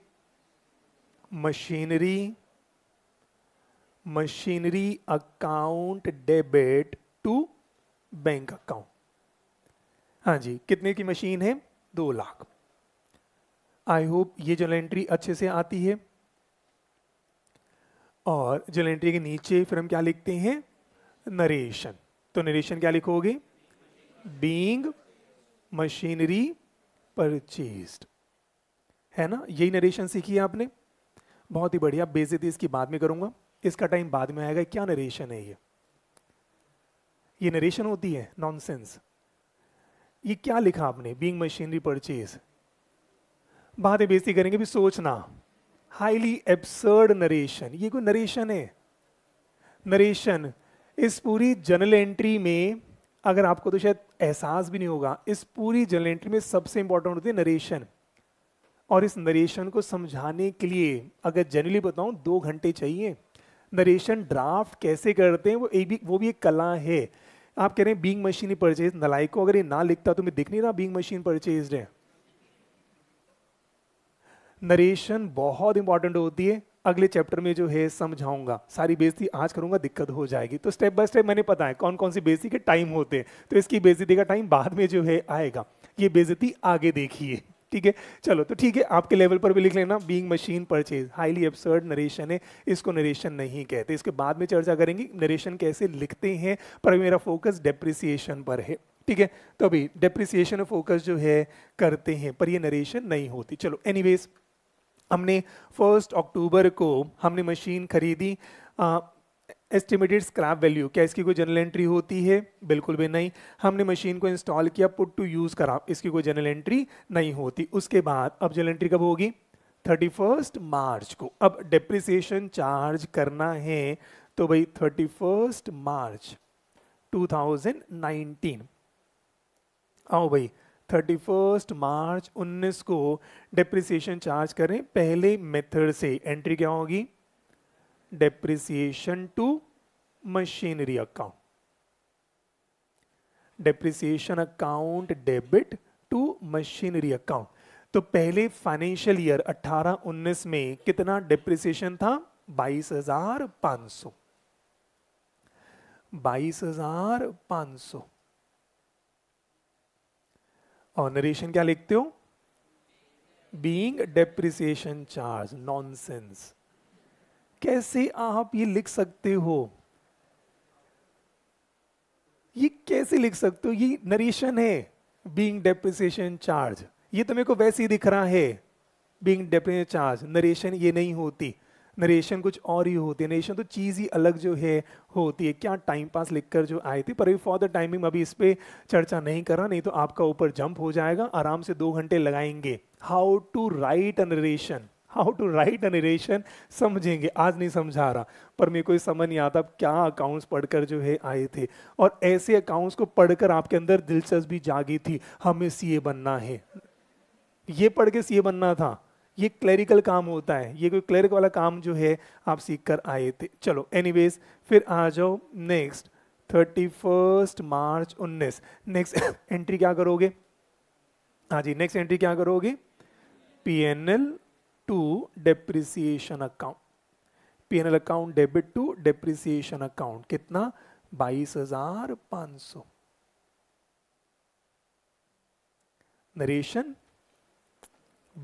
machinery machinery account debit to bank account हाँ जी कितने की मशीन है दो लाख आई होप ये जो एंट्री अच्छे से आती है और एंट्री के नीचे फिर हम क्या लिखते हैं नरेशन तो नरेशन क्या लिखोगे बींग मशीनरी परचेज है ना यही नरेशन सीखी है आपने बहुत ही बढ़िया बेजती इसकी बाद में करूंगा इसका टाइम बाद में आएगा क्या नरेशन है ये ये नरेशन होती है नॉनसेंस ये क्या लिखा आपने बींग मशीनरी परचेज बातें बेजती करेंगे भी सोचना हाईली एब्सर्ड नरेशन ये कोई नरेशन है नरेशन इस पूरी जनरल एंट्री में अगर आपको तो शायद एहसास भी नहीं होगा इस पूरी जनरल एंट्री में सबसे इंपॉर्टेंट होती है नरेशन और इस नरेशन को समझाने के लिए अगर जनरली बताऊं दो घंटे चाहिए नरेशन ड्राफ्ट कैसे करते हैं वो एक भी वो भी एक कला है आप कह रहे हैं बींग मशीन परचेज नलाई को अगर ये ना लिखता तो मैं दिख नहीं रहा बींग मशीन परचेज है नरेशन बहुत इंपॉर्टेंट होती है अगले चैप्टर में जो है समझाऊंगा सारी बेजती आज करूंगा दिक्कत हो जाएगी तो स्टेप बाय स्टेप मैंने पता है कौन कौन सी बेजती के टाइम होते हैं तो इसकी बेजती का टाइम बाद में जो है आएगा ये बेजती आगे देखिए ठीक है चलो तो ठीक है आपके लेवल पर भी लिख लेना being machine purchase highly absurd narration है इसको नरेशन नहीं कहते इसके बाद में चर्चा करेंगे नरेशन कैसे लिखते हैं पर मेरा फोकस डेप्रिसिएशन पर है ठीक है तो अभी डेप्रिसिएशन फोकस जो है करते हैं पर ये नरेशन नहीं होती चलो एनीवेज हमने फर्स्ट अक्टूबर को हमने मशीन खरीदी एस्टिमेटेड स्क्रैप वैल्यू क्या इसकी कोई जनरल एंट्री होती है बिल्कुल भी नहीं हमने मशीन को इंस्टॉल किया पुट टू यूज़ करा इसकी कोई जनरल एंट्री नहीं होती उसके बाद अब जनरल एंट्री कब होगी थर्टी फर्स्ट मार्च को अब डिप्रिसिएशन चार्ज करना है तो भाई थर्टी फर्स्ट मार्च 2019 आओ भाई थर्टी फर्स्ट मार्च उन्नीस को डिप्रिसिएशन चार्ज करें पहले मेथड से एंट्री क्या होगी depreciation to machinery account depreciation account debit to machinery account तो पहले फाइनेंशियल ईयर 18-19 में कितना डिप्रिसिएशन था बाईस हजार पांच सौ बाईस हजार पांच सौ ऑनरेशन क्या लिखते हो बींग डेप्रिसिएशन चार्ज नॉन कैसे आप ये लिख सकते हो ये कैसे लिख सकते हो ये नरेशन है बींग डेप्रिसिएशन चार्ज ये तो मेरे को वैसे ही दिख रहा है बींग डेप्रिसिएशन चार्ज नरेशन ये नहीं होती नरेशन कुछ और ही होती है नरेशन तो चीज़ ही अलग जो है होती है क्या टाइम पास लिखकर जो आई थी पर अभी फॉर द टाइमिंग अभी इस पर चर्चा नहीं कर रहा नहीं तो आपका ऊपर जंप हो जाएगा आराम से दो घंटे लगाएंगे how to write a narration how to write narration समझेंगे आज नहीं समझा रहा पर मेरे को समझ नहीं आता क्या अकाउंट्स पढ़कर जो है आए थे और ऐसे अकाउंट्स को पढ़कर आपके अंदर दिलचस्पी जागी थी हमें सीए बनना है ये पढ़ के सीए बनना था ये क्लरिकल काम होता है ये कोई क्लरिक वाला काम जो है आप सीख कर आए थे चलो एनीवेज फिर आ जाओ नेक्स्ट थर्टी फर्स्ट मार्च उन्नीस नेक्स्ट एंट्री क्या करोगे हाँ जी नेक्स्ट एंट्री क्या करोगे P N L to depreciation account P N L account debit to depreciation account कितना बाईस हजार पांच सौ narration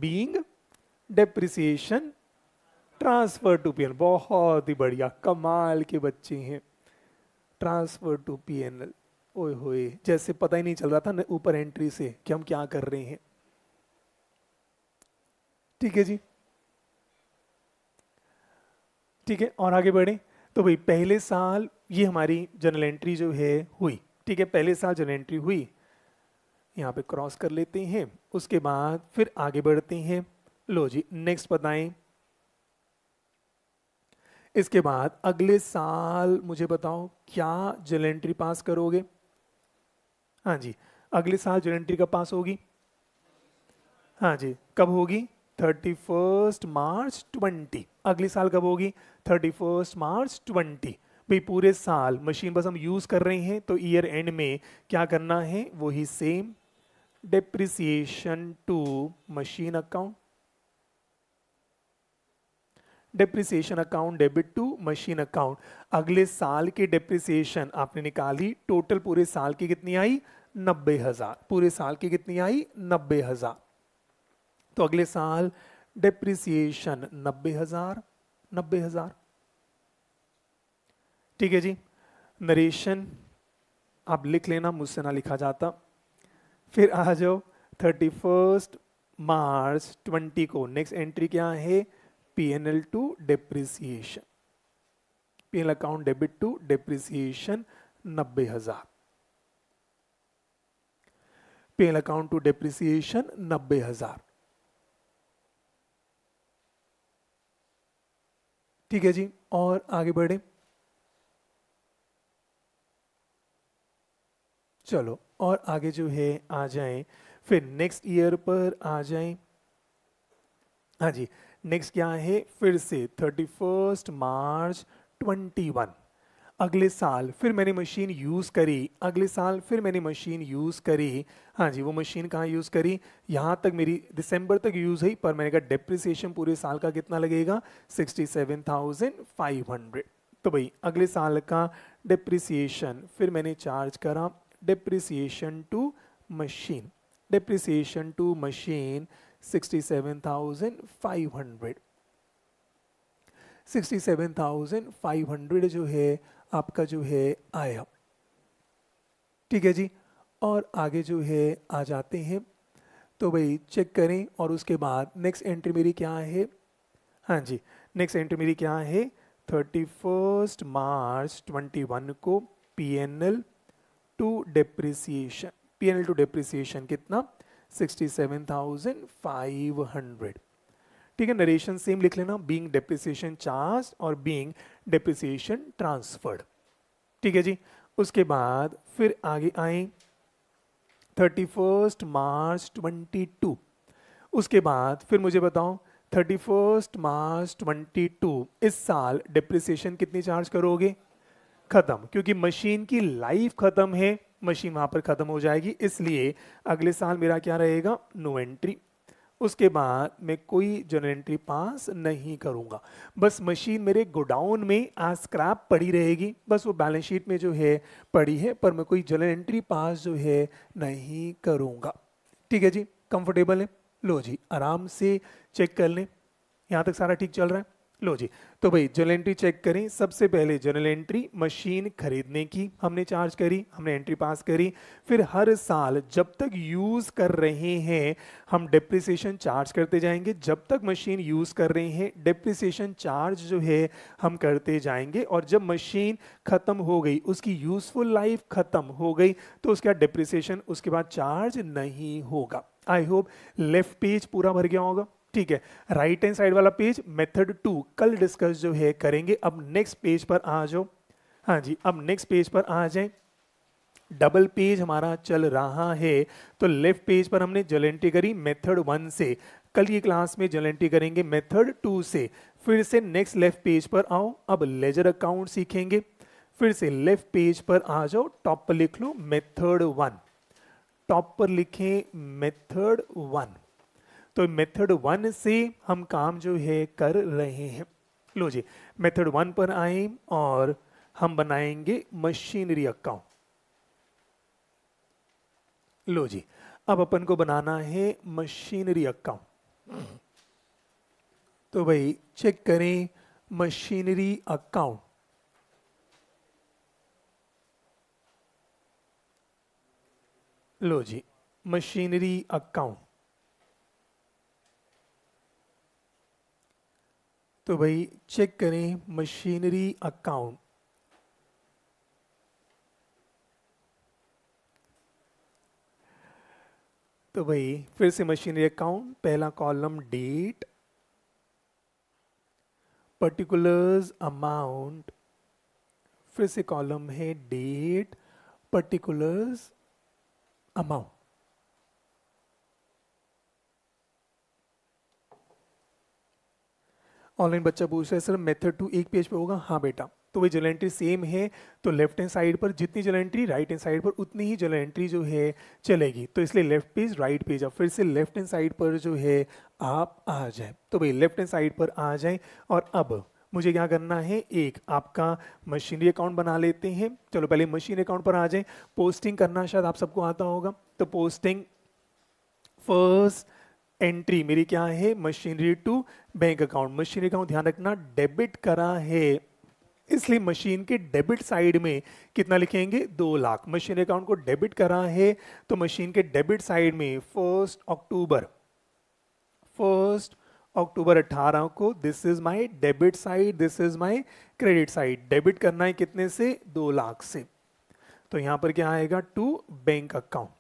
being depreciation transfer to PNL बहुत ही बढ़िया कमाल के बच्चे हैं ट्रांसफर टू पीएनएल ओए होए जैसे पता ही नहीं चल रहा था ना ऊपर एंट्री से कि हम क्या कर रहे हैं ठीक है जी ठीक है और आगे बढ़े तो भाई पहले साल ये हमारी जनरल एंट्री जो है हुई ठीक है पहले साल जनरल एंट्री हुई यहाँ पे क्रॉस कर लेते हैं उसके बाद फिर आगे बढ़ते हैं लो जी नेक्स्ट बताएं इसके बाद अगले साल मुझे बताओ क्या जल एंट्री पास करोगे हाँ जी अगले साल जल एंट्री कब पास होगी हाँ जी कब होगी थर्टी फर्स्ट मार्च ट्वेंटी अगले साल कब होगी थर्टी फर्स्ट मार्च ट्वेंटी भाई पूरे साल मशीन बस हम यूज़ कर रहे हैं तो ईयर एंड में क्या करना है वही same depreciation to machine account depreciation account debit to machine account अगले साल की डिप्रिसिएशन आपने निकाली टोटल पूरे साल की कितनी आई नब्बे हजार पूरे साल की कितनी आई नब्बे हजार तो अगले साल डिप्रिसिएशन नब्बे हजार नब्बे हजार ठीक है जी नरेशन आप लिख लेना मुझसे ना लिखा जाता फिर आ जाओ थर्टी फर्स्ट मार्च ट्वेंटी को नेक्स्ट एंट्री क्या है P&L to depreciation. P&L account debit to depreciation 90,000. P&L account to depreciation 90,000. ठीक है जी और आगे बढ़े चलो और आगे जो है आ जाएं फिर नेक्स्ट ईयर पर आ जाएं हाँ जी नेक्स्ट क्या है फिर से thirty first March twenty one अगले साल फिर मैंने मशीन यूज़ करी अगले साल फिर मैंने मशीन यूज़ करी हाँ जी वो मशीन कहाँ यूज़ करी यहाँ तक मेरी दिसंबर तक यूज़ हुई पर मैंने कहा डिप्रिसिएशन पूरे साल का कितना लगेगा sixty seven thousand five hundred तो भाई अगले साल का डिप्रिसिएशन फिर मैंने चार्ज करा depreciation to machine depreciation to machine 67,500 67,500 जो है आपका जो है आया ठीक है जी और आगे जो है आ जाते हैं तो भाई चेक करें और उसके बाद नेक्स्ट एंट्री मेरी क्या है हाँ जी नेक्स्ट एंट्री मेरी क्या है thirty first March twenty one को P N L to depreciation P N L to depreciation कितना 67,500 ठीक है नरेशन सेम लिख लेना बींग डेप्रिसिएशन चार्ज और बींग डेप्रिसिएशन ट्रांसफर्ड ठीक है जी उसके बाद फिर आगे आए थर्टी मार्च 22 उसके बाद फिर मुझे बताओ थर्टी मार्च 22 इस साल डिप्रिसिएशन कितनी चार्ज करोगे ख़त्म क्योंकि मशीन की लाइफ ख़त्म है मशीन वहाँ पर ख़त्म हो जाएगी इसलिए अगले साल मेरा क्या रहेगा नो एंट्री उसके बाद मैं कोई जनरल एंट्री पास नहीं करूँगा बस मशीन मेरे गोडाउन में आज स्क्रैप पड़ी रहेगी बस वो बैलेंस शीट में जो है पड़ी है पर मैं कोई जनरल एंट्री पास जो है नहीं करूँगा ठीक है जी कंफर्टेबल है लो जी आराम से चेक कर लें यहाँ तक सारा ठीक चल रहा है लो जी तो भाई जनरल एंट्री चेक करें सबसे पहले जनरल एंट्री मशीन खरीदने की हमने चार्ज करी हमने एंट्री पास करी फिर हर साल जब तक यूज़ कर रहे हैं हम डिप्रिसिएशन चार्ज करते जाएंगे जब तक मशीन यूज़ कर रहे हैं डिप्रिसिएशन चार्ज जो है हम करते जाएंगे और जब मशीन ख़त्म हो गई उसकी यूज़फुल लाइफ ख़त्म हो गई तो उसका डिप्रिसिएशन उसके बाद चार्ज नहीं होगा आई होप लेफ्ट पेज पूरा भर गया होगा ठीक है राइट हैंड साइड वाला पेज मेथड टू कल डिस्कस जो है करेंगे अब नेक्स्ट पेज पर आ जाओ हाँ जी अब नेक्स्ट पेज पर आ जाए डबल पेज हमारा चल रहा है तो लेफ्ट पेज पर हमने जल एंट्री करी मेथड वन से कल की क्लास में जल एंट्री करेंगे मेथड टू से फिर से नेक्स्ट लेफ्ट पेज पर आओ अब लेजर अकाउंट सीखेंगे फिर से लेफ्ट पेज पर आ जाओ टॉप पर लिख लो मेथड वन टॉप पर लिखें मेथड वन तो मेथड वन से हम काम जो है कर रहे हैं लो जी मेथड वन पर आए और हम बनाएंगे मशीनरी अकाउंट लो जी अब अपन को बनाना है मशीनरी अकाउंट तो भाई चेक करें मशीनरी अकाउंट लो जी मशीनरी अकाउंट तो भाई चेक करें मशीनरी अकाउंट तो भाई फिर से मशीनरी अकाउंट पहला कॉलम डेट पर्टिकुलर्स अमाउंट फिर से कॉलम है डेट पर्टिकुलर्स अमाउंट ऑनलाइन बच्चा पूछ रहा है सर मेथड टू एक पेज पे होगा हाँ बेटा तो वही जल एंट्री सेम है तो लेफ्ट हैंड साइड पर जितनी जल एंट्री राइट हैंड साइड पर उतनी ही जल एंट्री जो है चलेगी तो इसलिए लेफ्ट पेज राइट पेज अब फिर से लेफ्ट हैंड साइड पर जो है आप आ जाए तो भाई लेफ्ट हैंड साइड पर आ जाए और अब मुझे क्या करना है एक आपका मशीनरी अकाउंट बना लेते हैं चलो पहले मशीन अकाउंट पर आ जाए पोस्टिंग करना शायद आप सबको आता होगा तो पोस्टिंग फर्स्ट एंट्री मेरी क्या है machinery to bank account machinery account ध्यान रखना डेबिट करा है इसलिए मशीन के डेबिट साइड में कितना लिखेंगे दो लाख मशीन अकाउंट को डेबिट करा है तो मशीन के डेबिट साइड में फर्स्ट अक्टूबर फर्स्ट अक्टूबर 18 को this is my debit side this is my credit side debit करना है कितने से दो लाख से तो यहां पर क्या आएगा टू बैंक अकाउंट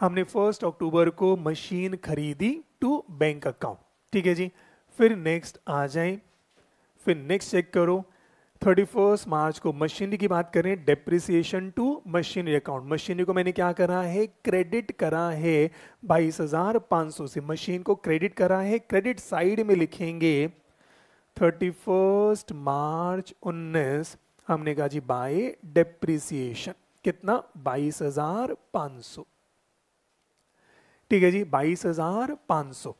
हमने फर्स्ट अक्टूबर को मशीन खरीदी टू बैंक अकाउंट ठीक है जी फिर नेक्स्ट आ जाए फिर नेक्स्ट चेक करो थर्टी फर्स्ट मार्च को मशीनरी की बात करें depreciation to machinery account machinery को मैंने क्या करा है क्रेडिट करा है बाईस हजार पाँच सौ से मशीन को क्रेडिट करा है क्रेडिट साइड में लिखेंगे थर्टी फर्स्ट मार्च उन्नीस हमने कहा जी बाय डेप्रिसिएशन कितना बाईस हजार पाँच सौ ठीक है जी बाईस हजार पाँच सौ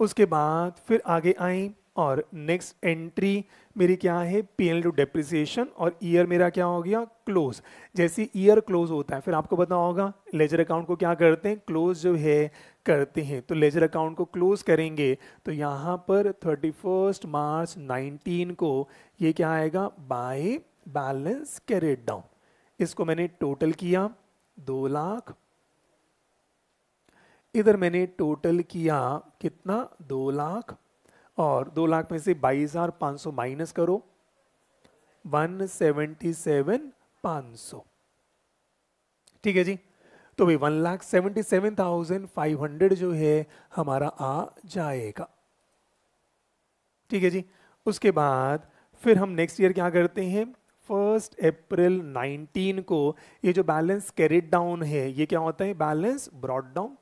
उसके बाद फिर आगे आई और नेक्स्ट एंट्री मेरी क्या है पी एल टू डेप्रिसिएशन और ईयर मेरा क्या हो गया क्लोज जैसे ईयर क्लोज होता है फिर आपको पता होगा लेजर अकाउंट को क्या करते हैं क्लोज जो है करते हैं तो लेजर अकाउंट को क्लोज करेंगे तो यहाँ पर थर्टी फर्स्ट मार्च नाइनटीन को ये क्या आएगा बाय बैलेंस कैरेट डाउन इसको मैंने टोटल किया दो लाख इधर मैंने टोटल किया कितना दो लाख और दो लाख में से बाईस हज़ार पाँच सौ माइनस करो वन सेवेंटी सेवन पाँच सौ ठीक है जी तो भाई one lakh seventy seven thousand five hundred जो है हमारा आ जाएगा ठीक है जी उसके बाद फिर हम नेक्स्ट ईयर क्या करते हैं फर्स्ट अप्रैल 19 को ये जो बैलेंस कैरिड डाउन है ये क्या होता है balance brought down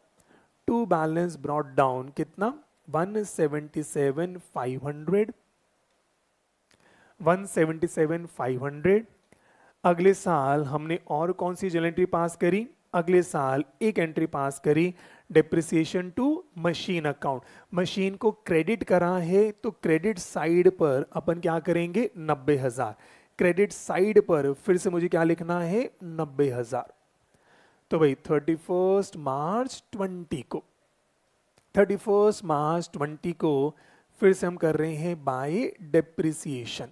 to balance brought down कितना 177,500 177,500 अगले साल हमने और कौन सी जल एंट्री पास करी अगले साल एक एंट्री पास करी depreciation to machine account machine को क्रेडिट करा है तो क्रेडिट साइड पर अपन क्या करेंगे नब्बे हजार क्रेडिट साइड पर फिर से मुझे क्या लिखना है नब्बे हजार तो भाई थर्टी फर्स्ट मार्च ट्वेंटी को थर्टी फर्स्ट मार्च ट्वेंटी को फिर से हम कर रहे हैं बाय डेप्रिसिएशन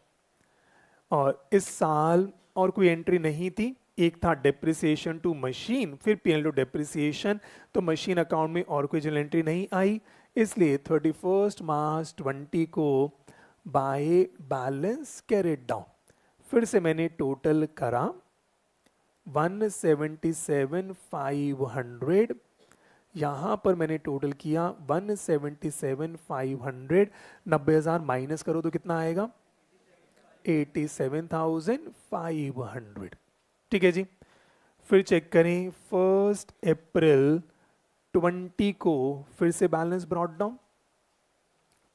और इस साल और कोई एंट्री नहीं थी एक था डेप्रिसिएशन टू मशीन फिर पी एन डेप्रिसिएशन तो मशीन अकाउंट में और कोई जल एंट्री नहीं आई इसलिए थर्टी फर्स्ट मार्च ट्वेंटी को बाय बैलेंस कैरेट डाउन फिर से मैंने टोटल करा one seventy seven five hundred यहाँ पर मैंने टोटल किया one seventy seven five hundred नब्बे हज़ार माइनस करो तो कितना आएगा eighty seven thousand five hundred ठीक है जी फिर चेक करें फर्स्ट अप्रैल ट्वेंटी को फिर से balance brought down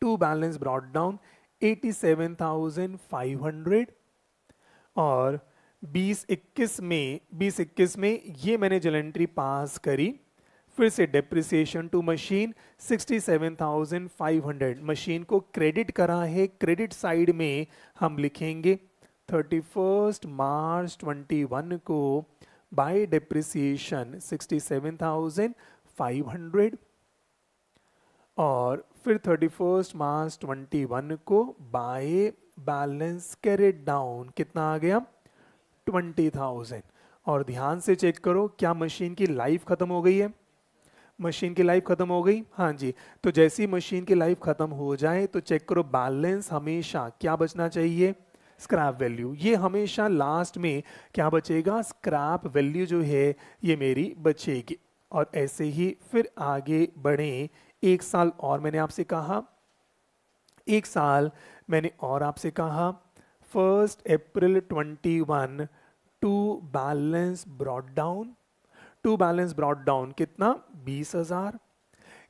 to balance brought down eighty seven thousand five hundred और बीस इक्कीस में बीस इक्कीस में ये मैंने जलेंट्री पास करी फिर से डेप्रिसिएशन टू मशीन 67,500 मशीन को क्रेडिट करा है क्रेडिट साइड में हम लिखेंगे 31 मार्च 21 को बाय डेप्रिसिएशन 67,500 और फिर 31 मार्च 21 को बाय बैलेंस कैरेट डाउन कितना आ गया ट्वेंटी थाउजेंड और ध्यान से चेक करो क्या मशीन की लाइफ ख़त्म हो गई है मशीन की लाइफ ख़त्म हो गई हाँ जी तो जैसी मशीन की लाइफ ख़त्म हो जाए तो चेक करो बैलेंस हमेशा क्या बचना चाहिए स्क्रैप वैल्यू ये हमेशा लास्ट में क्या बचेगा स्क्रैप वैल्यू जो है ये मेरी बचेगी और ऐसे ही फिर आगे बढ़े एक साल और मैंने आपसे कहा एक साल मैंने और आपसे कहा 1st April 21 to balance brought down to balance brought down कितना 20,000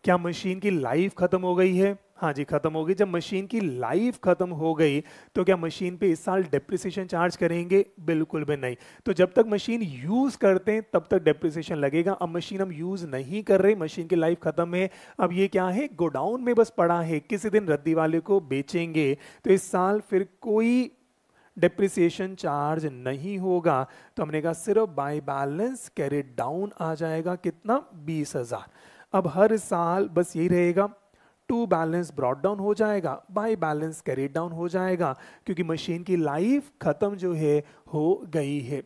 क्या मशीन की लाइफ खत्म हो गई है हाँ जी खत्म हो गई जब मशीन की लाइफ खत्म हो गई तो क्या मशीन पे इस साल डेप्रिसिएशन चार्ज करेंगे बिल्कुल भी नहीं तो जब तक मशीन यूज करते हैं तब तक डेप्रिसिएशन लगेगा अब मशीन हम यूज नहीं कर रहे मशीन की लाइफ खत्म है अब ये क्या है गोडाउन में बस पड़ा है किसी दिन रद्दी वाले को बेचेंगे तो इस साल फिर कोई डिप्रिसिएशन चार्ज नहीं होगा तो हमने कहा सिर्फ बाय बैलेंस कैरेट डाउन आ जाएगा कितना बीस हजार अब हर साल बस यही रहेगा टू बैलेंस ब्रॉड डाउन हो जाएगा बाय बैलेंस कैरेट डाउन हो जाएगा क्योंकि मशीन की लाइफ खत्म जो है हो गई है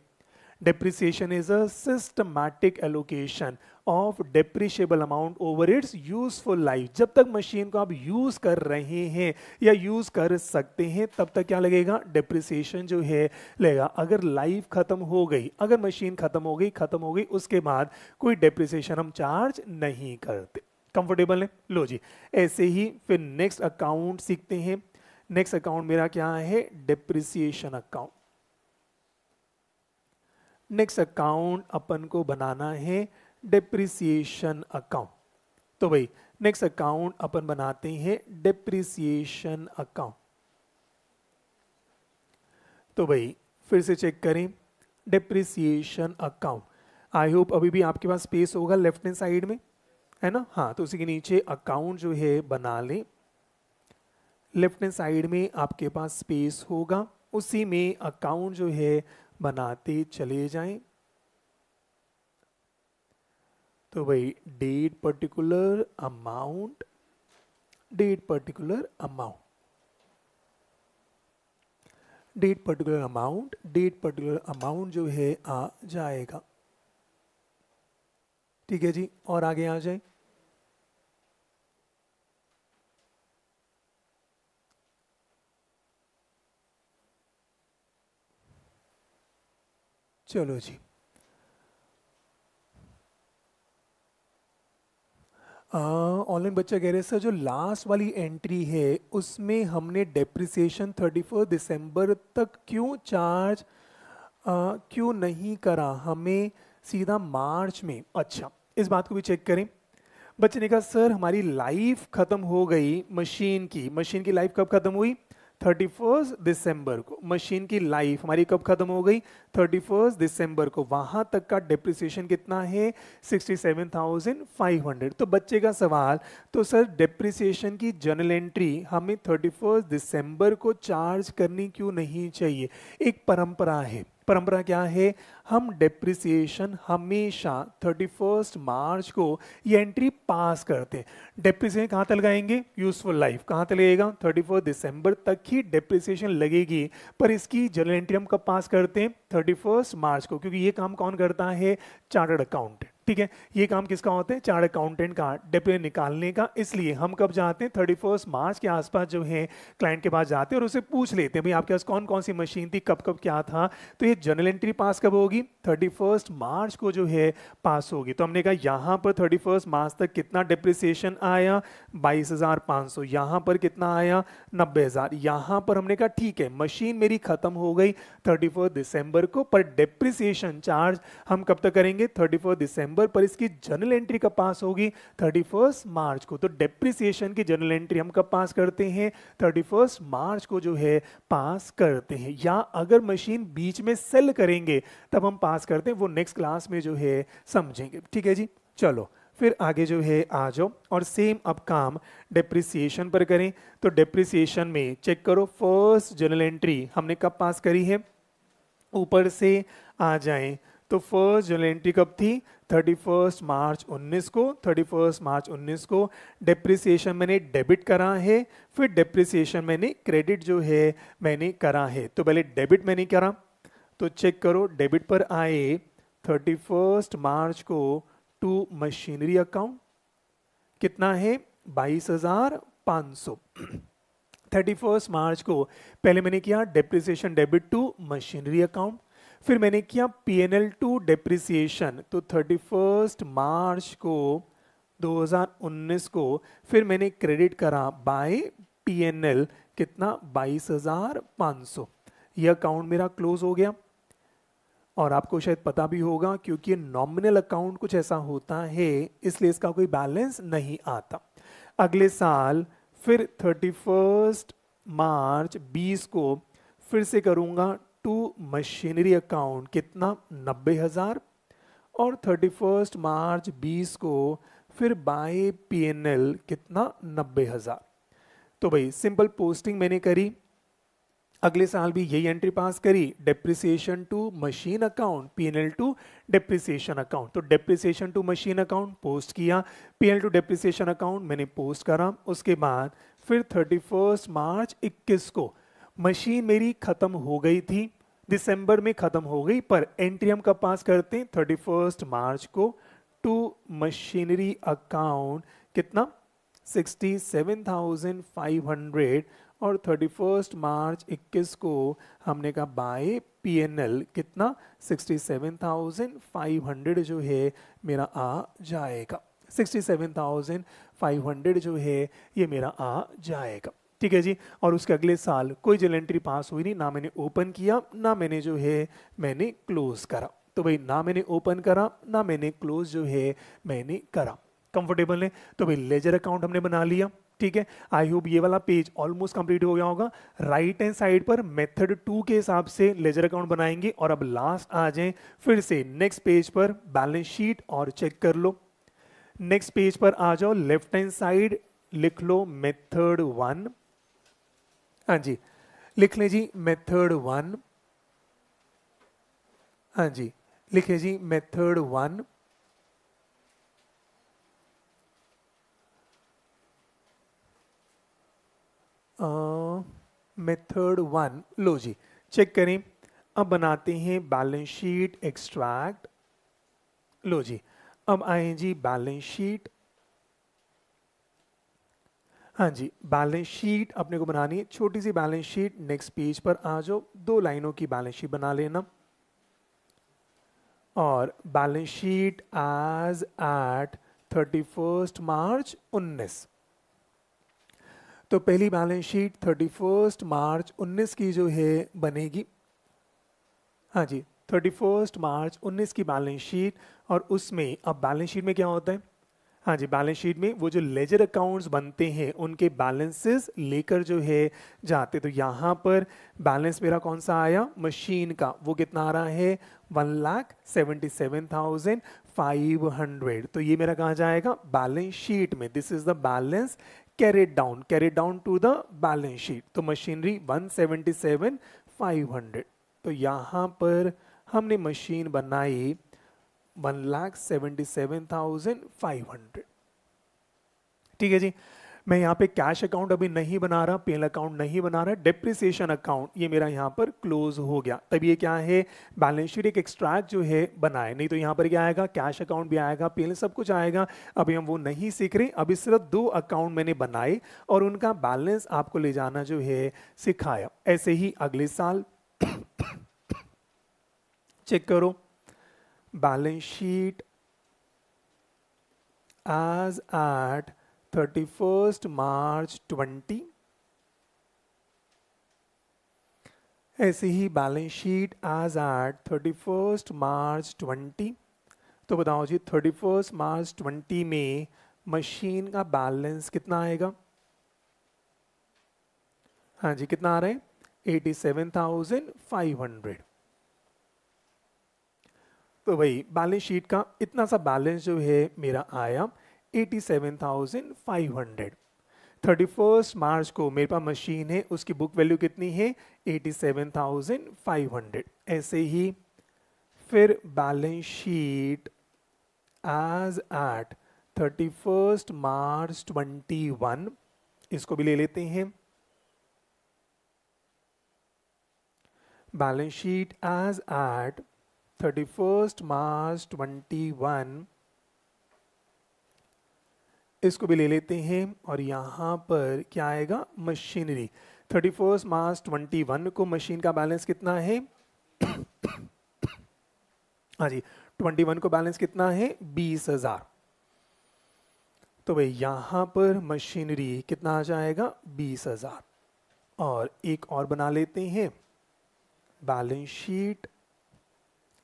depreciation is a systematic allocation of depreciable amount over its useful life जब तक मशीन को आप यूज कर रहे हैं या यूज कर सकते हैं तब तक क्या लगेगा डेप्रिसिएशन जो है लगेगा अगर लाइफ खत्म हो गई अगर मशीन खत्म हो गई खत्म हो गई उसके बाद कोई डेप्रिसिएशन हम चार्ज नहीं करते कंफर्टेबल है लो जी ऐसे ही फिर नेक्स्ट अकाउंट सीखते हैं नेक्स्ट अकाउंट मेरा क्या है डिप्रिसिएशन अकाउंट नेक्स्ट अकाउंट अपन को बनाना है डिप्रिसिएशन अकाउंट तो भाई नेक्स्ट अकाउंट अपन बनाते हैं डिप्रिसिएशन अकाउंट तो भाई फिर से चेक करें डिप्रिसिएशन अकाउंट आई होप अभी भी आपके पास स्पेस होगा लेफ्ट हैंड साइड में है ना हाँ तो उसी के नीचे अकाउंट जो है बना लें लेफ्ट हैंड साइड में आपके पास स्पेस होगा उसी में अकाउंट जो है बनाते चले जाएं तो भाई date particular amount date particular amount date particular amount date particular amount जो है आ जाएगा ठीक है जी और आगे आ जाए चलो जी ऑनलाइन बच्चा कह रहे सर जो लास्ट वाली एंट्री है उसमें हमने डेप्रिसिएशन थर्टी दिसंबर तक क्यों चार्ज क्यों नहीं करा हमें सीधा मार्च में अच्छा इस बात को भी चेक करें बच्चे ने कहा सर हमारी लाइफ ख़त्म हो गई मशीन की मशीन की लाइफ कब ख़त्म हुई थर्टी फर्स्ट दिसंबर को मशीन की लाइफ हमारी कब खत्म हो गई थर्टी फर्स्ट दिसंबर को वहां तक का डिप्रिसिएशन कितना है sixty seven thousand five hundred तो बच्चे का सवाल तो सर डिप्रिसिएशन की जर्नल एंट्री हमें थर्टी फर्स्ट दिसंबर को चार्ज करनी क्यों नहीं चाहिए एक परंपरा है परंपरा क्या है हम डेप्रिसिएशन हमेशा 31 मार्च को ये एंट्री पास करते हैं डेप्रिसिएशन कहाँ तक लगाएंगे यूजफुल लाइफ कहाँ तक लगेगा फर्स्ट दिसंबर तक ही डेप्रिसिएशन लगेगी पर इसकी जनरल एंट्री हम कब पास करते हैं 31 मार्च को क्योंकि ये काम कौन करता है चार्टर्ड अकाउंटेंट ठीक है ये काम किसका होता है चार अकाउंटेंट का डेप्रे निकालने का इसलिए हम कब जाते हैं थर्टी फर्स्ट मार्च के आसपास जो है क्लाइंट के पास जाते हैं और उसे पूछ लेते हैं भाई आपके पास कौन कौन सी मशीन थी कब कब क्या था तो ये जर्नल एंट्री पास कब होगी थर्टी फर्स्ट मार्च को जो है पास होगी तो हमने कहा यहाँ पर थर्टी फर्स्ट मार्च तक कितना डिप्रिसिएशन आया बाईस हज़ार पाँच सौ यहाँ पर कितना आया नब्बे हज़ार यहाँ पर हमने कहा ठीक है मशीन मेरी ख़त्म हो गई थर्टी दिसंबर को पर डिप्रिसिएशन चार्ज हम कब तक करेंगे थर्टी दिसंबर नवंबर पर इसकी जनरल एंट्री कब पास होगी 31 मार्च को तो डेप्रिसिएशन की जनरल एंट्री हम कब पास करते हैं 31 मार्च को जो है पास करते हैं या अगर मशीन बीच में सेल करेंगे तब हम पास करते हैं वो नेक्स्ट क्लास में जो है समझेंगे ठीक है जी चलो फिर आगे जो है आ जाओ और सेम अब काम डेप्रिसिएशन पर करें तो डेप्रिसिएशन में चेक करो फर्स्ट जनरल एंट्री हमने कब पास करी है ऊपर से आ जाएं तो फर्स्ट जनरल एंट्री कब थी 31 मार्च 19 को 31 मार्च 19 को डेप्रिसिएशन मैंने डेबिट करा है फिर डेप्रिसिएशन मैंने क्रेडिट जो है मैंने करा है तो पहले डेबिट मैंने करा तो चेक करो डेबिट पर आए 31 मार्च को टू मशीनरी अकाउंट कितना है बाईस हजार पाँच सौ थर्टी फर्स्ट मार्च को पहले मैंने किया depreciation debit to machinery account फिर मैंने किया P N L to depreciation तो थर्टी फर्स्ट मार्च को 2019 को फिर मैंने क्रेडिट करा बाय पी एन एल कितना बाईस हजार पाँच सौ यह अकाउंट मेरा क्लोज हो गया और आपको शायद पता भी होगा क्योंकि नॉमिनल अकाउंट कुछ ऐसा होता है इसलिए इसका कोई बैलेंस नहीं आता अगले साल फिर थर्टी फर्स्ट मार्च बीस को फिर से करूंगा टू मशीनरी अकाउंट कितना नब्बे हज़ार और थर्टी फर्स्ट मार्च बीस को फिर बाय पीएनएल कितना नब्बे हज़ार तो भाई सिंपल पोस्टिंग मैंने करी अगले साल भी यही एंट्री पास करी depreciation to machine account PNL to depreciation account तो depreciation to machine account post किया पीएनएल टू डेप्रिसिएशन अकाउंट मैंने पोस्ट करा उसके बाद फिर थर्टी फर्स्ट मार्च इक्कीस को मशीन मेरी ख़त्म हो गई थी दिसंबर में ख़त्म हो गई पर एंट्री हम कब पास करते हैं थर्टी फर्स्ट मार्च को टू मशीनरी अकाउंट कितना sixty seven thousand five hundred और थर्टी फर्स्ट मार्च इक्कीस को हमने कहा बाय पीएनएल कितना sixty seven thousand five hundred जो है मेरा आ जाएगा sixty seven thousand five hundred जो है ये मेरा आ जाएगा ठीक है जी और उसके अगले साल कोई जल एंट्री पास हुई नहीं ना मैंने ओपन किया ना मैंने जो है मैंने क्लोज करा तो भाई ना मैंने ओपन करा ना मैंने क्लोज जो है मैंने करा कंफर्टेबल है तो भाई लेजर अकाउंट हमने बना लिया ठीक है आई होप ये वाला पेज ऑलमोस्ट कंप्लीट हो गया होगा राइट हैंड साइड पर मेथड टू के हिसाब से लेजर अकाउंट बनाएंगे और अब लास्ट आ जाए फिर से नेक्स्ट पेज पर बैलेंस शीट और चेक कर लो नेक्स्ट पेज पर आ जाओ लेफ्ट हैंड साइड लिख लो मेथड वन हाँ जी लिख लें जी मेथड वन हाँ जी लिखे जी मेथड वन मेथड वन लो जी चेक करें अब बनाते हैं बैलेंस शीट एक्सट्रैक्ट लो जी अब आए जी बैलेंस शीट हाँ जी बैलेंस शीट अपने को बनानी है छोटी सी बैलेंस शीट नेक्स्ट पेज पर आ जाओ दो लाइनों की बैलेंस शीट बना लेना और balance sheet as at thirty first March उन्नीस तो पहली balance sheet thirty first March उन्नीस की जो है बनेगी हाँ जी थर्टी फर्स्ट मार्च उन्नीस की बैलेंस शीट और उसमें अब बैलेंस शीट में क्या होता है हाँ जी बैलेंस शीट में वो जो लेजर अकाउंट्स बनते हैं उनके बैलेंसेस लेकर जो है जाते तो यहाँ पर बैलेंस मेरा कौन सा आया मशीन का वो कितना आ रहा है one lakh seventy seven thousand five hundred तो ये मेरा कहा जाएगा बैलेंस शीट में this is the balance carried down carried down to the balance sheet तो machinery one seventy seven five hundred तो यहाँ पर हमने मशीन बनाई one lakh seventy seven thousand five hundred ठीक है जी मैं यहाँ पे कैश अकाउंट अभी नहीं बना रहा पेल अकाउंट नहीं बना रहा डिप्रिसिएशन अकाउंट ये मेरा यहाँ पर क्लोज हो गया तब ये क्या है बैलेंस शीट एक एक्सट्रैक्ट जो है बनाए नहीं तो यहाँ पर क्या आएगा कैश अकाउंट भी आएगा पेल सब कुछ आएगा अभी हम वो नहीं सीख रहे अभी सिर्फ दो अकाउंट मैंने बनाए और उनका बैलेंस आपको ले जाना जो है सिखाया ऐसे ही अगले साल चेक करो balance sheet as at 31st March 20 ऐसी ही balance sheet as at thirty first March twenty तो बताओ जी थर्टी फर्स्ट मार्च ट्वेंटी में मशीन का बैलेंस कितना आएगा हाँ जी कितना आ रहा है eighty seven thousand five hundred तो भाई बैलेंस शीट का इतना सा बैलेंस जो है मेरा आया 87,500 31 मार्च को मेरे पास मशीन है उसकी बुक वैल्यू कितनी है 87,500 ऐसे ही फिर balance sheet as at 31 March 21 इसको भी ले लेते हैं balance sheet as at 31st March 21 इसको भी ले लेते हैं और यहाँ पर क्या आएगा मशीनरी 31st मार्च 21 को मशीन का बैलेंस कितना है हाँ जी 21 को बैलेंस कितना है बीस हजार तो भाई यहाँ पर मशीनरी कितना आ जाएगा बीस हजार और एक और बना लेते हैं balance sheet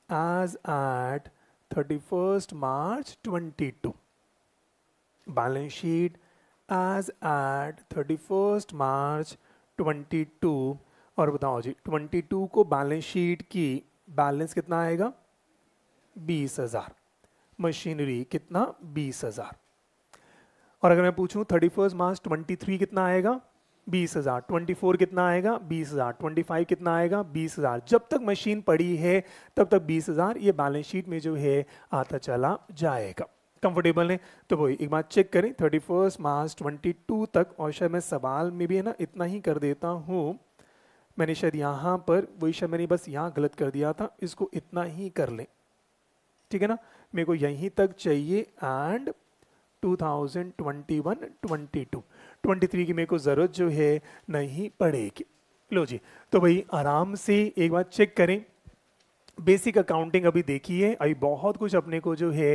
as at 31st March 22. Balance sheet as at 31st March 22 और बताओ जी 22 को balance sheet की balance कितना आएगा 20,000. Machinery कितना 20,000. और अगर मैं पूछूं 31st March 23 कितना आएगा बीस हजार ट्वेंटी फोर कितना आएगा बीस हजार ट्वेंटी फाइव कितना आएगा बीस हजार जब तक मशीन पड़ी है तब तक बीस हजार ये बैलेंस शीट में जो है आता चला जाएगा कंफर्टेबल है तो वही एक बार चेक करें thirty first March twenty two तक और शायद मैं सवाल में भी है ना इतना ही कर देता हूँ मैंने शायद यहाँ पर वही शायद मैंने बस यहाँ गलत कर दिया था इसको इतना ही कर लें ठीक है ना मेरे को यहीं तक चाहिए and two twenty two twenty three की मेरे को ज़रूरत जो है नहीं पड़ेगी लो जी तो भाई आराम से एक बार चेक करें बेसिक अकाउंटिंग अभी देखी है अभी बहुत कुछ अपने को जो है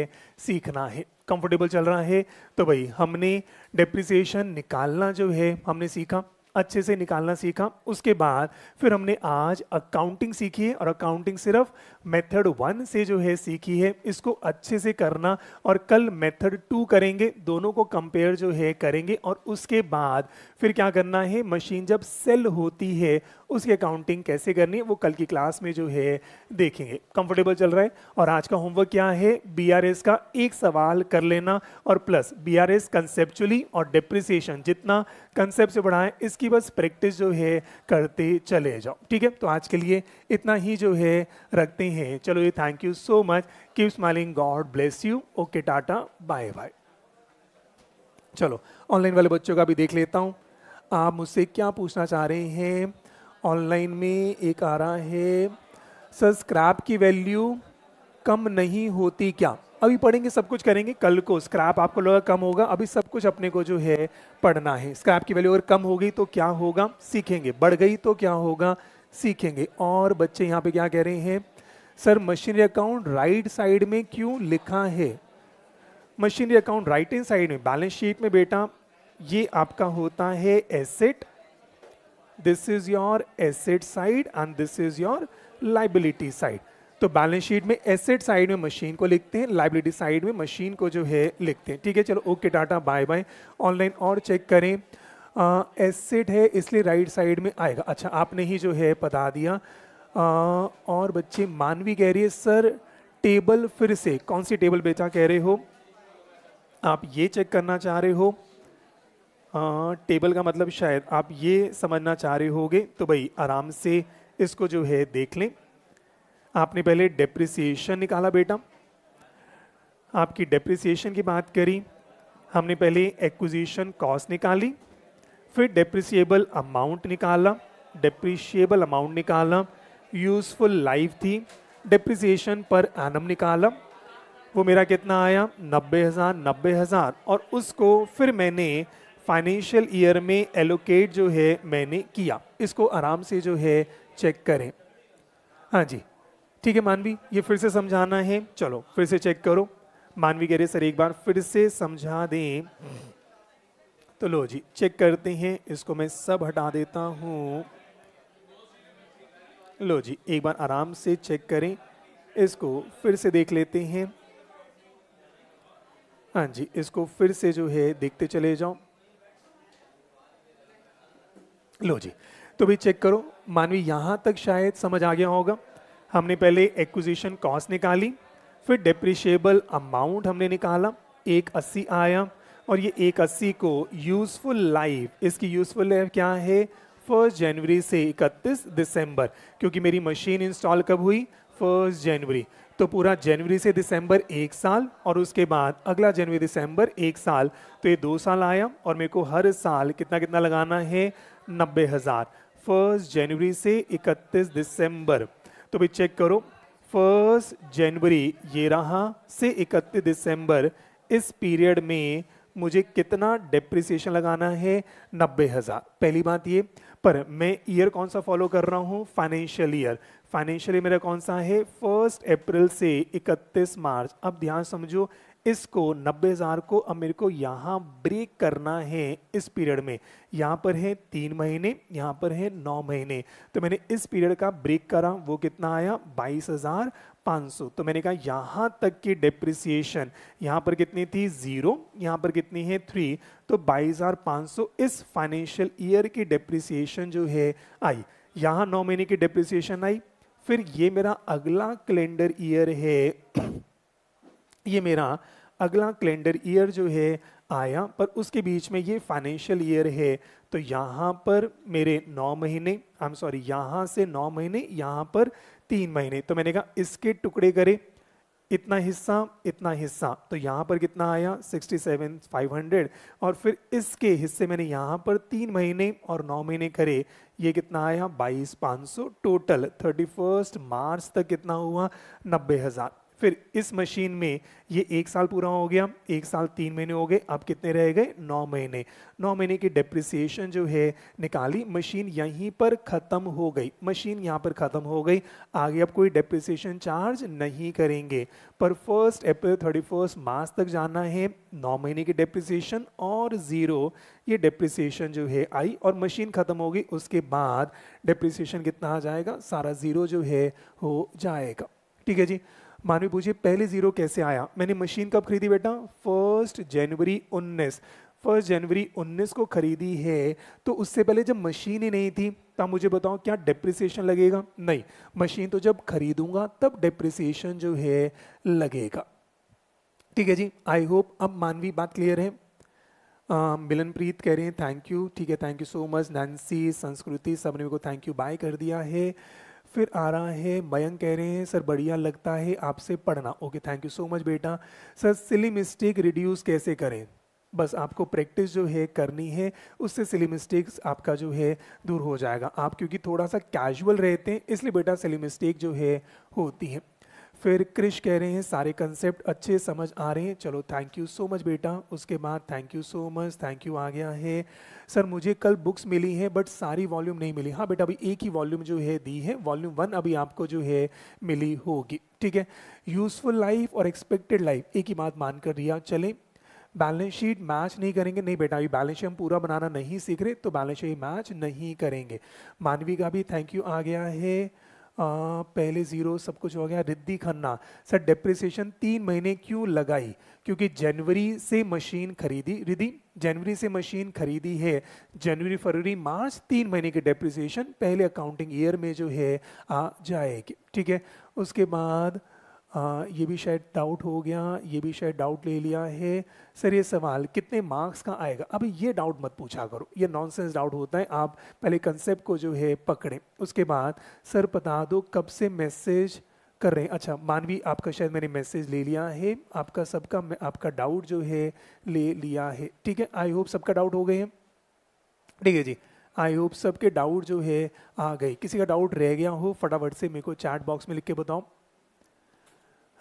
सीखना है कंफर्टेबल चल रहा है तो भाई हमने डिप्रिसिएशन निकालना जो है हमने सीखा अच्छे से निकालना सीखा उसके बाद फिर हमने आज अकाउंटिंग सीखी है और अकाउंटिंग सिर्फ मेथड वन से जो है सीखी है इसको अच्छे से करना और कल मेथड टू करेंगे दोनों को कंपेयर जो है करेंगे और उसके बाद फिर क्या करना है मशीन जब सेल होती है उसकी अकाउंटिंग कैसे करनी है वो कल की क्लास में जो है देखेंगे कंफर्टेबल चल रहा है और आज का होमवर्क क्या है बीआरएस का एक सवाल कर लेना और प्लस बीआरएस कंसेप्चुअली और डिप्रिसिएशन जितना कंसेप्ट से बढ़ाएं इसकी बस प्रैक्टिस जो है करते चले जाओ ठीक है तो आज के लिए इतना ही जो है रखते नहीं है चलो ये thank you so much keep smiling God bless you okay tata bye bye चलो ऑनलाइन वाले बच्चों का भी देख लेता हूँ आप मुझसे क्या पूछना चाह रहे हैं ऑनलाइन में एक आ रहा है सर स्क्रैप की वैल्यू कम नहीं होती क्या अभी पढ़ेंगे सब कुछ करेंगे कल को स्क्रैप आपको लगा कम होगा अभी सब कुछ अपने को जो है पढ़ना है स्क्रैप की वैल्यू अगर कम हो गई तो क्या होगा सीखेंगे बढ़ गई तो क्या होगा सीखेंगे और बच्चे यहाँ पे क्या कह रहे हैं sir machinery account right side में क्यों लिखा है machinery account right in side में बैलेंस शीट में बेटा ये आपका होता है asset this is your asset side and this is your liability side तो बैलेंस शीट में एसेट साइड में मशीन को लिखते हैं लाइबिलिटी साइड में मशीन को जो है लिखते हैं ठीक है चलो okay tata bye bye online और चेक करें एसेट है इसलिए राइट साइड में आएगा अच्छा आपने ही जो है बता दिया आ, और बच्चे मानवी कह रही है सर टेबल फिर से कौन सी टेबल बेटा कह रहे हो आप ये चेक करना चाह रहे हो आ, टेबल का मतलब शायद आप ये समझना चाह रहे होगे तो भाई आराम से इसको जो है देख लें आपने पहले डेप्रिसिएशन निकाला बेटा आपकी डेप्रिसिएशन की बात करी हमने पहले एक्विजिशन कॉस्ट निकाली फिर डेप्रिसिएबल अमाउंट निकाला डेप्रिशिएबल अमाउंट निकाला यूज़फुल लाइफ थी डिप्रिसिएशन पर एनम निकाला वो मेरा कितना आया नब्बे हज़ार नब्बे हज़ार और उसको फिर मैंने फाइनेंशियल ईयर में एलोकेट जो है मैंने किया इसको आराम से जो है चेक करें हाँ जी ठीक है मानवी ये फिर से समझाना है चलो फिर से चेक करो मानवी कह रहे सर एक बार फिर से समझा दें तो लो जी चेक करते हैं इसको मैं सब हटा देता हूँ लो जी एक बार आराम से चेक करें इसको फिर से देख लेते हैं हाँ जी इसको फिर से जो है देखते चले जाओ लो जी तो भी चेक करो मानवी यहाँ तक शायद समझ आ गया होगा हमने पहले एक्विजिशन कॉस्ट निकाली फिर डिप्रिशिएबल अमाउंट हमने निकाला एक अस्सी आया और ये एक अस्सी को यूज़फुल लाइफ इसकी यूज़फुल लाइफ क्या है फर्स्ट जनवरी से 31 दिसंबर क्योंकि मेरी मशीन इंस्टॉल कब हुई फर्स्ट जनवरी तो पूरा जनवरी से दिसंबर एक साल और उसके बाद अगला जनवरी दिसंबर एक साल तो ये दो साल आया और मेरे को हर साल कितना कितना लगाना है नब्बे हज़ार फर्स्ट जनवरी से इकतीस दिसंबर तो भाई चेक करो फर्स्ट जनवरी ये रहा से इकतीस दिसंबर इस पीरियड में मुझे कितना डिप्रिसिएशन लगाना है नब्बे हज़ार पहली बात ये पर मैं ईयर कौन सा फॉलो कर रहा हूँ फाइनेंशियल ईयर फाइनेंशियल ईयर मेरा कौन सा है फर्स्ट अप्रैल से 31 मार्च अब ध्यान समझो इसको नब्बे हज़ार को अब मेरे को यहाँ ब्रेक करना है इस पीरियड में यहाँ पर है तीन महीने यहाँ पर है नौ महीने तो मैंने इस पीरियड का ब्रेक करा वो कितना आया बाईस हज़ार पाँच सौ तो मैंने कहा यहाँ तक की डिप्रिसिएशन यहाँ पर कितनी थी ज़ीरो यहाँ पर कितनी है थ्री तो बाईस हज़ार पाँच सौ इस फाइनेंशियल ईयर की डिप्रिसिएशन जो है आई यहाँ नौ महीने की डिप्रिसिएशन आई फिर ये मेरा अगला कैलेंडर ईयर है ये मेरा अगला कैलेंडर ईयर जो है आया पर उसके बीच में ये फाइनेंशियल ईयर है तो यहाँ पर मेरे नौ महीने आई एम सॉरी यहाँ से नौ महीने यहाँ पर तीन महीने तो मैंने कहा इसके टुकड़े करें इतना हिस्सा इतना हिस्सा तो यहाँ पर कितना आया सिक्सटी सेवन फाइव हंड्रेड और फिर इसके हिस्से मैंने यहाँ पर तीन महीने और नौ महीने करे ये कितना आया बाईस पाँच सौ टोटल थर्टी फर्स्ट मार्च तक कितना हुआ नब्बे हज़ार फिर इस मशीन में ये एक साल पूरा हो गया एक साल तीन महीने हो गए अब कितने रह गए नौ महीने नौ महीने की डिप्रिसिएशन जो है निकाली मशीन यहीं पर ख़त्म हो गई मशीन यहाँ पर ख़त्म हो गई आगे अब कोई डिप्रिसिएशन चार्ज नहीं करेंगे पर first April thirty first March तक जाना है नौ महीने की डिप्रिसिएशन और ज़ीरो ये डिप्रिसिएशन जो है आई और मशीन ख़त्म होगी उसके बाद डिप्रिसिएशन कितना आ जाएगा सारा ज़ीरो जो है हो जाएगा ठीक है जी मानवी पूछिए पहले जीरो कैसे आया मैंने मशीन कब खरीदी बेटा फर्स्ट जनवरी उन्नीस फर्स्ट जनवरी 19 को खरीदी है तो उससे पहले जब मशीन ही नहीं थी तब मुझे बताओ क्या डिप्रिसिएशन लगेगा नहीं मशीन तो जब खरीदूंगा तब डिप्रिसिएशन जो है लगेगा ठीक है जी आई होप अब मानवी बात क्लियर है मिलनप्रीत कह रहे हैं थैंक यू ठीक है thank you so much Nancy Sanskriti सबने ने को थैंक यू बाय कर दिया है फिर आ रहा है मयंक कह रहे हैं सर बढ़िया लगता है आपसे पढ़ना okay thank you so much बेटा सर सिली मिस्टेक रिड्यूस कैसे करें बस आपको प्रैक्टिस जो है करनी है उससे सिली मिस्टेक्स आपका जो है दूर हो जाएगा आप क्योंकि थोड़ा सा कैजुअल रहते हैं इसलिए बेटा सिली मिस्टेक जो है होती है फिर क्रिश कह रहे हैं सारे कंसेप्ट अच्छे समझ आ रहे हैं चलो थैंक यू सो मच बेटा उसके बाद thank you so much thank you आ गया है सर मुझे कल बुक्स मिली हैं बट सारी वॉल्यूम नहीं मिली हाँ बेटा अभी एक ही वॉल्यूम जो है दी है वॉल्यूम वन अभी आपको जो है मिली होगी ठीक है यूज़फुल लाइफ और एक्सपेक्टेड लाइफ एक ही बात मानकर दिया चले बैलेंस शीट मैच नहीं करेंगे नहीं बेटा अभी बैलेंस शीट हम पूरा बनाना नहीं सीख रहे तो बैलेंस शीट मैच नहीं करेंगे मानवी का भी थैंक यू आ गया है पहले ज़ीरो सब कुछ हो गया रिद्धि खन्ना सर डिप्रिसिएशन तीन महीने क्यों लगाई क्योंकि जनवरी से मशीन खरीदी रिद्धि जनवरी से मशीन खरीदी है जनवरी फरवरी मार्च तीन महीने की डिप्रिसिएशन पहले अकाउंटिंग ईयर में जो है आ जाएगी ठीक है उसके बाद आ, ये भी शायद डाउट हो गया ये भी शायद डाउट ले लिया है सर ये सवाल कितने मार्क्स का आएगा अब ये डाउट मत पूछा करो ये नॉनसेंस डाउट होता है आप पहले कंसेप्ट को जो है पकड़ें उसके बाद सर बता दो कब से मैसेज कर रहे हैं अच्छा मानवी आपका शायद मैंने मैसेज ले लिया है आपका सबका आपका डाउट जो है ले लिया है ठीक है आई होप सबका डाउट हो गए हैं ठीक है जी आई होप सबके डाउट जो है आ गए किसी का डाउट रह गया हो फटाफट से मेरे को चैट बॉक्स में लिख के बताओ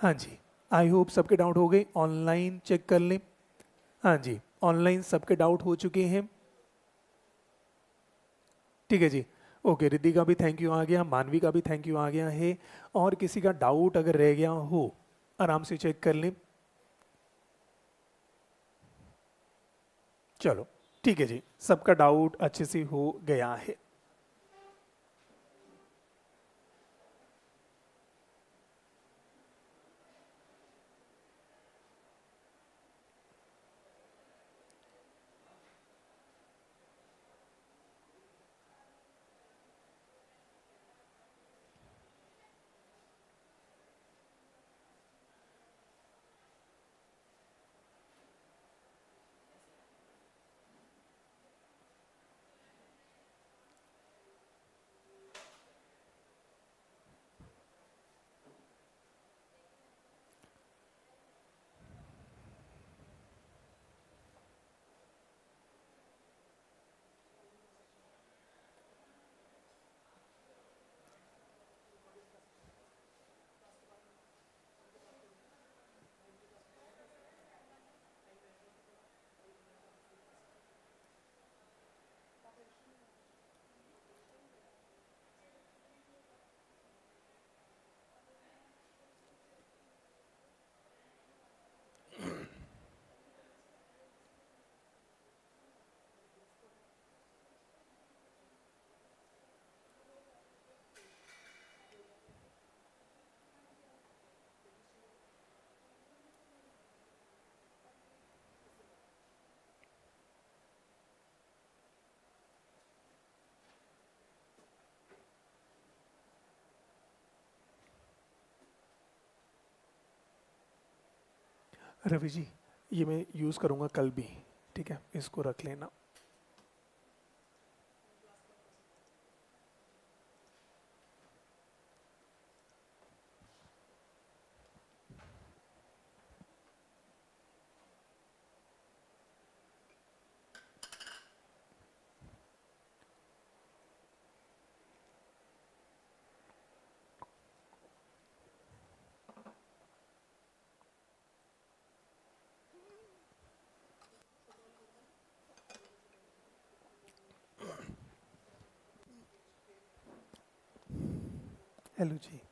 हाँ जी आई होप सबके डाउट हो गए ऑनलाइन चेक कर लें हाँ जी ऑनलाइन सबके डाउट हो चुके हैं ठीक है जी ओके रिद्धि का भी थैंक यू आ गया मानवी का भी थैंक यू आ गया है और किसी का डाउट अगर रह गया हो आराम से चेक कर लें चलो ठीक है जी सबका डाउट अच्छे से हो गया है रवि जी ये मैं यूज़ करूँगा कल भी ठीक है इसको रख लेना एल